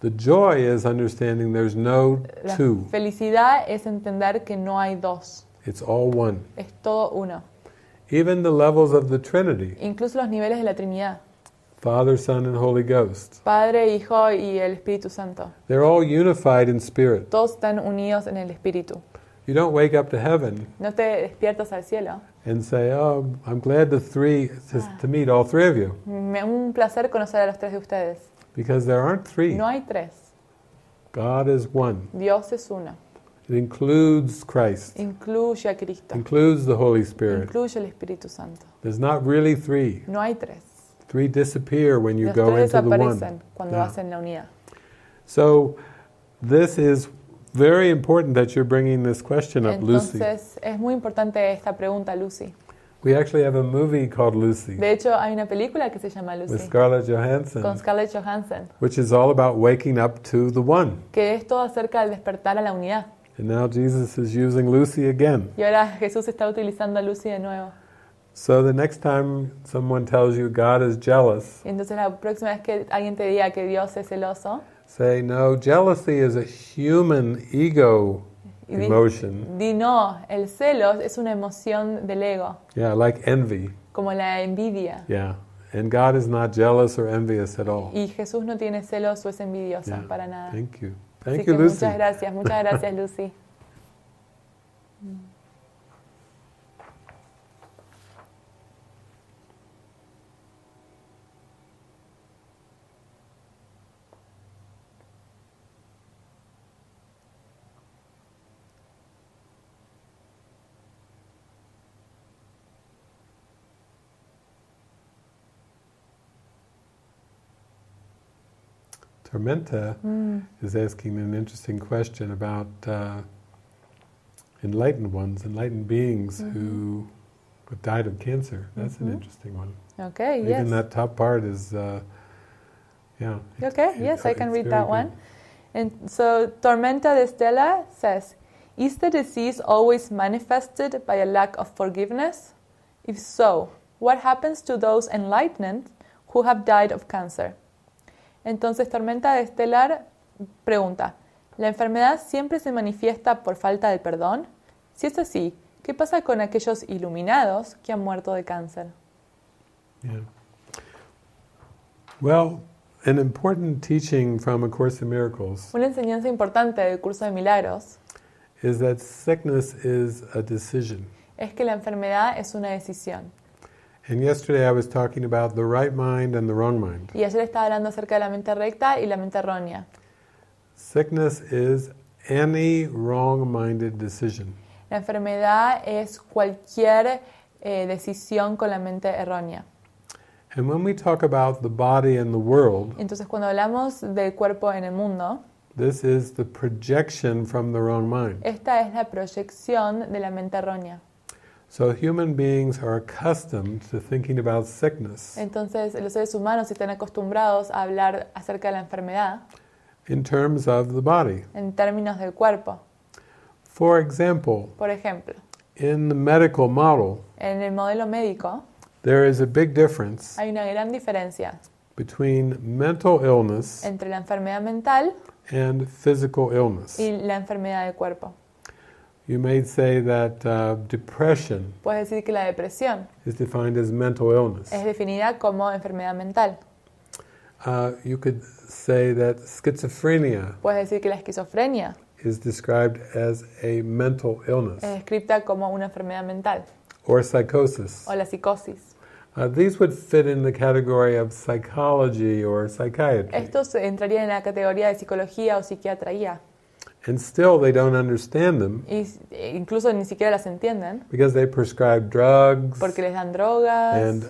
The joy is understanding there's no La two. felicidad es entender que no hay dos. It's all one. Es todo uno. Even the levels of the Trinity. Incluso los niveles de la Trinidad. Father, Son, and Holy Ghost. Padre, Hijo y el Espíritu Santo. They're all unified in spirit. Todos están unidos en el Espíritu. You don't wake up to heaven. No te despiertas al cielo. And say, oh, I'm glad the three to, to meet all three of you. Me un placer conocer a los tres de ustedes. Because there aren't three. No hay tres. God is one. Dios es una. It includes Christ. Incluye a Cristo. Includes the Holy Spirit. Incluye el Espíritu Santo. There's not really three. No hay tres. Three disappear when you Los go into the one. Cuando yeah. vas la unidad. So this is very important that you're bringing this question up, Entonces, Lucy. Entonces es muy importante esta pregunta, Lucy. We actually have a movie called Lucy. De hecho, hay una película que se llama Lucy. With Scarlett Johansson. Con Scarlett Johansson. Which is all about waking up to the one. Que es todo acerca del despertar a la unidad. And now Jesus is using Lucy again. Y ahora Jesús está utilizando a Lucy de nuevo. So the next time someone tells you God is jealous. Entonces la próxima vez que alguien te diga que Dios es celoso. Say no, jealousy is a human ego Emotion. Di, di, no, el celos es una emoción del ego. Yeah, like envy. Como la envidia. Yeah. And God is not jealous or envious at all. Y Jesús no tiene celos o es envidioso yeah. para nada. Thank you. Thank Así you, que Lucy. Muchas gracias, muchas gracias, Lucy. Sacramento mm. is asking an interesting question about uh, enlightened ones, enlightened beings mm-hmm. who died of cancer. That's mm-hmm. an interesting one. Okay, Even yes. Even that top part is, uh, yeah. Okay, it, yes, it, I can read that good. one. And so Tormenta de Stella says, Is the disease always manifested by a lack of forgiveness? If so, what happens to those enlightened who have died of cancer? Entonces Tormenta de Estelar pregunta, ¿la enfermedad siempre se manifiesta por falta de perdón? Si es así, ¿qué pasa con aquellos iluminados que han muerto de cáncer? Well, an important teaching from a Course in Miracles. Una enseñanza importante del curso de milagros. Is that sickness is a decision. Es que la enfermedad es una decisión. And yesterday I was talking about the right mind and the wrong mind. Y ayer estaba hablando acerca de la mente recta y la mente errónea. Sickness is any wrong-minded decision. La enfermedad es cualquier eh, decisión con la mente errónea. And when we talk about the body and the world, entonces cuando hablamos del cuerpo en el mundo, this is the projection from the wrong mind. Esta es la proyección de la mente errónea. So human beings are accustomed to thinking about sickness. Entonces, los seres humanos están acostumbrados a hablar acerca de la enfermedad in terms of the body. en términos del cuerpo. For example, Por ejemplo, in the medical model, en el modelo médico there is a big difference hay una gran diferencia between mental illness entre la enfermedad mental and physical illness. y la enfermedad del cuerpo. You may say that uh, depression Puedes decir que la depresión is defined as mental illness. es definida como enfermedad mental. Uh, you could say that schizophrenia Puedes decir que la esquizofrenia is described as a mental illness es descrita como una enfermedad mental or psychosis. o la psicosis. Uh, these would fit in the category of psychology or psychiatry. Estos entrarían en la categoría de psicología o psiquiatría. And still they don't understand them. Y incluso ni siquiera las entienden. Because they prescribe drugs. Porque les dan drogas. And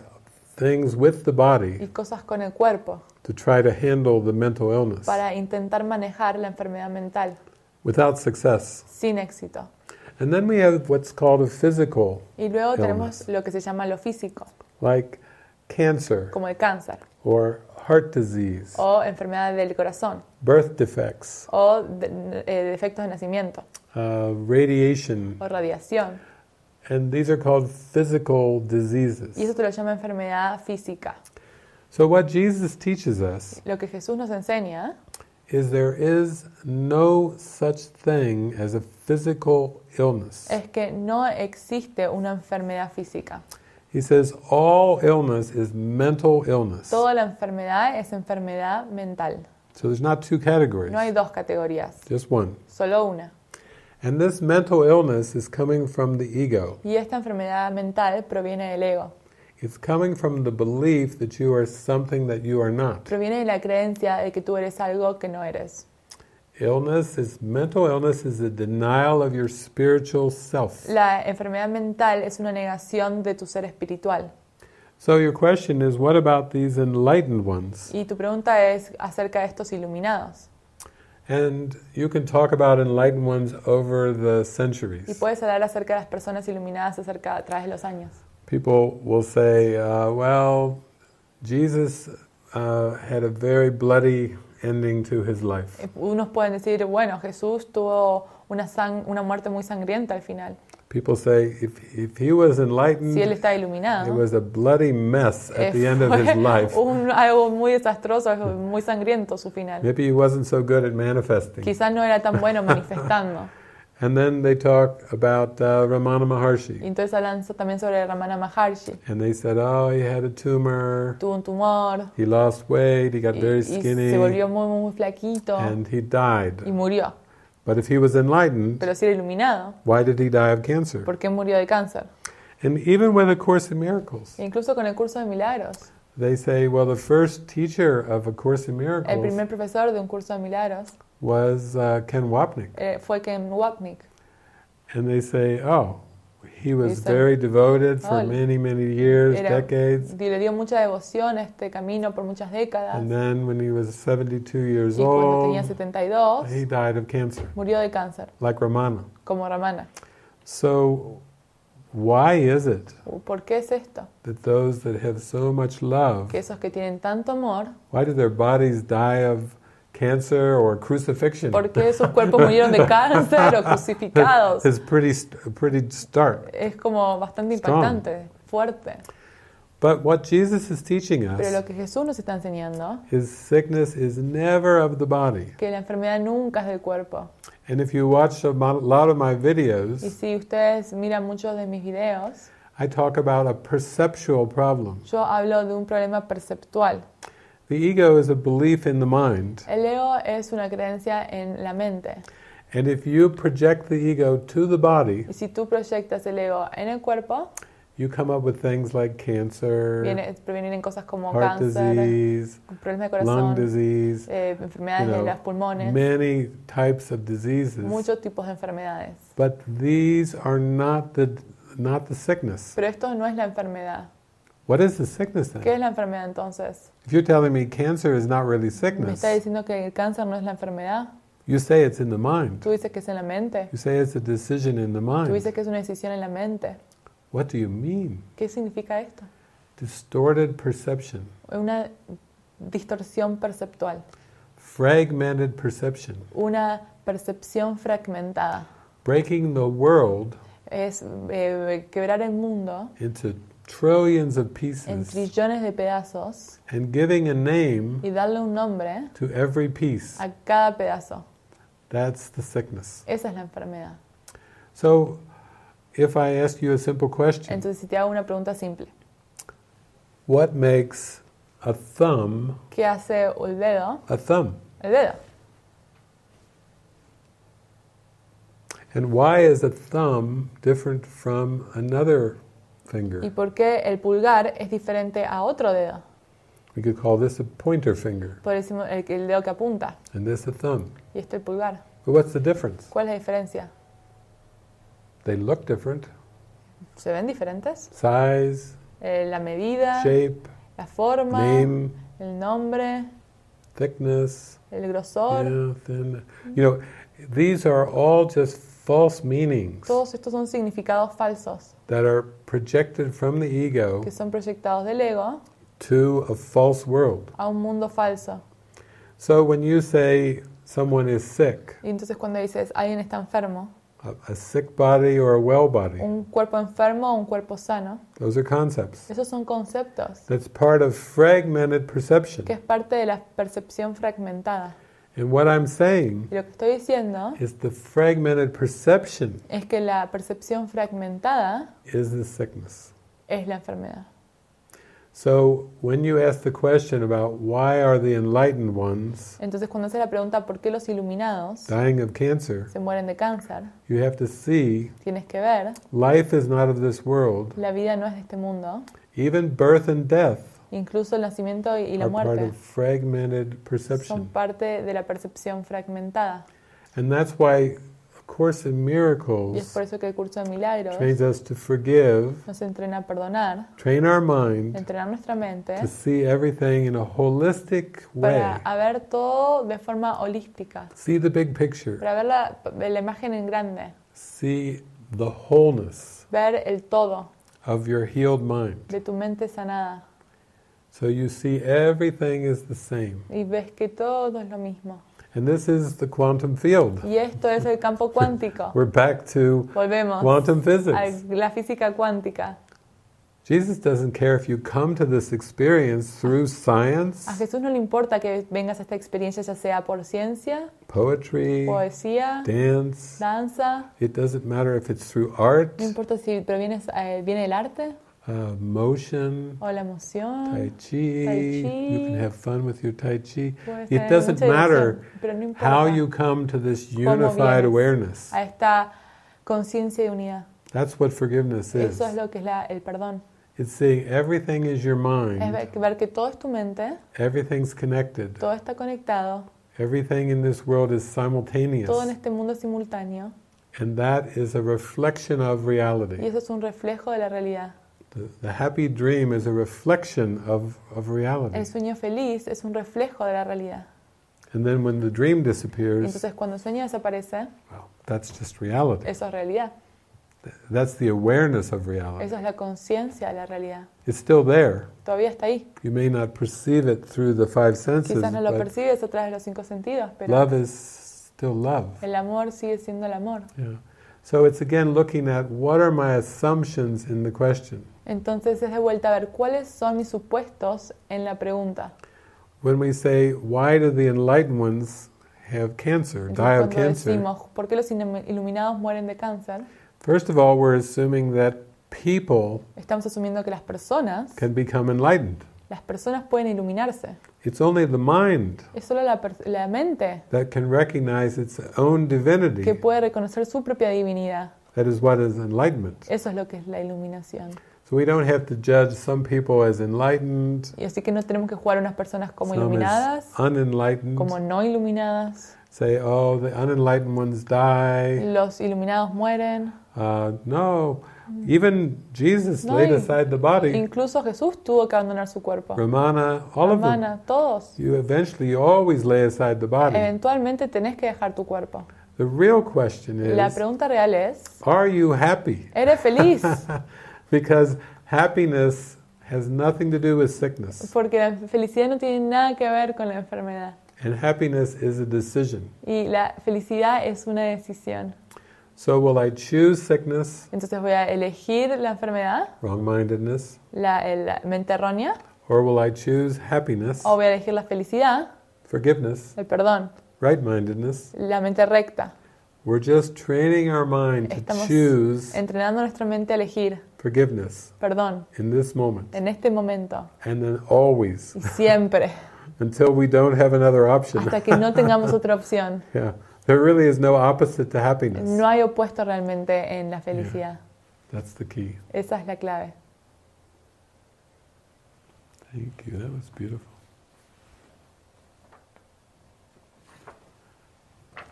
things with the body. Y cosas con el cuerpo. To try to handle the mental illness. Para intentar manejar la enfermedad mental. Without success. Sin éxito. And then we have what's called a physical. Y luego illness. tenemos lo que se llama lo físico. Like cancer. Como el cáncer. Or heart disease. O enfermedad del corazón. Birth defects. O de, eh, defectos de nacimiento. Uh, radiation. O radiación. And these are called physical diseases. Y eso te lo llama enfermedad física. So what Jesus teaches us Lo que Jesús nos enseña is there is no such thing as a physical illness. es que no existe una enfermedad física. He says all illness is mental illness. Toda la enfermedad es enfermedad mental. So there's not two categories. No hay dos categorías. Just one. Solo una. And this mental illness is coming from the ego. Y esta enfermedad mental proviene del ego. It's coming from the belief that you are something that you are not. Proviene de la creencia de que tú eres algo que no eres. Illness is mental illness is a denial of your spiritual self. La enfermedad mental es una negación de tu ser espiritual. So your question is, what about these enlightened ones? Y tu pregunta es acerca de estos iluminados. And you can talk about enlightened ones over the centuries. Y puedes hablar acerca de las personas iluminadas acerca a través de los años. People will say, uh, well, Jesus uh, had a very bloody ending to his life. Unos pueden decir, bueno, Jesús tuvo una, sang una muerte muy sangrienta al final. People say if, if he was enlightened, si él iluminado, it was a bloody mess at eh, the end of his life. Un, algo muy desastroso, muy sangriento su final. Maybe he wasn't so good at manifesting. Quizás no era tan bueno manifestando. and then they talk about uh, Ramana Maharshi. entonces hablan también sobre Ramana Maharshi. And they said, oh, he had a tumor. Tuvo un tumor. He lost weight. He got y, very skinny. Y se volvió muy muy flaquito. And he died. Y murió. But if he was enlightened, Pero si era iluminado, why did he die of cancer? ¿por qué murió de cáncer? And even with A Course in Miracles, E incluso con el curso de milagros. they say, well, the first teacher of A Course in El Miracles primer profesor de un curso de milagros was uh, Ken Wapnick. eh, fue Ken Wapnick. And they say, oh, He was very devoted for many, many years, era, decades. Le dio mucha devoción a este camino por muchas décadas. And then when he was 72 years cuando old, tenía 72, he died of cancer. Murió de cáncer. Like Ramana. Como Ramana. So why is it? ¿Por qué es esto? That those that have so much love. Que esos que tienen tanto amor. Why do their bodies die of cancer or crucifixion. Porque sus cuerpos murieron de cáncer o crucificados. It's pretty, pretty stark. Es como bastante Strong. fuerte. But what Jesus is teaching us Pero lo que Jesús nos está enseñando is sickness is never of the body. Que la enfermedad nunca es del cuerpo. And if you watch a lot of my videos, y si ustedes miran muchos de mis videos, I talk about a perceptual problem. Yo hablo de un problema perceptual. The ego is a belief in the mind. El ego es una creencia en la mente. And if you project the ego to the body, y si tú proyectas el ego en el cuerpo, you come up with things like cancer, viene, vienen cosas como heart cáncer, disease, problemas de corazón, lung disease, eh, enfermedades you know, de los pulmones, many types of diseases. Muchos tipos de enfermedades. But these are not the not the sickness. Pero esto no es la enfermedad. What is the sickness then? ¿Qué es la enfermedad entonces? If you're telling me cancer is not really sickness. Me está diciendo que el cáncer no es la enfermedad. You say it's in the mind. Tú dices que es en la mente. You say it's a decision in the mind. Tú dices que es una decisión en la mente. What do you mean? ¿Qué significa esto? Distorted perception. Una distorsión perceptual. Fragmented perception. Una percepción fragmentada. Breaking the world. Es eh, quebrar el mundo. Into trillions of pieces en trillones de pedazos and giving a name y darle un nombre to every piece. a cada pedazo. That's the sickness. Esa es la enfermedad. So, if I ask you a simple question, Entonces, si te hago una pregunta simple, what makes a thumb ¿qué hace el dedo? a thumb? El dedo. And why is a thumb different from another finger. ¿Y por qué el pulgar es diferente a otro dedo? We could call this a pointer finger. Podríamos el, el dedo que apunta. And this a thumb. Y este el pulgar. But what's the difference? ¿Cuál es la diferencia? They look different. Se ven diferentes. Size. Eh, la medida. Shape. La forma. Name. El nombre. Thickness. El grosor. Yeah, thin. You know, these are all just false meanings. Todos estos son significados falsos que son proyectados del ego a un mundo falso. Y entonces cuando dices alguien está enfermo, un cuerpo enfermo o un cuerpo sano, esos son conceptos que es parte de la percepción fragmentada. And what I'm saying lo que estoy diciendo is the fragmented perception es que la percepción fragmentada is the sickness. es la enfermedad. So when you ask the question about why are the enlightened ones Entonces cuando la pregunta por qué los iluminados dying of cancer, se mueren de cáncer, you have to see tienes que ver life is not of this world. La vida no es de este mundo. Even birth and death incluso el nacimiento y la muerte son parte de la percepción fragmentada. And that's why a Course Miracles y es por eso que el curso de milagros trains us to forgive, nos entrena a perdonar, train our mind, entrenar nuestra mente see everything in a holistic way, para ver todo de forma holística, see the big picture, para ver la, la imagen en grande, see the wholeness, ver el todo of your healed mind, de tu mente sanada. So you see everything is the same. Y ves que todo es lo mismo. And this is the quantum field. Y esto es el campo cuántico. We're back to Volvemos quantum physics. A la física cuántica. Jesus doesn't care if you come to this experience through science. A Jesús no le importa que vengas a esta experiencia ya sea por ciencia, poetry, poesía, dance, danza. It doesn't matter if it's through art. No importa si provienes eh, viene arte uh, motion, o la emoción, tai chi. tai chi. You can have fun with your Tai Chi. it doesn't matter no how you come to this unified awareness. A esta conciencia unidad. That's what forgiveness is. Eso es lo que es la, el perdón. It's seeing everything is your mind. Es ver que todo es tu mente. Everything's connected. Todo está conectado. Everything in this world is simultaneous. Todo en este mundo es simultáneo. And that is a reflection of reality. Y eso es un reflejo de la realidad. The, happy dream is a reflection of, of reality. El sueño feliz es un reflejo de la realidad. And then when the dream disappears, Entonces cuando el sueño desaparece, well, that's just reality. Eso es realidad. That's the awareness of reality. Esa es la conciencia de la realidad. It's still there. Todavía está ahí. You may not perceive it through the five senses. Quizás no lo percibes a través de los cinco sentidos, pero love is still love. El amor sigue siendo el amor. Yeah. So it's again looking at what are my assumptions in the question. Entonces es de vuelta a ver cuáles son mis supuestos en la pregunta. When we say, why do the enlightened ones have cancer, Decimos, ¿por qué los iluminados mueren de cáncer? First of all, we're assuming that people Estamos asumiendo que las personas can become enlightened. Las personas pueden iluminarse. It's only the mind es solo la, la mente that can recognize its own divinity. que puede reconocer su propia divinidad. That is what is enlightenment. Eso es lo que es la iluminación. So we don't have to judge some people as enlightened, y así que no tenemos que jugar a unas personas como some iluminadas, unenlightened. como no iluminadas. Say, oh, the unenlightened ones die. Los iluminados mueren. Uh, no, even Jesus no, laid aside the body. Incluso Jesús tuvo que abandonar su cuerpo. Ramana, all Ramana, of them. todos. You eventually you always lay aside the body. Eventualmente tenés que dejar tu cuerpo. The real question is, La pregunta real es, are you happy? ¿Eres feliz? Because happiness has nothing to do with sickness. Porque la felicidad no tiene nada que ver con la enfermedad. And happiness is a decision. Y la felicidad es una decisión. So will I choose sickness? Entonces voy a elegir la enfermedad. Wrong-mindedness. La, la mente errónea. Or will I choose happiness? O voy a elegir la felicidad. Forgiveness. El perdón. Right-mindedness. La mente recta. We're just training our mind Estamos to choose. Entrenando nuestra mente a elegir. forgiveness perdón in this moment en este momento and then always y siempre until we don't have another option hasta que no tengamos otra opción yeah there really is no opposite to happiness no hay opuesto realmente en la felicidad yeah. that's the key esa es la clave thank you that was beautiful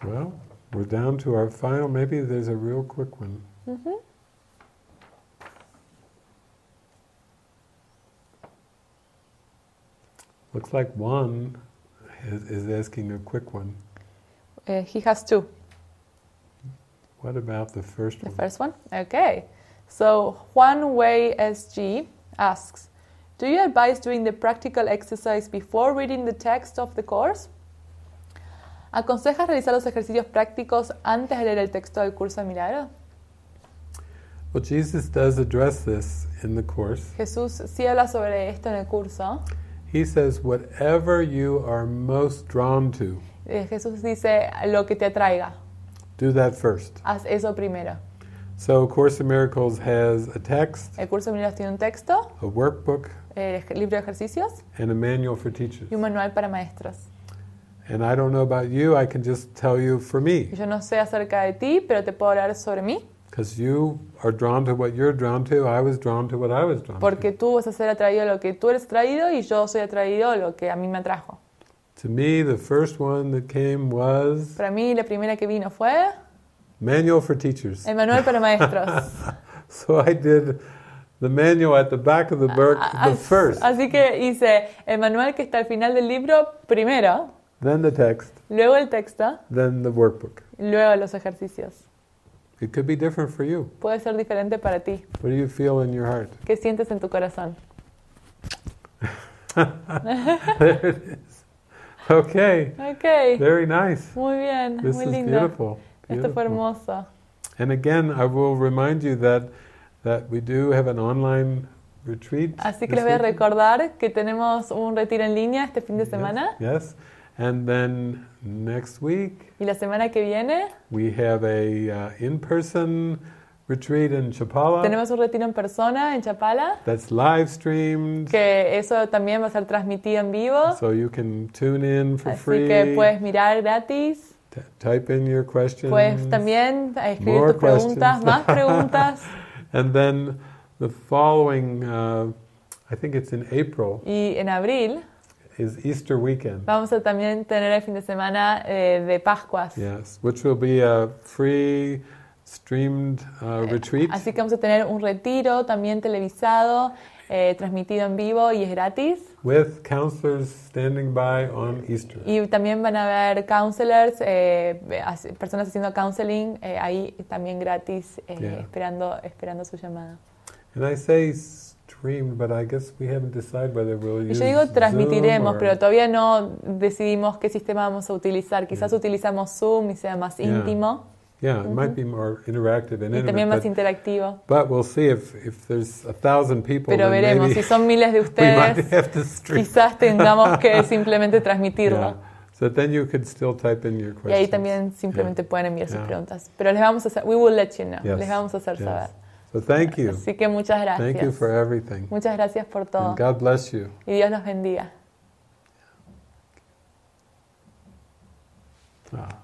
well we're down to our final maybe there's a real quick one mm-hmm. Looks like one is, is asking a quick one. Uh, he has two. What about the first the one? The first one? Okay. So Juan Huanwei SG asks, do you advise doing the practical exercise before reading the text of the course? ¿Aconsejas realizar los ejercicios prácticos antes de leer el texto del curso de milagros? Well, Jesus does address this in the course. Jesús sí habla sobre esto en el curso. He says, whatever you are most drawn to. Eh, Jesús dice lo que te atraiga. Do that first. Haz eso primero. So Course in Miracles has a text. El curso de milagros tiene un texto. A workbook. El libro de ejercicios. And a manual for teachers. Y un manual para maestros. And I don't know about you, I can just tell you for me. Yo no sé acerca de ti, pero te puedo hablar sobre mí. Porque tú vas a ser atraído a lo que tú eres atraído y yo soy atraído a lo que a mí me atrajo. To me, the first one that came was para mí la primera que vino fue Manual for Teachers. El manual para maestros. so I did the manual at the back of the book first. Así que hice el manual que está al final del libro primero. Then the text. Luego el texto. Then the workbook. Luego los ejercicios. It could be different for you. Puede ser diferente para ti. What do you feel in your heart? ¿Qué sientes en tu corazón? there it is. Okay. Okay. Very nice. Muy bien. This Muy is lindo. beautiful. beautiful. Esto fue hermoso. And again, I will remind you that that we do have an online retreat. Así que les voy a recordar que tenemos un retiro en línea este fin de semana. yes. yes. And then next week. Y la semana que viene. We have a uh, in-person retreat in Chapala. Tenemos un retiro en persona en Chapala. That's live streamed. Que eso también va a ser transmitido en vivo. So you can tune in for Así free. Así que puedes mirar gratis. T type in your questions. Puedes también eh, escribir more tus preguntas, más preguntas. and then the following, uh, I think it's in April. Y en abril. weekend. Vamos a también tener el fin de semana eh, de Pascuas. Yes, which will be a free streamed uh, eh, retreat. Así que vamos a tener un retiro también televisado, eh, transmitido en vivo y es gratis. With counselors standing by on Easter. Y también van a haber counselors, personas haciendo counseling ahí también gratis, esperando, esperando su llamada. And I say yo digo transmitiremos, pero todavía no decidimos qué sistema vamos a utilizar. Quizás utilizamos Zoom y sea más íntimo. Yeah, it might be more interactive and y también más interactivo. But, we'll see if, if there's people. Pero veremos si son miles de ustedes. Quizás tengamos que simplemente transmitirlo. So then you could still type in your questions. Y ahí también simplemente pueden enviar sus preguntas. Pero les vamos a hacer, we will let you know. Les vamos a hacer saber. So thank you. Así que muchas gracias. Thank you for everything. Muchas gracias por todo. And God bless you. Y Dios los bendiga. Ah.